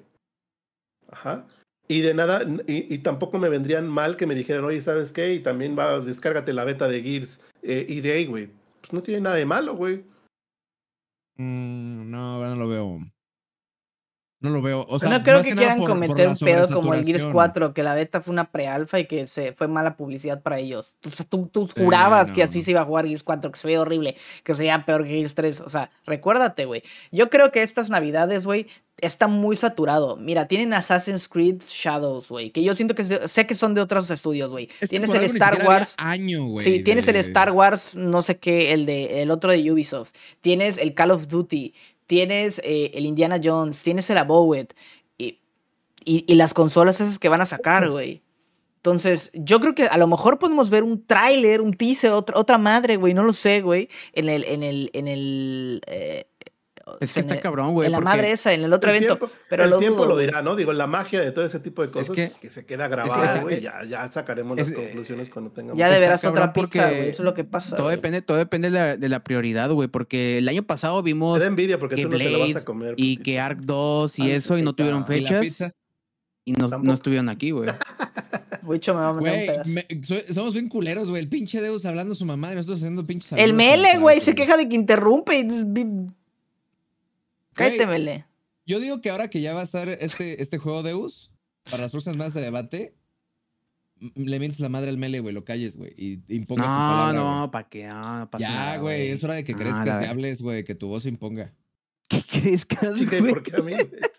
Ajá. Y de nada, y, tampoco me vendrían mal que me dijeran, oye, ¿sabes qué? Y también va, descárgate la beta de Gears eh, y de ahí, güey. Pues no tiene nada de malo, güey. Mm, no, ahora no lo veo. No lo veo. Pues no creo que quieran cometer un pedo como el Gears 4, que la beta fue una pre-alfa y que se fue mala publicidad para ellos. tú, tú jurabas que así se iba a jugar Gears 4, que se veía horrible, que se veía peor que Gears 3. O sea, recuérdate, güey. Yo creo que estas navidades, güey, está muy saturado. Mira, tienen Assassin's Creed Shadows, güey, que yo siento que sé que son de otros estudios, güey. tienes el Star Wars Sí, tienes el Star Wars, no sé qué, el de el otro de Ubisoft. Tienes el Call of Duty, tienes eh, el Indiana Jones, tienes el Abowet y, las consolas esas que van a sacar, güey. Entonces, yo creo que a lo mejor podemos ver un tráiler, un teaser, otra madre, güey, no lo sé, güey, en el, en el, en el, eh, es que está cabrón, güey. En la madre esa, en el otro evento. pero el tiempo lo dirá, ¿no? Digo, la magia de todo ese tipo de cosas es que, pues, se queda grabada, güey. Ya, ya, sacaremos las conclusiones cuando tengamos. Ya de veras otra pizza, güey. Eso es lo que pasa. Todo depende, todo depende de la, prioridad, güey. Porque el año pasado vimos. Te da envidia porque tú no te lo vas a comer. Y que Ark 2 y ah, eso, y no tuvieron fechas. Y no, no estuvieron aquí, güey. Mucho me a somos bien culeros, güey. El pinche Deus hablando a su mamá y nosotros haciendo pinches. El mele, güey, se queja de que interrumpe. Y Cállate, Yo digo que ahora que ya va a ser este, este juego Us para las próximas más de debate, le mientes la madre al mele, güey, lo calles, güey, y impongas no, tu palabra. No, ah, no, para que ah, Ya, güey, es hora de que ah, crezcas que y hables, güey, que tu voz se imponga. ¿Qué crezcas, güey. ¿Por qué a mí?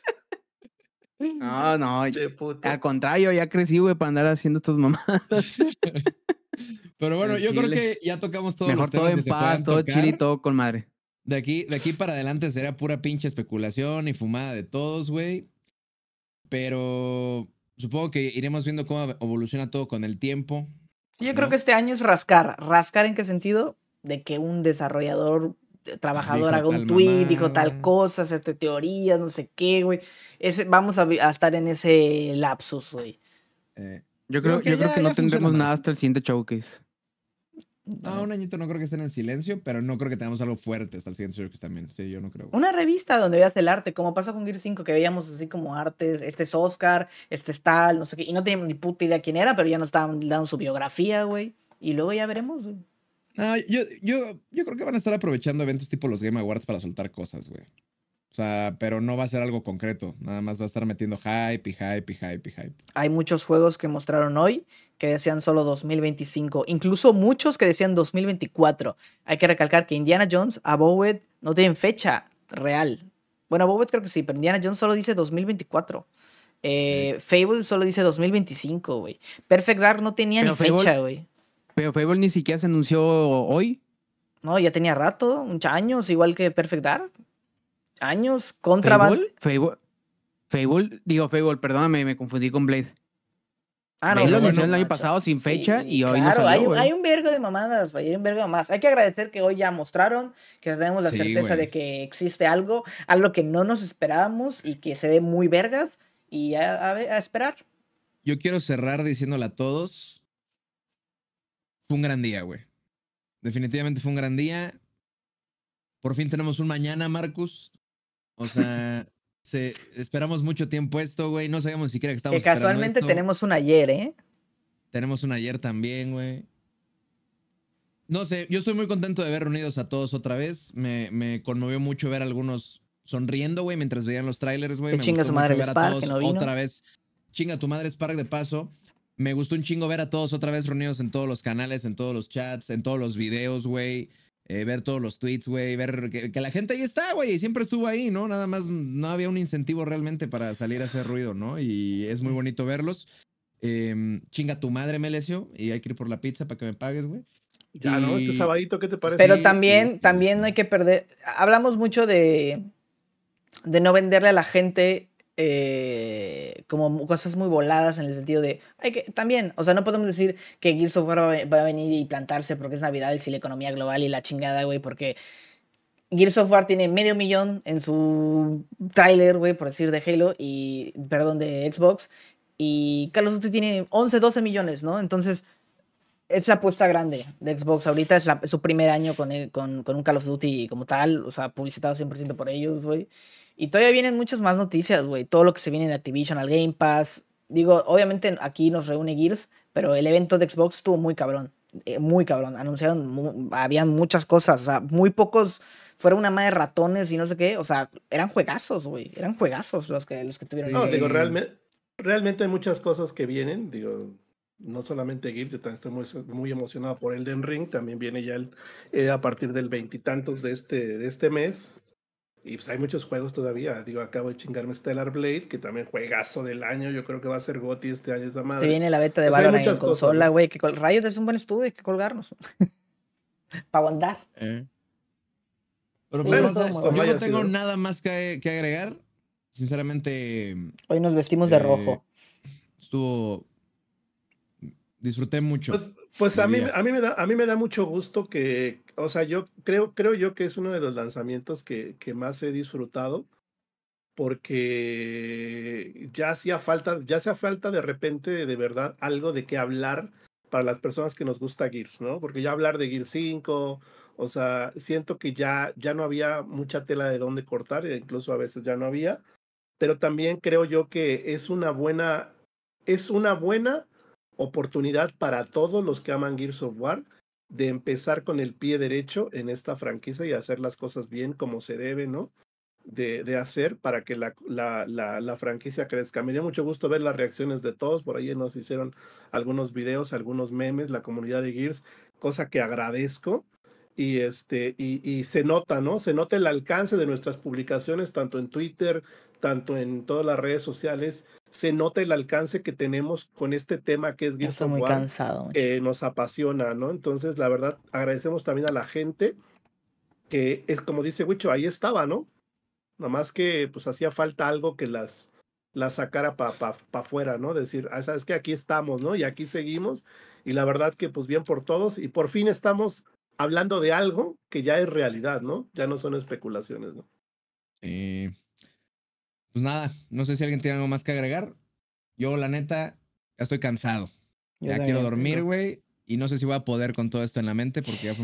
No, no, al contrario, ya crecí, güey, para andar haciendo estas mamadas. Pero bueno, yo creo que ya tocamos todos Mejor los temas todo en paz, todo chido y todo con madre. De aquí, de aquí para adelante será pura pinche especulación y fumada de todos, güey. Pero supongo que iremos viendo cómo evoluciona todo con el tiempo. Yo creo que este año es rascar. ¿Rascar en qué sentido? De que un desarrollador, eh, trabajador haga un tweet, dijo tal cosa, este teorías, no sé qué, güey. vamos a, estar en ese lapsus, güey. Eh, yo creo, que, yo creo que no tendremos nada hasta el siguiente showcase. No, ah, un añito no creo que estén en silencio, pero no creo que tengamos algo fuerte hasta el siguiente que también. Sí, yo no creo. Una revista donde veas el arte, como pasó con Gear 5, que veíamos así como artes, este es Oscar, este es tal, no sé qué, y no teníamos ni puta idea quién era, pero ya nos estaban dando su biografía, güey. Y luego ya veremos, güey. Ah, yo, yo, yo creo que van a estar aprovechando eventos tipo los Game Awards para soltar cosas, güey. O sea, pero no va a ser algo concreto, nada más va a estar metiendo hype y hype y hype y hype. Hay muchos juegos que mostraron hoy que decían solo 2025, incluso muchos que decían 2024. Hay que recalcar que Indiana Jones, a no tienen fecha real. Bueno, Bowet creo que sí, pero Indiana Jones solo dice 2024. Eh, Fable solo dice 2025, güey. Perfect Dark no tenía ni fecha, güey. Pero Fable ni siquiera se anunció hoy. No, ya tenía rato, muchos años, igual que Perfect Dark años contra Fable, Fable, Fable, digo Fable, perdóname, me confundí con Blade. Ah, no, Blade lo el año pasado sin fecha y hoy claro, no salió, hay, hay un vergo de mamadas, hay un vergo de Hay que agradecer que hoy ya mostraron, que tenemos la certeza de que existe algo, algo que no nos esperábamos y que se ve muy vergas y a, esperar. Yo quiero cerrar diciéndole a todos, fue un gran día, güey. Definitivamente fue un gran día. Por fin tenemos un mañana, Marcus. O sea, esperamos mucho tiempo esto, güey. No sabíamos ni siquiera que estamos. Que casualmente tenemos un ayer, ¿eh? Tenemos un ayer también, güey. No sé, yo estoy muy contento de ver reunidos a todos otra vez. Me, conmovió mucho ver a algunos sonriendo, güey, mientras veían los trailers, güey. Chinga su madre, Spark, que no Otra vez. Chinga tu madre, Spark, de paso. Me gustó un chingo ver a todos otra vez reunidos en todos los canales, en todos los chats, en todos los videos, güey. Eh, ver todos los tweets, güey, ver que, la gente ahí está, güey, y siempre estuvo ahí, ¿no? Nada más no había un incentivo realmente para salir a hacer ruido, ¿no? Y es muy bonito verlos. Em, chinga tu madre, Melesio, y hay que ir por la pizza para que me pagues, güey. Ya, ¿no? Este sabadito, ¿qué te parece? Pero también, este, también no hay que perder. Hablamos mucho de, de no venderle a la gente eh, como cosas muy voladas en el sentido de hay que también, o sea, no podemos decir que Gears va a venir y plantarse porque es Navidad y si la economía global y la chingada, güey, porque Gears of tiene medio millón en su Trailer, güey, por decir de Halo y perdón de Xbox y Carlos usted tiene 11, 12 millones, ¿no? Entonces, es la apuesta grande de Xbox ahorita, es, su primer año con, con, con, un Call of Duty como tal, o sea, publicitado 100% por ellos, güey. Y todavía vienen muchas más noticias, güey. Todo lo que se viene de Activision al Game Pass. Digo, obviamente aquí nos reúne Gears, pero el evento de Xbox estuvo muy cabrón. Eh, muy cabrón. Anunciaron, habían muchas cosas, o sea, muy pocos fueron una madre de ratones y no sé qué. O sea, eran juegazos, güey. Eran juegazos los que, los que tuvieron. No, digo, realmente, realmente hay muchas cosas que vienen. Digo, no solamente Gears, yo también estoy muy, muy, emocionado por Elden Ring, también viene ya el, eh, a partir del veintitantos de este, de este mes. Y pues hay muchos juegos todavía. Digo, acabo de chingarme Stellar Blade, que también juegazo del año. Yo creo que va a ser Gotti este año esa madre. Te viene la beta de pues, Valorant en consola, güey. ¿no? Rayos es un buen estudio, hay que colgarnos. Para andar. Eh. Pero, pues, yo no tengo nada más que, agregar. Sinceramente. Hoy nos vestimos de eh, rojo. Estuvo disfruté mucho. Pues, pues a, mí, a, mí me da, a mí me da mucho gusto que, o sea, yo creo, creo yo que es uno de los lanzamientos que, más he disfrutado porque ya hacía falta, ya hacía falta de repente de verdad algo de qué hablar para las personas que nos gusta Gears, ¿no? Porque ya hablar de Gears 5, o sea, siento que ya, ya no había mucha tela de dónde cortar, e incluso a veces ya no había, pero también creo yo que es una buena, es una buena oportunidad para todos los que aman Gears of War de empezar con el pie derecho en esta franquicia y hacer las cosas bien como se debe, ¿no? De, hacer para que la, franquicia crezca. Me dio mucho gusto ver las reacciones de todos, por ahí nos hicieron algunos videos, algunos memes, la comunidad de Gears, cosa que agradezco. Y, este, y se nota, ¿no? Se nota el alcance de nuestras publicaciones, tanto en Twitter, tanto en todas las redes sociales, se nota el alcance que tenemos con este tema que es eh, nos apasiona, ¿no? Entonces, la verdad, agradecemos también a la gente que es como dice Wicho, ahí estaba, ¿no? Nada más que pues hacía falta algo que las, las sacara para para afuera, ¿no? Decir, ah, sabes que aquí estamos, ¿no? Y aquí seguimos. Y la verdad que pues bien por todos y por fin estamos hablando de algo que ya es realidad, ¿no? Ya no son especulaciones, ¿no? Sí pues nada, no sé si alguien tiene algo más que agregar. Yo, la neta, ya estoy cansado. Ya, quiero dormir, güey. Y no sé si voy a poder con todo esto en la mente porque ya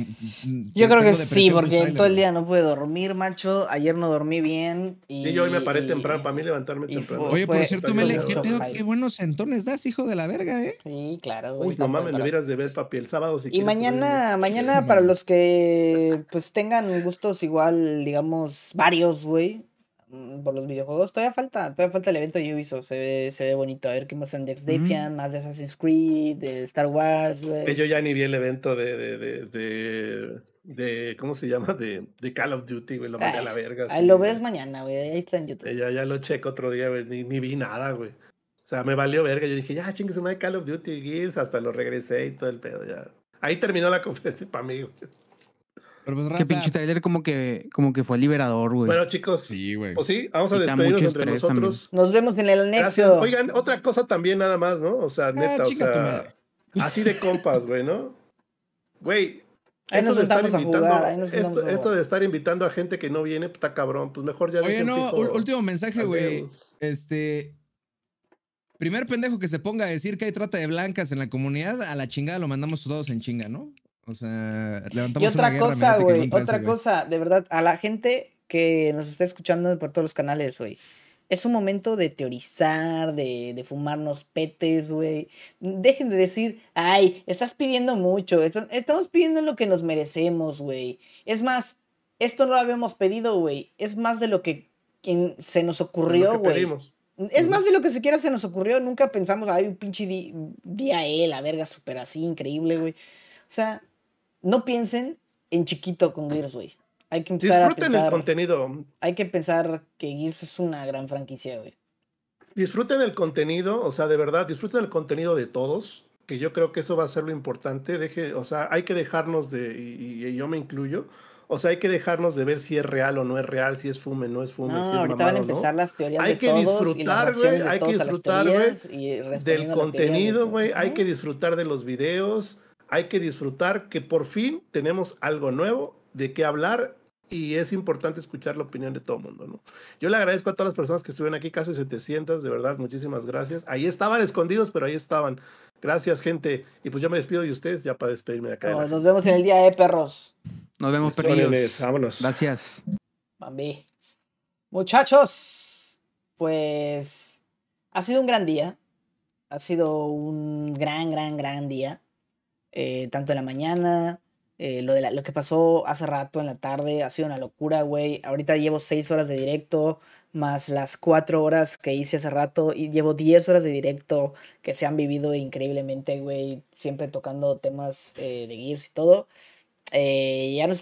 Yo creo que sí, porque todo el día no pude dormir, macho. Ayer no dormí bien. Y, yo hoy me paré temprano, para mí levantarme temprano. Oye, por cierto, Mele, ¿qué, qué buenos sentones das, hijo de la verga, ¿eh? Sí, claro. Uy, no mames, me hubieras de ver, papi, el sábado si Y mañana, mañana para los que pues tengan gustos igual, digamos, varios, güey. Mm, por los videojuegos. Todavía falta, todavía falta el evento de Ubisoft. Se ve, se ve bonito. A ver qué más muestran de Defiant, mm más de Assassin's Creed, de Star Wars. Yo ya ni vi el evento de, de, de, de, ¿cómo se llama? De, de Call of Duty, güey. Lo mandé a la verga. lo ves mañana, güey. Ahí está en YouTube. Eh, ya, ya lo checo otro día, güey. Ni, ni vi nada, güey. O sea, me valió verga. Yo dije, ya, chingue su madre Call of Duty Gears. Hasta lo regresé y todo el pedo, ya. Ahí terminó la conferencia para mí, güey. Pues, que pinche trailer como que, como que fue liberador, güey. Bueno, chicos. Sí, güey. Pues sí, vamos a despedirnos entre nosotros. Nos vemos en el anexo. Oigan, otra cosa también nada más, ¿no? O sea, ah, neta, o sea, así de compas, güey, ¿no? Güey, esto, de estar invitando, de estar invitando a gente que no viene, pues, está cabrón. Pues mejor ya. Oye, no, último mensaje, güey. Este. Primer pendejo que se ponga a decir que hay trata de blancas en la comunidad, a la chingada lo mandamos todos en chinga, ¿no? O sea, levantamos y otra cosa, güey, otra cosa, de verdad, a la gente que nos está escuchando por todos los canales, güey. Es un momento de teorizar, de, de fumarnos petes, güey. Dejen de decir, ay, estás pidiendo mucho. Estamos pidiendo lo que nos merecemos, güey. Es más, esto no lo habíamos pedido, güey. Es más de lo que se nos ocurrió, güey. Es más de lo que siquiera se nos ocurrió. Nunca pensamos, ay, un pinche día él, e, la verga, súper así, increíble, güey. O sea, no piensen en chiquito con Gears, güey. Hay que empezar a pensar, el contenido. Hay que pensar que Gears es una gran franquicia, güey. Disfruten el contenido, o sea, de verdad, disfruten el contenido de todos, que yo creo que eso va a ser lo importante. Deje, o sea, hay que dejarnos de, y, yo me incluyo, o sea, hay que dejarnos de ver si es real o no es real, si es fume, no es fume. No, ahorita van a empezar las teorías hay que disfrutar, güey. Hay que disfrutar, güey, del contenido, güey. Hay que disfrutar de los videos hay que disfrutar que por fin tenemos algo nuevo de qué hablar y es importante escuchar la opinión de todo el mundo. ¿no? Yo le agradezco a todas las personas que estuvieron aquí, casi 700, de verdad, muchísimas gracias. Ahí estaban escondidos, pero ahí estaban. Gracias, gente. Y pues yo me despido de ustedes ya para despedirme de acá. nos vemos en el día de perros. Nos vemos, perros. Vámonos. Gracias. Bambi. Muchachos, pues ha sido un gran día. Ha sido un gran, gran, gran día. Eh, tanto en la mañana, eh, lo, de lo que pasó hace rato en la tarde ha sido una locura, güey. Ahorita llevo seis horas de directo, más las cuatro horas que hice hace rato, y llevo 10 horas de directo que se han vivido increíblemente, güey. Siempre tocando temas eh, de Gears y todo. ya nos